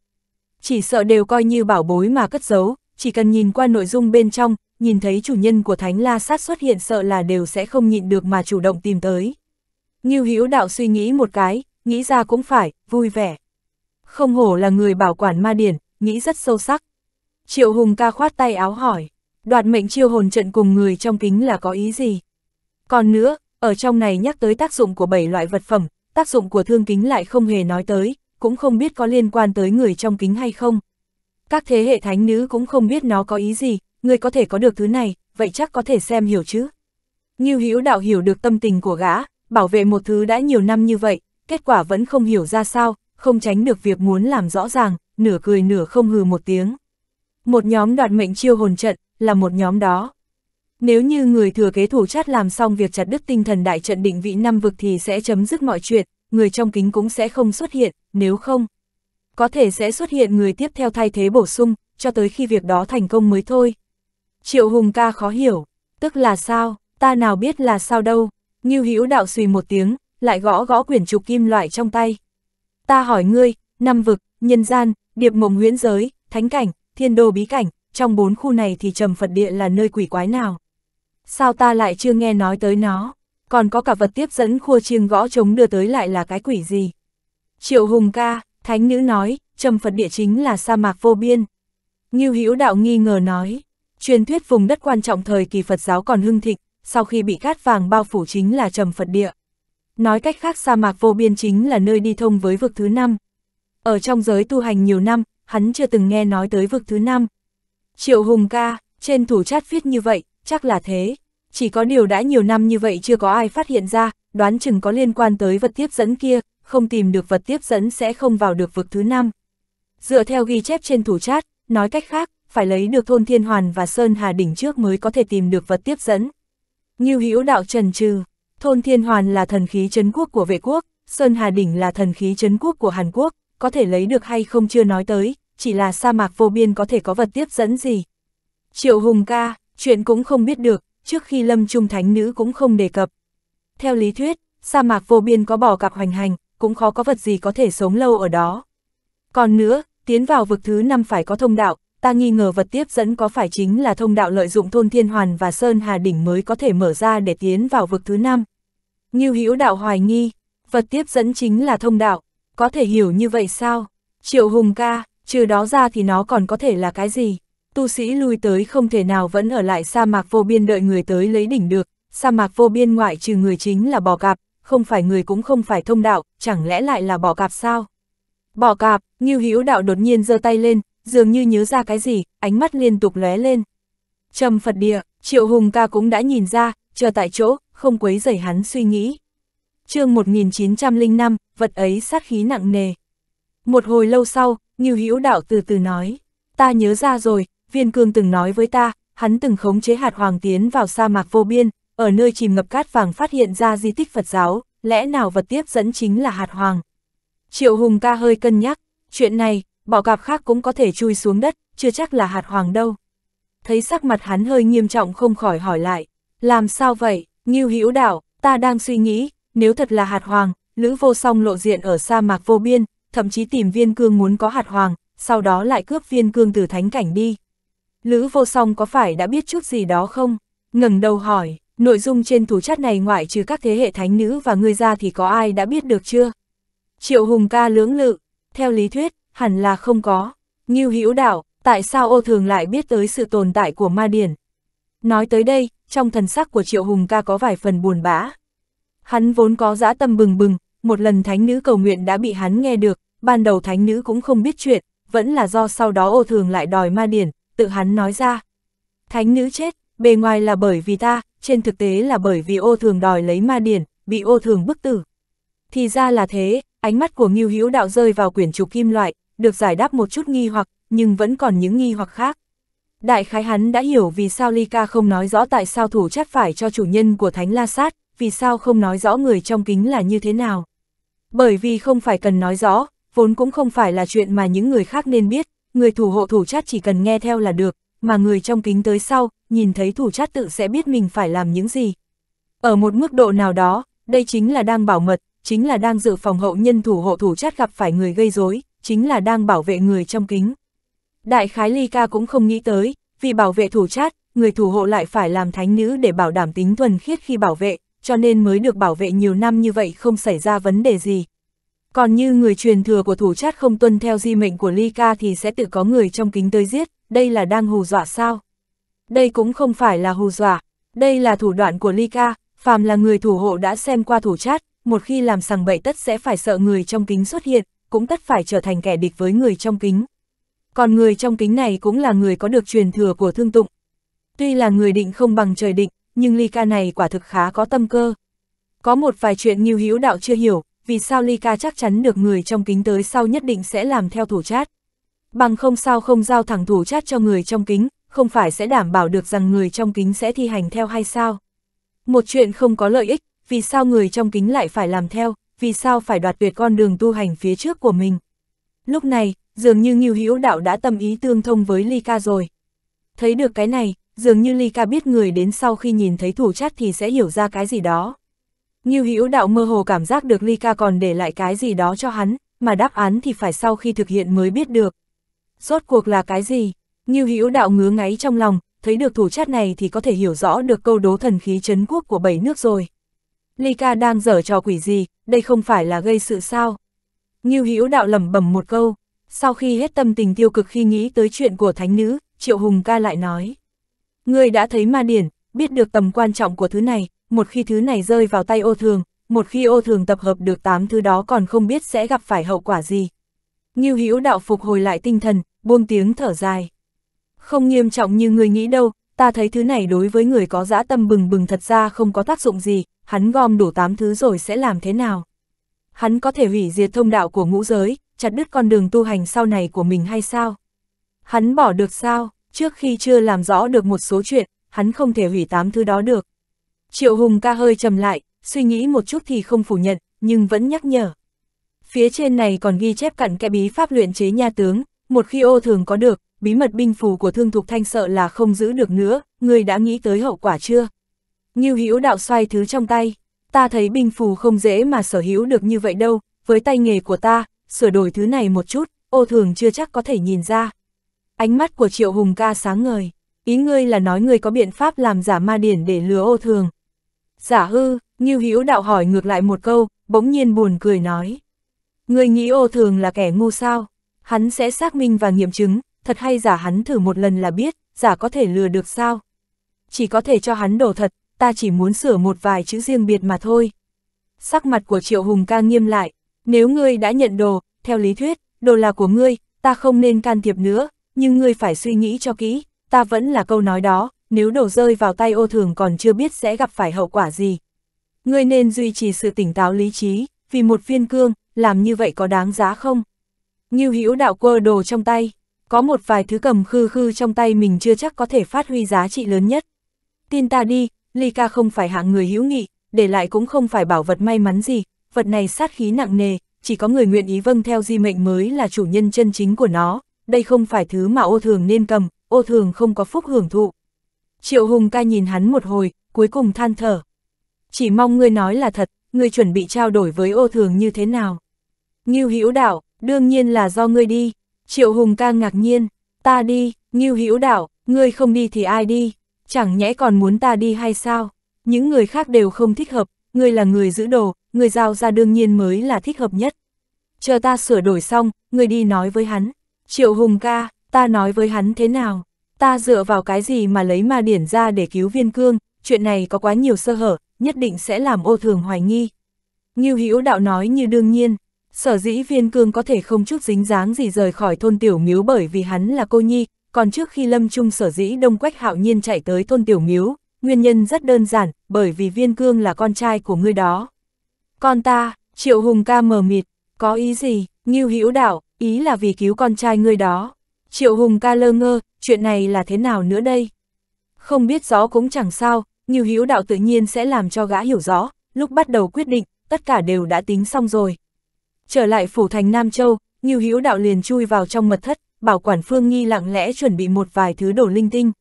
Chỉ sợ đều coi như bảo bối mà cất giấu, chỉ cần nhìn qua nội dung bên trong, nhìn thấy chủ nhân của Thánh La Sát xuất hiện sợ là đều sẽ không nhịn được mà chủ động tìm tới. Ngưu Hữu Đạo suy nghĩ một cái, nghĩ ra cũng phải, vui vẻ. Không hổ là người bảo quản ma điển, nghĩ rất sâu sắc. Triệu Hùng ca khoát tay áo hỏi, đoạt mệnh chiêu hồn trận cùng người trong kính là có ý gì? Còn nữa, ở trong này nhắc tới tác dụng của bảy loại vật phẩm, tác dụng của thương kính lại không hề nói tới, cũng không biết có liên quan tới người trong kính hay không. Các thế hệ thánh nữ cũng không biết nó có ý gì, người có thể có được thứ này, vậy chắc có thể xem hiểu chứ. Nghiêu hữu đạo hiểu được tâm tình của gã, bảo vệ một thứ đã nhiều năm như vậy, kết quả vẫn không hiểu ra sao, không tránh được việc muốn làm rõ ràng, nửa cười nửa không hừ một tiếng. Một nhóm đoạt mệnh chiêu hồn trận, là một nhóm đó. Nếu như người thừa kế thủ chát làm xong việc chặt đứt tinh thần đại trận định vị năm vực thì sẽ chấm dứt mọi chuyện, người trong kính cũng sẽ không xuất hiện, nếu không. Có thể sẽ xuất hiện người tiếp theo thay thế bổ sung, cho tới khi việc đó thành công mới thôi. Triệu Hùng ca khó hiểu, tức là sao, ta nào biết là sao đâu, như Hữu đạo xùy một tiếng, lại gõ gõ quyển trục kim loại trong tay. Ta hỏi ngươi, năm vực, nhân gian, điệp mộng huyễn giới, thánh cảnh, thiên đô bí cảnh, trong bốn khu này thì trầm Phật địa là nơi quỷ quái nào. Sao ta lại chưa nghe nói tới nó, còn có cả vật tiếp dẫn khua chiêng gõ trống đưa tới lại là cái quỷ gì. Triệu Hùng ca, thánh nữ nói, trầm Phật địa chính là sa mạc vô biên. Ngưu Hữu đạo nghi ngờ nói, truyền thuyết vùng đất quan trọng thời kỳ Phật giáo còn hưng thịnh, sau khi bị cát vàng bao phủ chính là trầm Phật địa. Nói cách khác sa mạc vô biên chính là nơi đi thông với vực thứ năm. Ở trong giới tu hành nhiều năm, hắn chưa từng nghe nói tới vực thứ năm. Triệu Hùng ca, trên thủ chát viết như vậy, chắc là thế. Chỉ có điều đã nhiều năm như vậy chưa có ai phát hiện ra, đoán chừng có liên quan tới vật tiếp dẫn kia, không tìm được vật tiếp dẫn sẽ không vào được vực thứ năm. Dựa theo ghi chép trên thủ chát, nói cách khác, phải lấy được thôn thiên hoàn và sơn hà đỉnh trước mới có thể tìm được vật tiếp dẫn. Như hữu đạo trần trừ, thôn thiên hoàn là thần khí chấn quốc của vệ quốc, sơn hà đỉnh là thần khí chấn quốc của Hàn Quốc, có thể lấy được hay không chưa nói tới, chỉ là sa mạc vô biên có thể có vật tiếp dẫn gì. Triệu Hùng ca, chuyện cũng không biết được, trước khi lâm trung thánh nữ cũng không đề cập. Theo lý thuyết, sa mạc vô biên có bò cạp hoành hành, cũng khó có vật gì có thể sống lâu ở đó. Còn nữa, tiến vào vực thứ năm phải có thông đạo, ta nghi ngờ vật tiếp dẫn có phải chính là thông đạo lợi dụng thôn thiên hoàn và sơn hà đỉnh mới có thể mở ra để tiến vào vực thứ năm. Như hữu đạo hoài nghi, vật tiếp dẫn chính là thông đạo, có thể hiểu như vậy sao? Triệu Hùng ca, trừ đó ra thì nó còn có thể là cái gì? Tu sĩ lui tới không thể nào vẫn ở lại sa mạc vô biên đợi người tới lấy đỉnh được, sa mạc vô biên ngoại trừ người chính là bò cạp, không phải người cũng không phải thông đạo, chẳng lẽ lại là bò cạp sao? Bò cạp, Ngưu Hữu Đạo đột nhiên giơ tay lên, dường như nhớ ra cái gì, ánh mắt liên tục lóe lên. Trầm Phật địa, Triệu Hùng ca cũng đã nhìn ra, chờ tại chỗ, không quấy rầy hắn suy nghĩ chương 1905, vật ấy sát khí nặng nề. Một hồi lâu sau, Nghiêu Hữu Đạo từ từ nói, ta nhớ ra rồi, Viên Cương từng nói với ta, hắn từng khống chế hạt hoàng tiến vào sa mạc vô biên, ở nơi chìm ngập cát vàng phát hiện ra di tích Phật giáo, lẽ nào vật tiếp dẫn chính là hạt hoàng. Triệu Hùng ca hơi cân nhắc, chuyện này, bỏ gặp khác cũng có thể chui xuống đất, chưa chắc là hạt hoàng đâu. Thấy sắc mặt hắn hơi nghiêm trọng không khỏi hỏi lại, làm sao vậy, Nghiêu Hữu Đạo, ta đang suy nghĩ, nếu thật là hạt hoàng, Lữ Vô Song lộ diện ở sa mạc vô biên, thậm chí tìm viên cương muốn có hạt hoàng, sau đó lại cướp viên cương từ thánh cảnh đi. Lữ Vô Song có phải đã biết chút gì đó không? ngẩng đầu hỏi, nội dung trên thủ chất này ngoại trừ các thế hệ thánh nữ và người ra thì có ai đã biết được chưa? Triệu Hùng ca lưỡng lự, theo lý thuyết, hẳn là không có. Ngưu Hữu Đạo, tại sao ô thường lại biết tới sự tồn tại của ma điển? Nói tới đây, trong thần sắc của Triệu Hùng ca có vài phần buồn bã. Hắn vốn có dã tâm bừng bừng, một lần thánh nữ cầu nguyện đã bị hắn nghe được, ban đầu thánh nữ cũng không biết chuyện, vẫn là do sau đó ô thường lại đòi ma điển, tự hắn nói ra. Thánh nữ chết, bề ngoài là bởi vì ta, trên thực tế là bởi vì ô thường đòi lấy ma điển, bị ô thường bức tử. Thì ra là thế, ánh mắt của Ngưu Hữu Đạo rơi vào quyển trục kim loại, được giải đáp một chút nghi hoặc, nhưng vẫn còn những nghi hoặc khác. Đại khái hắn đã hiểu vì sao Ly Ca không nói rõ tại sao thủ chắc phải cho chủ nhân của Thánh La Sát, vì sao không nói rõ người trong kính là như thế nào. Bởi vì không phải cần nói rõ, vốn cũng không phải là chuyện mà những người khác nên biết, người thủ hộ thủ chát chỉ cần nghe theo là được, mà người trong kính tới sau, nhìn thấy thủ chát tự sẽ biết mình phải làm những gì. Ở một mức độ nào đó, đây chính là đang bảo mật, chính là đang dự phòng hậu nhân thủ hộ thủ chát gặp phải người gây rối, chính là đang bảo vệ người trong kính. Đại khái ly ca cũng không nghĩ tới, vì bảo vệ thủ chát, người thủ hộ lại phải làm thánh nữ để bảo đảm tính thuần khiết khi bảo vệ, cho nên mới được bảo vệ nhiều năm như vậy không xảy ra vấn đề gì. Còn như người truyền thừa của thủ chát không tuân theo di mệnh của Ly Ca thì sẽ tự có người trong kính tới giết, đây là đang hù dọa sao? Đây cũng không phải là hù dọa, đây là thủ đoạn của Ly Ca, phàm là người thủ hộ đã xem qua thủ chát, một khi làm sằng bậy tất sẽ phải sợ người trong kính xuất hiện, cũng tất phải trở thành kẻ địch với người trong kính. Còn người trong kính này cũng là người có được truyền thừa của thương tụng. Tuy là người định không bằng trời định, nhưng ly ca này quả thực khá có tâm cơ. Có một vài chuyện Ngưu Hữu Đạo chưa hiểu, vì sao ly ca chắc chắn được người trong kính tới sau nhất định sẽ làm theo thủ chát. Bằng không sao không giao thẳng thủ chát cho người trong kính, không phải sẽ đảm bảo được rằng người trong kính sẽ thi hành theo hay sao? Một chuyện không có lợi ích, vì sao người trong kính lại phải làm theo, vì sao phải đoạt tuyệt con đường tu hành phía trước của mình? Lúc này, dường như Ngưu Hữu Đạo đã tâm ý tương thông với Ly Ca rồi. Thấy được cái này, dường như Ly Ca biết người đến sau khi nhìn thấy thủ chắc thì sẽ hiểu ra cái gì đó. Như hữu đạo mơ hồ cảm giác được Ly Ca còn để lại cái gì đó cho hắn, mà đáp án thì phải sau khi thực hiện mới biết được. Rốt cuộc là cái gì? Như hữu đạo ngứa ngáy trong lòng, thấy được thủ chát này thì có thể hiểu rõ được câu đố thần khí chấn quốc của bảy nước rồi. Ly ca đang dở trò quỷ gì, đây không phải là gây sự sao? Như hữu đạo lẩm bẩm một câu, sau khi hết tâm tình tiêu cực khi nghĩ tới chuyện của thánh nữ, Triệu Hùng ca lại nói. Ngươi đã thấy ma điển, biết được tầm quan trọng của thứ này, một khi thứ này rơi vào tay ô thường, một khi ô thường tập hợp được tám thứ đó còn không biết sẽ gặp phải hậu quả gì. Ngưu Hữu đạo phục hồi lại tinh thần, buông tiếng thở dài. Không nghiêm trọng như người nghĩ đâu, ta thấy thứ này đối với người có dã tâm bừng bừng thật ra không có tác dụng gì, hắn gom đủ tám thứ rồi sẽ làm thế nào? Hắn có thể hủy diệt thông đạo của ngũ giới, chặt đứt con đường tu hành sau này của mình hay sao? Hắn bỏ được sao? trước khi chưa làm rõ được một số chuyện, hắn không thể hủy tám thứ đó được. Triệu Hùng ca hơi trầm lại, suy nghĩ một chút thì không phủ nhận, nhưng vẫn nhắc nhở. Phía trên này còn ghi chép cặn kẽ bí pháp luyện chế nha tướng, một khi ô thường có được, bí mật binh phù của thương thục thanh sợ là không giữ được nữa, người đã nghĩ tới hậu quả chưa? Ngưu Hữu đạo xoay thứ trong tay, ta thấy binh phù không dễ mà sở hữu được như vậy đâu, với tay nghề của ta, sửa đổi thứ này một chút, ô thường chưa chắc có thể nhìn ra. Ánh mắt của Triệu Hùng ca sáng ngời, ý ngươi là nói ngươi có biện pháp làm giả ma điển để lừa ô thường. Giả hư, Nghiêu Hữu đạo hỏi ngược lại một câu, bỗng nhiên buồn cười nói. Ngươi nghĩ ô thường là kẻ ngu sao? Hắn sẽ xác minh và nghiệm chứng, thật hay giả hắn thử một lần là biết, giả có thể lừa được sao? Chỉ có thể cho hắn đổ thật, ta chỉ muốn sửa một vài chữ riêng biệt mà thôi. Sắc mặt của Triệu Hùng ca nghiêm lại, nếu ngươi đã nhận đồ, theo lý thuyết, đồ là của ngươi, ta không nên can thiệp nữa, nhưng ngươi phải suy nghĩ cho kỹ, ta vẫn là câu nói đó, nếu đổ rơi vào tay ô thường còn chưa biết sẽ gặp phải hậu quả gì. Ngươi nên duy trì sự tỉnh táo lý trí, vì một viên cương, làm như vậy có đáng giá không? Ngưu hữu đạo quơ đồ trong tay, có một vài thứ cầm khư khư trong tay mình chưa chắc có thể phát huy giá trị lớn nhất. Tin ta đi, Ly ca không phải hạng người hữu nghị, để lại cũng không phải bảo vật may mắn gì, vật này sát khí nặng nề, chỉ có người nguyện ý vâng theo di mệnh mới là chủ nhân chân chính của nó, đây không phải thứ mà ô thường nên cầm, ô thường không có phúc hưởng thụ. Triệu Hùng ca nhìn hắn một hồi, cuối cùng than thở. Chỉ mong ngươi nói là thật, ngươi chuẩn bị trao đổi với ô thường như thế nào. Ngưu Hữu Đạo, đương nhiên là do ngươi đi. Triệu Hùng ca ngạc nhiên, ta đi, Ngưu Hữu Đạo, ngươi không đi thì ai đi, chẳng nhẽ còn muốn ta đi hay sao? Những người khác đều không thích hợp, ngươi là người giữ đồ, người giao ra đương nhiên mới là thích hợp nhất. Chờ ta sửa đổi xong, ngươi đi nói với hắn. Triệu Hùng ca, ta nói với hắn thế nào? Ta dựa vào cái gì mà lấy ma điển ra để cứu viên cương, chuyện này có quá nhiều sơ hở, nhất định sẽ làm ô thường hoài nghi. Ngưu Hữu đạo nói như đương nhiên, sở dĩ viên cương có thể không chút dính dáng gì rời khỏi thôn tiểu miếu bởi vì hắn là cô nhi, còn trước khi lâm trung sở dĩ đông quách hạo nhiên chạy tới thôn tiểu miếu, nguyên nhân rất đơn giản, bởi vì viên cương là con trai của ngươi đó. Con ta, triệu hùng ca mờ mịt, có ý gì, Ngưu Hữu đạo, ý là vì cứu con trai ngươi đó. Triệu Hùng ca lơ ngơ, chuyện này là thế nào nữa đây? Không biết rõ cũng chẳng sao, nhiều hữu đạo tự nhiên sẽ làm cho gã hiểu rõ, lúc bắt đầu quyết định, tất cả đều đã tính xong rồi. Trở lại phủ thành Nam Châu, nhiều hữu đạo liền chui vào trong mật thất, bảo quản Phương Nghi lặng lẽ chuẩn bị một vài thứ đồ linh tinh.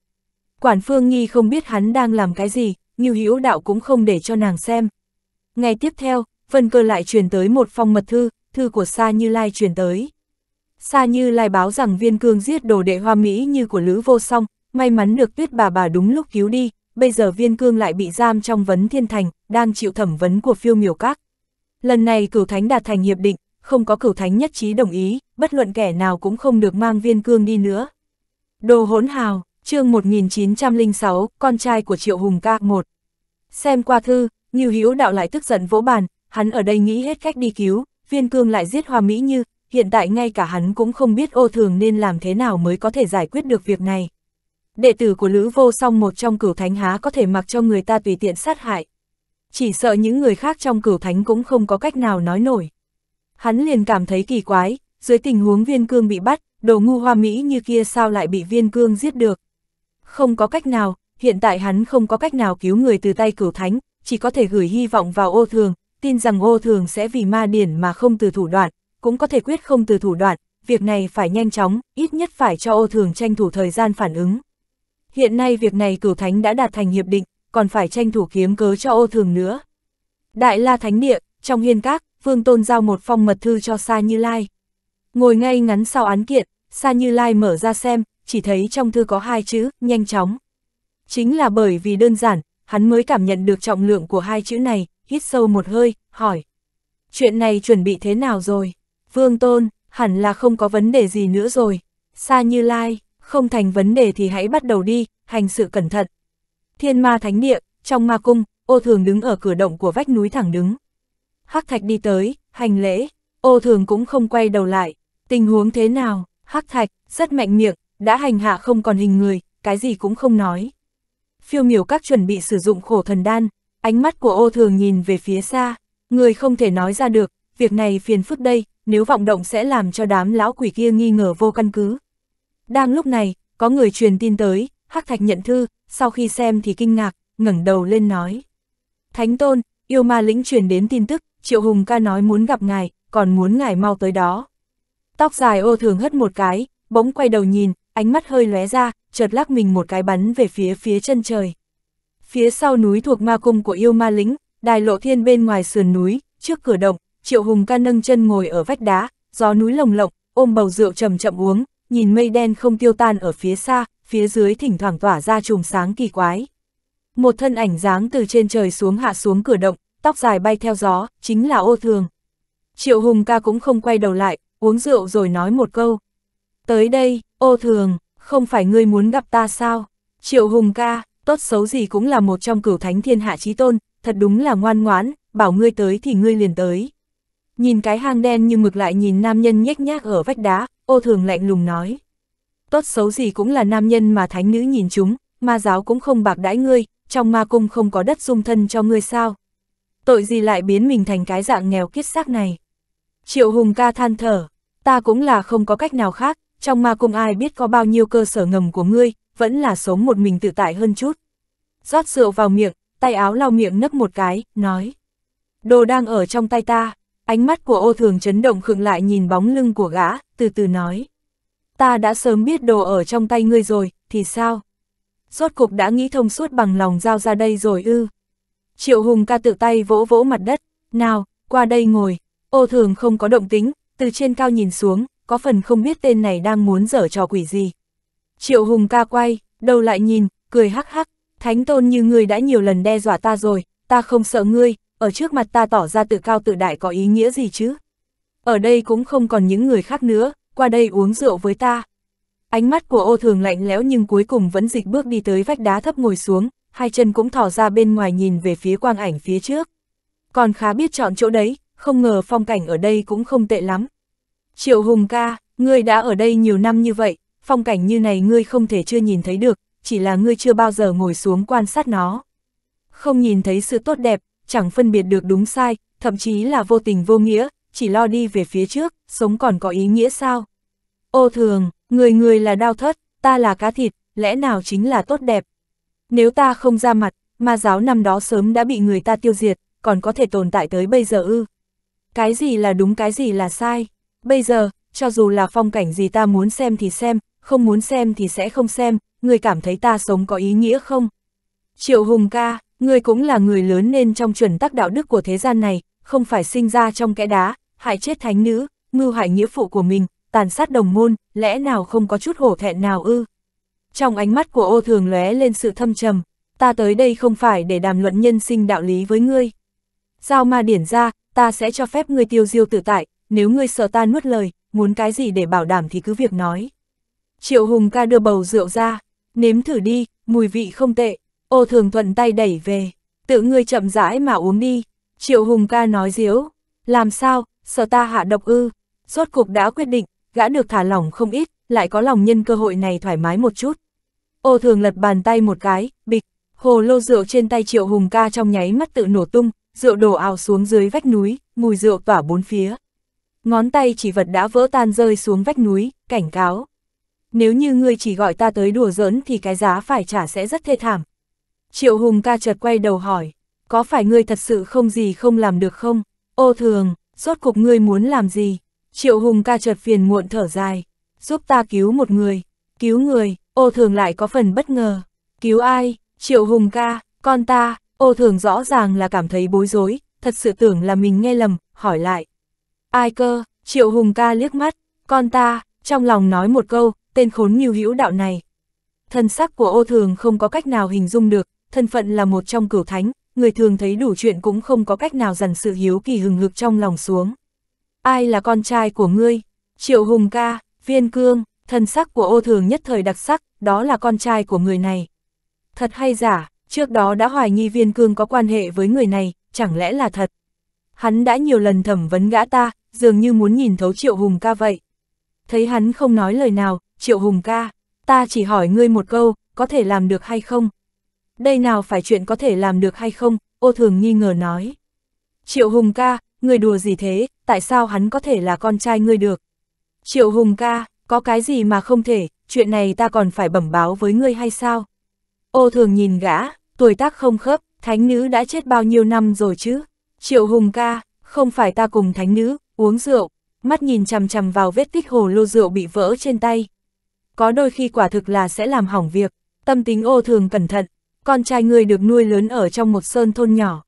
Quản Phương Nghi không biết hắn đang làm cái gì, nhiều hữu đạo cũng không để cho nàng xem. Ngày tiếp theo, Vân Cơ lại truyền tới một phong mật thư, thư của Sa Như Lai truyền tới. Xa như lai báo rằng viên cương giết đồ đệ hoa Mỹ như của Lữ Vô Song, may mắn được tuyết bà bà đúng lúc cứu đi, bây giờ viên cương lại bị giam trong vấn thiên thành, đang chịu thẩm vấn của phiêu miểu các. Lần này cửu thánh đạt thành hiệp định, không có cửu thánh nhất trí đồng ý, bất luận kẻ nào cũng không được mang viên cương đi nữa. Đồ hỗn hào, chương 1906, con trai của Triệu Hùng ca một. Xem qua thư, Như Hữu đạo lại tức giận vỗ bàn, hắn ở đây nghĩ hết cách đi cứu, viên cương lại giết Hoa Mỹ Như, hiện tại ngay cả hắn cũng không biết ô thường nên làm thế nào mới có thể giải quyết được việc này. Đệ tử của Lữ Vô Song một trong cửu thánh há có thể mặc cho người ta tùy tiện sát hại. Chỉ sợ những người khác trong cửu thánh cũng không có cách nào nói nổi. Hắn liền cảm thấy kỳ quái, dưới tình huống viên cương bị bắt, đồ ngu hoa Mỹ như kia sao lại bị viên cương giết được. Không có cách nào, hiện tại hắn không có cách nào cứu người từ tay cửu thánh, chỉ có thể gửi hy vọng vào ô thường, tin rằng ô thường sẽ vì ma điển mà không từ thủ đoạn, cũng có thể quyết không từ thủ đoạn, việc này phải nhanh chóng, ít nhất phải cho ô thường tranh thủ thời gian phản ứng. Hiện nay việc này cửu thánh đã đạt thành hiệp định, còn phải tranh thủ kiếm cớ cho ô thường nữa. Đại la thánh địa, trong hiên các, Vương Tôn giao một phong mật thư cho Sa Như Lai. Ngồi ngay ngắn sau án kiện, Sa Như Lai mở ra xem, chỉ thấy trong thư có hai chữ, nhanh chóng. Chính là bởi vì đơn giản, hắn mới cảm nhận được trọng lượng của hai chữ này, hít sâu một hơi, hỏi. Chuyện này chuẩn bị thế nào rồi? Vương Tôn, hẳn là không có vấn đề gì nữa rồi. xa Như Lai, không thành vấn đề thì hãy bắt đầu đi, hành sự cẩn thận. Thiên ma thánh địa, trong ma cung, ô thường đứng ở cửa động của vách núi thẳng đứng. Hắc thạch đi tới, hành lễ, ô thường cũng không quay đầu lại. Tình huống thế nào, hắc thạch, rất mạnh miệng, đã hành hạ không còn hình người, cái gì cũng không nói. Phiêu miểu các chuẩn bị sử dụng khổ thần đan, ánh mắt của ô thường nhìn về phía xa, người không thể nói ra được, việc này phiền phức đây, nếu vọng động sẽ làm cho đám lão quỷ kia nghi ngờ vô căn cứ. Đang lúc này, có người truyền tin tới, Hắc Thạch nhận thư, sau khi xem thì kinh ngạc, ngẩng đầu lên nói. Thánh Tôn, yêu ma lĩnh truyền đến tin tức, Triệu Hùng ca nói muốn gặp ngài, còn muốn ngài mau tới đó. Tóc dài ô thường hất một cái, bỗng quay đầu nhìn, ánh mắt hơi lóe ra, chợt lắc mình một cái bắn về phía phía chân trời. Phía sau núi thuộc ma cung của yêu ma lĩnh, đài lộ thiên bên ngoài sườn núi, trước cửa động, Triệu Hùng ca nâng chân ngồi ở vách đá, gió núi lồng lộng, ôm bầu rượu chậm chậm uống, nhìn mây đen không tiêu tan ở phía xa, phía dưới thỉnh thoảng tỏa ra chùm sáng kỳ quái. Một thân ảnh dáng từ trên trời xuống hạ xuống cửa động, tóc dài bay theo gió, chính là ô thường. Triệu Hùng ca cũng không quay đầu lại, uống rượu rồi nói một câu. Tới đây, ô thường, không phải ngươi muốn gặp ta sao? Triệu Hùng ca, tốt xấu gì cũng là một trong cửu thánh thiên hạ trí tôn, thật đúng là ngoan ngoãn, bảo ngươi tới thì ngươi liền tới nhìn cái hang đen như mực lại nhìn nam nhân nhếch nhác ở vách đá, ô thường lạnh lùng nói. Tốt xấu gì cũng là nam nhân mà thánh nữ nhìn chúng, ma giáo cũng không bạc đãi ngươi, trong ma cung không có đất dung thân cho ngươi sao. Tội gì lại biến mình thành cái dạng nghèo kiết xác này. Triệu Hùng ca than thở, ta cũng là không có cách nào khác, trong ma cung ai biết có bao nhiêu cơ sở ngầm của ngươi, vẫn là sống một mình tự tại hơn chút. rót rượu vào miệng, tay áo lau miệng nấc một cái, nói. Đồ đang ở trong tay ta, Ánh mắt của ô thường chấn động khựng lại nhìn bóng lưng của gã, từ từ nói. Ta đã sớm biết đồ ở trong tay ngươi rồi, thì sao? Rốt cục đã nghĩ thông suốt bằng lòng giao ra đây rồi ư. Triệu Hùng ca tự tay vỗ vỗ mặt đất, nào, qua đây ngồi. Ô thường không có động tính, từ trên cao nhìn xuống, có phần không biết tên này đang muốn dở trò quỷ gì. Triệu Hùng ca quay, đầu lại nhìn, cười hắc hắc, thánh tôn như ngươi đã nhiều lần đe dọa ta rồi, ta không sợ ngươi, ở trước mặt ta tỏ ra tự cao tự đại có ý nghĩa gì chứ? Ở đây cũng không còn những người khác nữa, qua đây uống rượu với ta. Ánh mắt của ô thường lạnh lẽo nhưng cuối cùng vẫn dịch bước đi tới vách đá thấp ngồi xuống, hai chân cũng thỏ ra bên ngoài nhìn về phía quang ảnh phía trước. Còn khá biết chọn chỗ đấy, không ngờ phong cảnh ở đây cũng không tệ lắm. Triệu Hùng ca, ngươi đã ở đây nhiều năm như vậy, phong cảnh như này ngươi không thể chưa nhìn thấy được, chỉ là ngươi chưa bao giờ ngồi xuống quan sát nó. Không nhìn thấy sự tốt đẹp, chẳng phân biệt được đúng sai, thậm chí là vô tình vô nghĩa, chỉ lo đi về phía trước, sống còn có ý nghĩa sao? Ô thường, người người là đau thất, ta là cá thịt, lẽ nào chính là tốt đẹp? Nếu ta không ra mặt, ma giáo năm đó sớm đã bị người ta tiêu diệt, còn có thể tồn tại tới bây giờ ư? Cái gì là đúng cái gì là sai? Bây giờ, cho dù là phong cảnh gì ta muốn xem thì xem, không muốn xem thì sẽ không xem, người cảm thấy ta sống có ý nghĩa không? Triệu Hùng ca, Ngươi cũng là người lớn nên trong chuẩn tắc đạo đức của thế gian này, không phải sinh ra trong kẽ đá, hại chết thánh nữ, mưu hại nghĩa phụ của mình, tàn sát đồng môn, lẽ nào không có chút hổ thẹn nào ư? Trong ánh mắt của ô thường lóe lên sự thâm trầm, ta tới đây không phải để đàm luận nhân sinh đạo lý với ngươi. Giao ma điển ra, ta sẽ cho phép ngươi tiêu diêu tự tại, nếu ngươi sợ ta nuốt lời, muốn cái gì để bảo đảm thì cứ việc nói. Triệu Hùng ca đưa bầu rượu ra, nếm thử đi, mùi vị không tệ, Ô thường thuận tay đẩy về, tự ngươi chậm rãi mà uống đi. Triệu Hùng ca nói diếu, làm sao, sợ ta hạ độc ư. Rốt cuộc đã quyết định, gã được thả lỏng không ít, lại có lòng nhân cơ hội này thoải mái một chút. Ô thường lật bàn tay một cái, bịch, hồ lô rượu trên tay Triệu Hùng ca trong nháy mắt tự nổ tung, rượu đổ ào xuống dưới vách núi, mùi rượu tỏa bốn phía. Ngón tay chỉ vật đã vỡ tan rơi xuống vách núi, cảnh cáo. Nếu như ngươi chỉ gọi ta tới đùa giỡn thì cái giá phải trả sẽ rất thê thảm, Triệu Hùng ca chợt quay đầu hỏi, có phải ngươi thật sự không gì không làm được không? Ô thường, rốt cuộc ngươi muốn làm gì? Triệu Hùng ca chợt phiền muộn thở dài, giúp ta cứu một người, cứu người, ô thường lại có phần bất ngờ. Cứu ai? Triệu Hùng ca, con ta, ô thường rõ ràng là cảm thấy bối rối, thật sự tưởng là mình nghe lầm, hỏi lại. Ai cơ? Triệu Hùng ca liếc mắt, con ta, trong lòng nói một câu, tên khốn như hữu đạo này. Thân sắc của ô thường không có cách nào hình dung được, thân phận là một trong cửu thánh, người thường thấy đủ chuyện cũng không có cách nào dằn sự hiếu kỳ hừng hực trong lòng xuống. Ai là con trai của ngươi? Triệu Hùng ca, Viên Cương, thân sắc của ô thường nhất thời đặc sắc, đó là con trai của người này. Thật hay giả, trước đó đã hoài nghi Viên Cương có quan hệ với người này, chẳng lẽ là thật? Hắn đã nhiều lần thẩm vấn gã ta, dường như muốn nhìn thấu Triệu Hùng ca vậy. Thấy hắn không nói lời nào, Triệu Hùng ca, ta chỉ hỏi ngươi một câu, có thể làm được hay không? đây nào phải chuyện có thể làm được hay không, ô thường nghi ngờ nói. Triệu Hùng ca, người đùa gì thế, tại sao hắn có thể là con trai ngươi được? Triệu Hùng ca, có cái gì mà không thể, chuyện này ta còn phải bẩm báo với ngươi hay sao? Ô thường nhìn gã, tuổi tác không khớp, thánh nữ đã chết bao nhiêu năm rồi chứ? Triệu Hùng ca, không phải ta cùng thánh nữ, uống rượu, mắt nhìn chằm chằm vào vết tích hồ lô rượu bị vỡ trên tay. Có đôi khi quả thực là sẽ làm hỏng việc, tâm tính ô thường cẩn thận, con trai ngươi được nuôi lớn ở trong một sơn thôn nhỏ.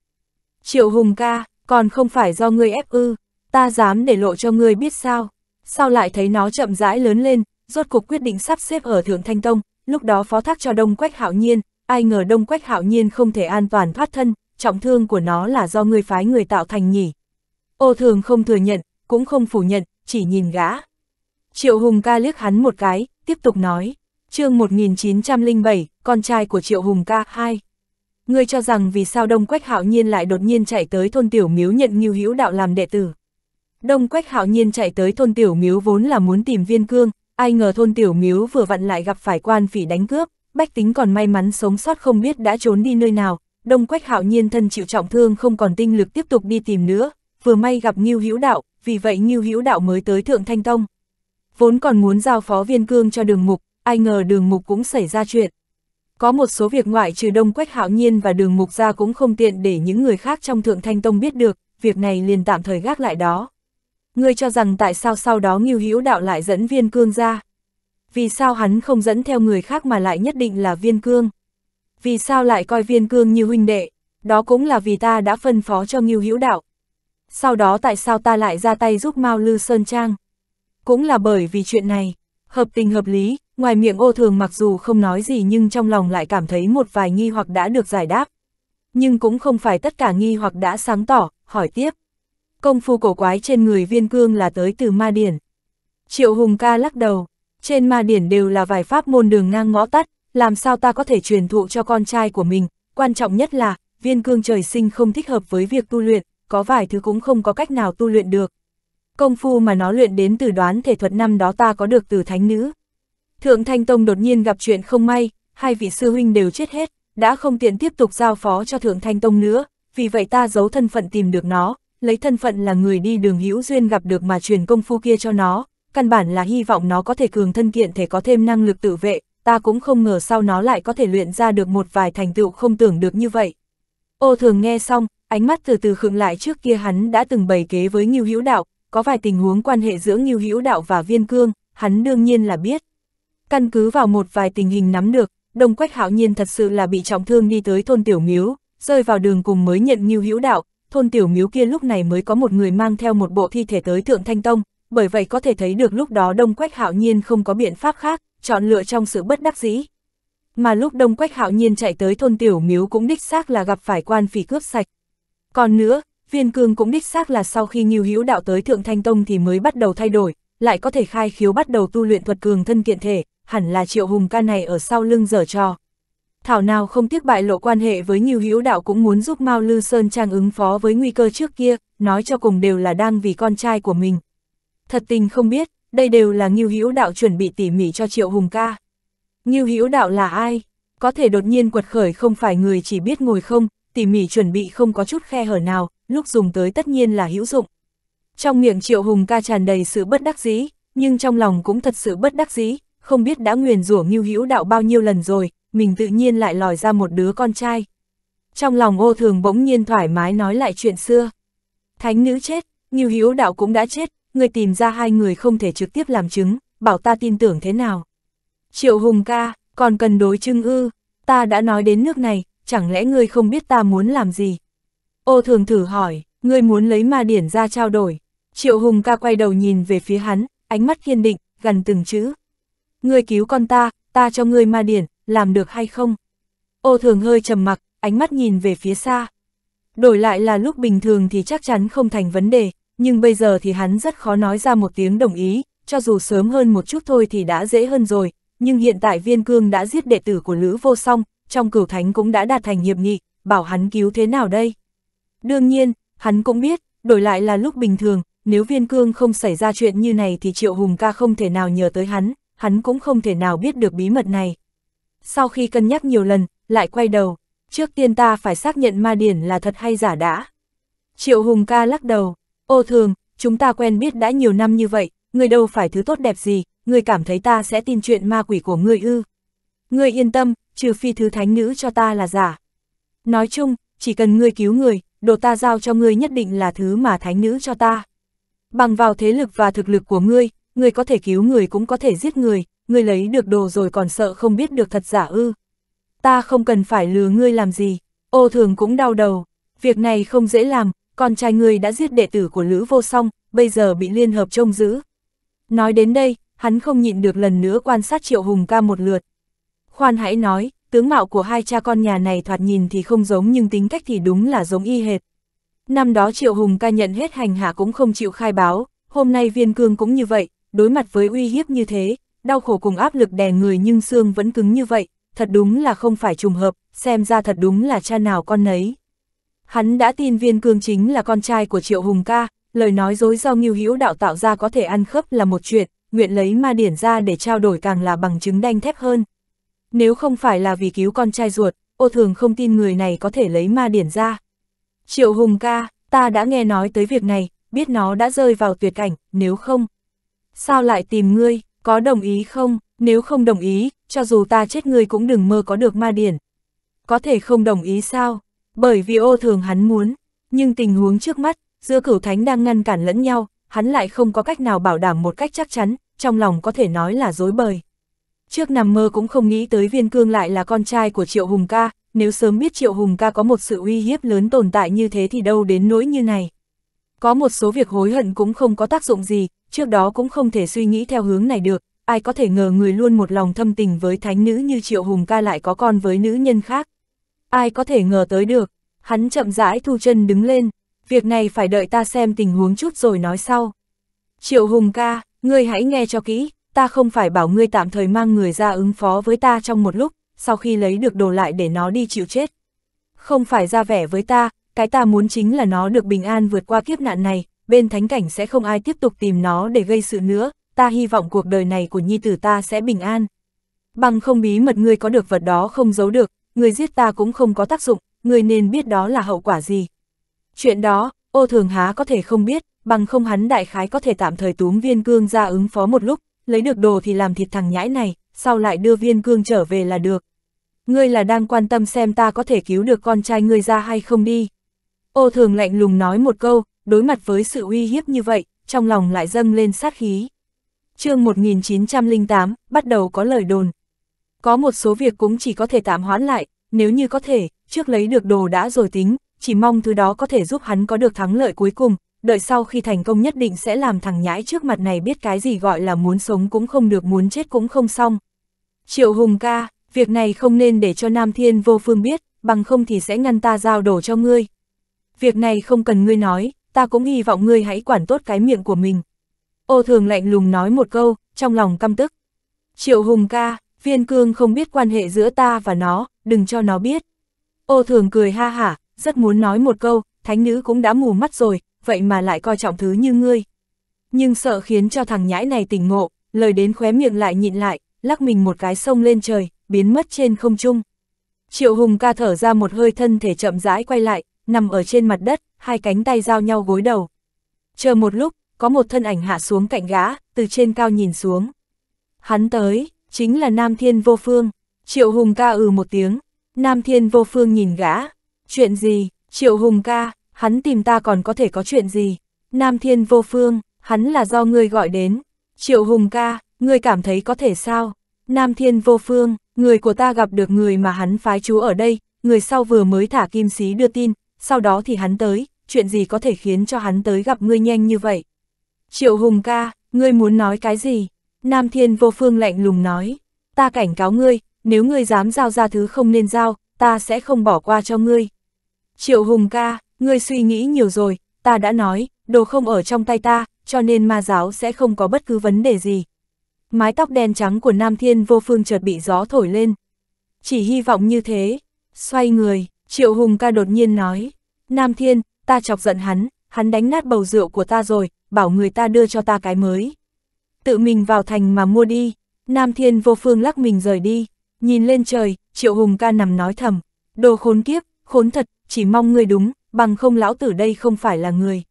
Triệu Hùng ca, còn không phải do ngươi ép ư, ta dám để lộ cho ngươi biết sao. Sao lại thấy nó chậm rãi lớn lên, rốt cuộc quyết định sắp xếp ở Thượng Thanh Tông, lúc đó phó thác cho Đông Quách Hạo Nhiên, ai ngờ Đông Quách Hạo Nhiên không thể an toàn thoát thân, trọng thương của nó là do ngươi phái người tạo thành nhỉ. Ô thường không thừa nhận, cũng không phủ nhận, chỉ nhìn gã. Triệu Hùng ca liếc hắn một cái, tiếp tục nói chương 1907, con trai của Triệu Hùng ca 2. Ngươi cho rằng vì sao Đông Quách Hạo Nhiên lại đột nhiên chạy tới thôn Tiểu Miếu nhận Ngưu Hữu Đạo làm đệ tử. Đông Quách Hạo Nhiên chạy tới thôn Tiểu Miếu vốn là muốn tìm Viên Cương, ai ngờ thôn Tiểu Miếu vừa vặn lại gặp phải quan phỉ đánh cướp, bách tính còn may mắn sống sót không biết đã trốn đi nơi nào. Đông Quách Hạo Nhiên thân chịu trọng thương không còn tinh lực tiếp tục đi tìm nữa, vừa may gặp Ngưu Hữu Đạo, vì vậy Ngưu Hữu Đạo mới tới Thượng Thanh Tông. Vốn còn muốn giao phó Viên Cương cho Đường Mục, ai ngờ đường mục cũng xảy ra chuyện. Có một số việc ngoại trừ đông quách hạo nhiên và đường mục ra cũng không tiện để những người khác trong thượng thanh tông biết được, việc này liền tạm thời gác lại đó. Ngươi cho rằng tại sao sau đó Ngưu Hữu Đạo lại dẫn viên cương ra? Vì sao hắn không dẫn theo người khác mà lại nhất định là viên cương? Vì sao lại coi viên cương như huynh đệ? Đó cũng là vì ta đã phân phó cho Ngưu Hữu Đạo. Sau đó tại sao ta lại ra tay giúp Mao Lư Sơn Trang? Cũng là bởi vì chuyện này, hợp tình hợp lý, Ngoài miệng ô thường mặc dù không nói gì nhưng trong lòng lại cảm thấy một vài nghi hoặc đã được giải đáp. Nhưng cũng không phải tất cả nghi hoặc đã sáng tỏ, hỏi tiếp. Công phu cổ quái trên người viên cương là tới từ ma điển. Triệu Hùng ca lắc đầu, trên ma điển đều là vài pháp môn đường ngang ngõ tắt, làm sao ta có thể truyền thụ cho con trai của mình, quan trọng nhất là, viên cương trời sinh không thích hợp với việc tu luyện, có vài thứ cũng không có cách nào tu luyện được. Công phu mà nó luyện đến từ đoán thể thuật năm đó ta có được từ thánh nữ. Thượng Thanh Tông đột nhiên gặp chuyện không may, hai vị sư huynh đều chết hết, đã không tiện tiếp tục giao phó cho Thượng Thanh Tông nữa, vì vậy ta giấu thân phận tìm được nó, lấy thân phận là người đi đường hữu duyên gặp được mà truyền công phu kia cho nó, căn bản là hy vọng nó có thể cường thân kiện thể có thêm năng lực tự vệ, ta cũng không ngờ sau nó lại có thể luyện ra được một vài thành tựu không tưởng được như vậy. Ô thường nghe xong, ánh mắt từ từ khựng lại trước kia hắn đã từng bày kế với Ngưu Hữu Đạo, có vài tình huống quan hệ giữa Ngưu Hữu Đạo và Viên Cương, hắn đương nhiên là biết. Căn cứ vào một vài tình hình nắm được, Đông Quách Hạo Nhiên thật sự là bị trọng thương đi tới thôn Tiểu Miếu, rơi vào đường cùng mới nhận Ngưu Hữu Đạo, thôn Tiểu Miếu kia lúc này mới có một người mang theo một bộ thi thể tới Thượng Thanh Tông, bởi vậy có thể thấy được lúc đó Đông Quách Hạo Nhiên không có biện pháp khác, chọn lựa trong sự bất đắc dĩ. Mà lúc Đông Quách Hạo Nhiên chạy tới thôn Tiểu Miếu cũng đích xác là gặp phải quan phỉ cướp sạch. Còn nữa, Viên Cương cũng đích xác là sau khi Ngưu Hữu Đạo tới Thượng Thanh Tông thì mới bắt đầu thay đổi, lại có thể khai khiếu bắt đầu tu luyện thuật cường thân kiện thể, hẳn là triệu hùng ca này ở sau lưng giở trò. Thảo nào không tiếc bại lộ quan hệ với nhiều hữu đạo cũng muốn giúp Mao Lư Sơn Trang ứng phó với nguy cơ trước kia, nói cho cùng đều là đang vì con trai của mình. Thật tình không biết, đây đều là Ngưu Hữu Đạo chuẩn bị tỉ mỉ cho Triệu Hùng ca. Ngưu Hữu Đạo là ai? Có thể đột nhiên quật khởi không phải người chỉ biết ngồi không, tỉ mỉ chuẩn bị không có chút khe hở nào, lúc dùng tới tất nhiên là hữu dụng. Trong miệng Triệu Hùng ca tràn đầy sự bất đắc dĩ, nhưng trong lòng cũng thật sự bất đắc dĩ, không biết đã nguyền rủa Ngưu Hữu Đạo bao nhiêu lần rồi, mình tự nhiên lại lòi ra một đứa con trai. Trong lòng Ô Thường bỗng nhiên thoải mái nói lại chuyện xưa. Thánh nữ chết, Ngưu Hữu Đạo cũng đã chết, người tìm ra hai người không thể trực tiếp làm chứng, bảo ta tin tưởng thế nào. Triệu Hùng ca, còn cần đối chứng ư, ta đã nói đến nước này, chẳng lẽ ngươi không biết ta muốn làm gì? Ô Thường thử hỏi, ngươi muốn lấy ma điển ra trao đổi. Triệu Hùng ca quay đầu nhìn về phía hắn, ánh mắt kiên định, gần từng chữ, ngươi cứu con ta, ta cho ngươi ma điển, làm được hay không? Ô thường hơi trầm mặc, ánh mắt nhìn về phía xa. Đổi lại là lúc bình thường thì chắc chắn không thành vấn đề, nhưng bây giờ thì hắn rất khó nói ra một tiếng đồng ý, cho dù sớm hơn một chút thôi thì đã dễ hơn rồi, nhưng hiện tại viên cương đã giết đệ tử của Lữ Vô Song, trong cửu thánh cũng đã đạt thành hiệp nghị, bảo hắn cứu thế nào đây? Đương nhiên, hắn cũng biết, đổi lại là lúc bình thường, nếu viên cương không xảy ra chuyện như này thì Triệu Hùng ca không thể nào nhờ tới hắn, hắn cũng không thể nào biết được bí mật này. Sau khi cân nhắc nhiều lần, lại quay đầu, trước tiên ta phải xác nhận ma điển là thật hay giả đã. Triệu Hùng ca lắc đầu, ô thường, chúng ta quen biết đã nhiều năm như vậy, người đâu phải thứ tốt đẹp gì, người cảm thấy ta sẽ tin chuyện ma quỷ của người ư. Người yên tâm, trừ phi thứ thánh nữ cho ta là giả. Nói chung, chỉ cần ngươi cứu người, đồ ta giao cho ngươi nhất định là thứ mà thánh nữ cho ta. Bằng vào thế lực và thực lực của ngươi, người có thể cứu người cũng có thể giết người, người lấy được đồ rồi còn sợ không biết được thật giả ư. Ta không cần phải lừa ngươi làm gì, ô thường cũng đau đầu, việc này không dễ làm, con trai ngươi đã giết đệ tử của Lữ Vô Song, bây giờ bị Liên Hợp trông giữ. Nói đến đây, hắn không nhịn được lần nữa quan sát Triệu Hùng ca một lượt. Khoan hãy nói, tướng mạo của hai cha con nhà này thoạt nhìn thì không giống nhưng tính cách thì đúng là giống y hệt. Năm đó Triệu Hùng ca nhận hết hành hạ cũng không chịu khai báo, hôm nay viên cương cũng như vậy, đối mặt với uy hiếp như thế, đau khổ cùng áp lực đè người nhưng xương vẫn cứng như vậy, thật đúng là không phải trùng hợp, xem ra thật đúng là cha nào con nấy. Hắn đã tin viên cương chính là con trai của Triệu Hùng ca, lời nói dối do nghiêu hữu đạo tạo ra có thể ăn khớp là một chuyện, nguyện lấy ma điển ra để trao đổi càng là bằng chứng đanh thép hơn. Nếu không phải là vì cứu con trai ruột, ô thường không tin người này có thể lấy ma điển ra. Triệu Hùng ca, ta đã nghe nói tới việc này, biết nó đã rơi vào tuyệt cảnh, nếu không sao lại tìm ngươi, có đồng ý không, nếu không đồng ý, cho dù ta chết ngươi cũng đừng mơ có được ma điển. Có thể không đồng ý sao, bởi vì ô thường hắn muốn, nhưng tình huống trước mắt, giữa cửu thánh đang ngăn cản lẫn nhau, hắn lại không có cách nào bảo đảm một cách chắc chắn, trong lòng có thể nói là dối bời. Trước nằm mơ cũng không nghĩ tới viên cương lại là con trai của Triệu Hùng ca, nếu sớm biết Triệu Hùng ca có một sự uy hiếp lớn tồn tại như thế thì đâu đến nỗi như này. Có một số việc hối hận cũng không có tác dụng gì, trước đó cũng không thể suy nghĩ theo hướng này được, ai có thể ngờ người luôn một lòng thâm tình với thánh nữ như Triệu Hùng ca lại có con với nữ nhân khác. Ai có thể ngờ tới được, hắn chậm rãi thu chân đứng lên, việc này phải đợi ta xem tình huống chút rồi nói sau. Triệu Hùng ca, ngươi hãy nghe cho kỹ, ta không phải bảo ngươi tạm thời mang người ra ứng phó với ta trong một lúc, sau khi lấy được đồ lại để nó đi chịu chết. Không phải ra vẻ với ta, cái ta muốn chính là nó được bình an vượt qua kiếp nạn này, bên thánh cảnh sẽ không ai tiếp tục tìm nó để gây sự nữa, ta hy vọng cuộc đời này của nhi tử ta sẽ bình an. Bằng không bí mật ngươi có được vật đó không giấu được, ngươi giết ta cũng không có tác dụng, ngươi nên biết đó là hậu quả gì. Chuyện đó, ô thường há có thể không biết, bằng không hắn đại khái có thể tạm thời túm viên cương ra ứng phó một lúc, lấy được đồ thì làm thịt thằng nhãi này, sau lại đưa viên cương trở về là được. Ngươi là đang quan tâm xem ta có thể cứu được con trai ngươi ra hay không đi. Ô thường lạnh lùng nói một câu, đối mặt với sự uy hiếp như vậy, trong lòng lại dâng lên sát khí. chương 1908, bắt đầu có lời đồn. Có một số việc cũng chỉ có thể tạm hoãn lại, nếu như có thể, trước lấy được đồ đã rồi tính, chỉ mong thứ đó có thể giúp hắn có được thắng lợi cuối cùng, đợi sau khi thành công nhất định sẽ làm thằng nhãi trước mặt này biết cái gì gọi là muốn sống cũng không được muốn chết cũng không xong. Triệu Hùng ca, việc này không nên để cho Nam Thiên vô phương biết, bằng không thì sẽ ngăn ta giao đồ cho ngươi, việc này không cần ngươi nói, ta cũng hy vọng ngươi hãy quản tốt cái miệng của mình. Ô thường lạnh lùng nói một câu, trong lòng căm tức. Triệu hùng ca, viên cương không biết quan hệ giữa ta và nó, đừng cho nó biết. Ô thường cười ha hả, rất muốn nói một câu, thánh nữ cũng đã mù mắt rồi, vậy mà lại coi trọng thứ như ngươi. Nhưng sợ khiến cho thằng nhãi này tỉnh ngộ, lời đến khóe miệng lại nhịn lại, lắc mình một cái sông lên trời, biến mất trên không trung. Triệu Hùng ca thở ra một hơi thân thể chậm rãi quay lại, nằm ở trên mặt đất, hai cánh tay giao nhau gối đầu. Chờ một lúc, có một thân ảnh hạ xuống cạnh gã, từ trên cao nhìn xuống. Hắn tới, chính là Nam Thiên Vô Phương. Triệu Hùng ca ừ một tiếng, Nam Thiên Vô Phương nhìn gã. Chuyện gì, Triệu Hùng ca, hắn tìm ta còn có thể có chuyện gì? Nam Thiên Vô Phương, hắn là do ngươi gọi đến. Triệu Hùng ca, ngươi cảm thấy có thể sao? Nam Thiên Vô Phương, người của ta gặp được người mà hắn phái chú ở đây, người sau vừa mới thả kim sĩ đưa tin, sau đó thì hắn tới, chuyện gì có thể khiến cho hắn tới gặp ngươi nhanh như vậy? Triệu Hùng ca, ngươi muốn nói cái gì? Nam Thiên Vô Phương lạnh lùng nói, ta cảnh cáo ngươi, nếu ngươi dám giao ra thứ không nên giao, ta sẽ không bỏ qua cho ngươi. Triệu Hùng ca, ngươi suy nghĩ nhiều rồi, ta đã nói, đồ không ở trong tay ta, cho nên ma giáo sẽ không có bất cứ vấn đề gì. Mái tóc đen trắng của Nam Thiên Vô Phương chợt bị gió thổi lên. Chỉ hy vọng như thế, xoay người, Triệu Hùng ca đột nhiên nói, Nam Thiên, ta chọc giận hắn, hắn đánh nát bầu rượu của ta rồi, bảo người ta đưa cho ta cái mới. Tự mình vào thành mà mua đi, Nam Thiên vô phương lắc mình rời đi, nhìn lên trời, Triệu Hùng ca nằm nói thầm, đồ khốn kiếp, khốn thật, chỉ mong người đúng, bằng không lão tử đây không phải là người.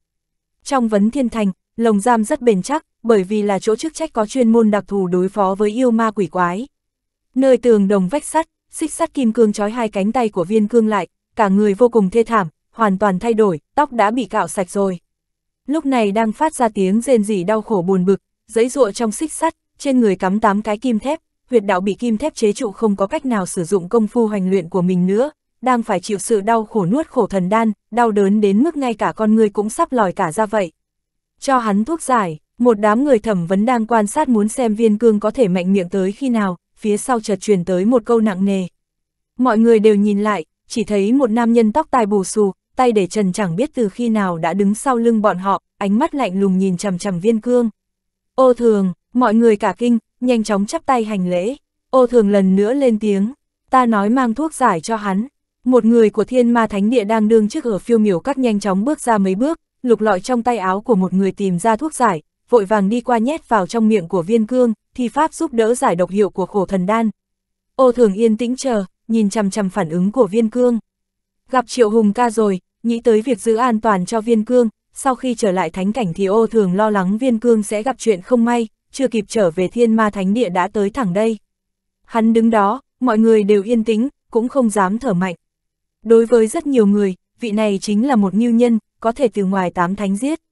Trong vấn thiên thành, lồng giam rất bền chắc, bởi vì là chỗ chức trách có chuyên môn đặc thù đối phó với yêu ma quỷ quái. Nơi tường đồng vách sắt, xích sắt kim cương trói hai cánh tay của viên cương lại, cả người vô cùng thê thảm, hoàn toàn thay đổi, tóc đã bị cạo sạch rồi. Lúc này đang phát ra tiếng rên rỉ đau khổ buồn bực, giấy ruộng trong xích sắt, trên người cắm tám cái kim thép, huyệt đạo bị kim thép chế trụ không có cách nào sử dụng công phu hoành luyện của mình nữa, đang phải chịu sự đau khổ nuốt khổ thần đan, đau đớn đến mức ngay cả con người cũng sắp lòi cả ra vậy. Cho hắn thuốc giải, một đám người thẩm vấn đang quan sát muốn xem viên cương có thể mạnh miệng tới khi nào, phía sau chợt truyền tới một câu nặng nề. Mọi người đều nhìn lại, chỉ thấy một nam nhân tóc tai bù xù, tay để trần chẳng biết từ khi nào đã đứng sau lưng bọn họ, ánh mắt lạnh lùng nhìn chằm chằm viên cương. Ô thường, mọi người cả kinh, nhanh chóng chắp tay hành lễ. Ô thường lần nữa lên tiếng, ta nói mang thuốc giải cho hắn. Một người của thiên ma thánh địa đang đương trước ở phiêu miểu các nhanh chóng bước ra mấy bước, lục lọi trong tay áo của một người tìm ra thuốc giải, vội vàng đi qua nhét vào trong miệng của viên cương, thi pháp giúp đỡ giải độc hiệu của khổ thần đan. Ô thường yên tĩnh chờ, nhìn chằm chằm phản ứng của viên cương. Gặp triệu hùng ca rồi, nghĩ tới việc giữ an toàn cho viên cương, sau khi trở lại thánh cảnh thì ô thường lo lắng viên cương sẽ gặp chuyện không may, chưa kịp trở về thiên ma thánh địa đã tới thẳng đây. Hắn đứng đó, mọi người đều yên tĩnh, cũng không dám thở mạnh. Đối với rất nhiều người, vị này chính là một nghiêu nhân, có thể từ ngoài tám thánh giết.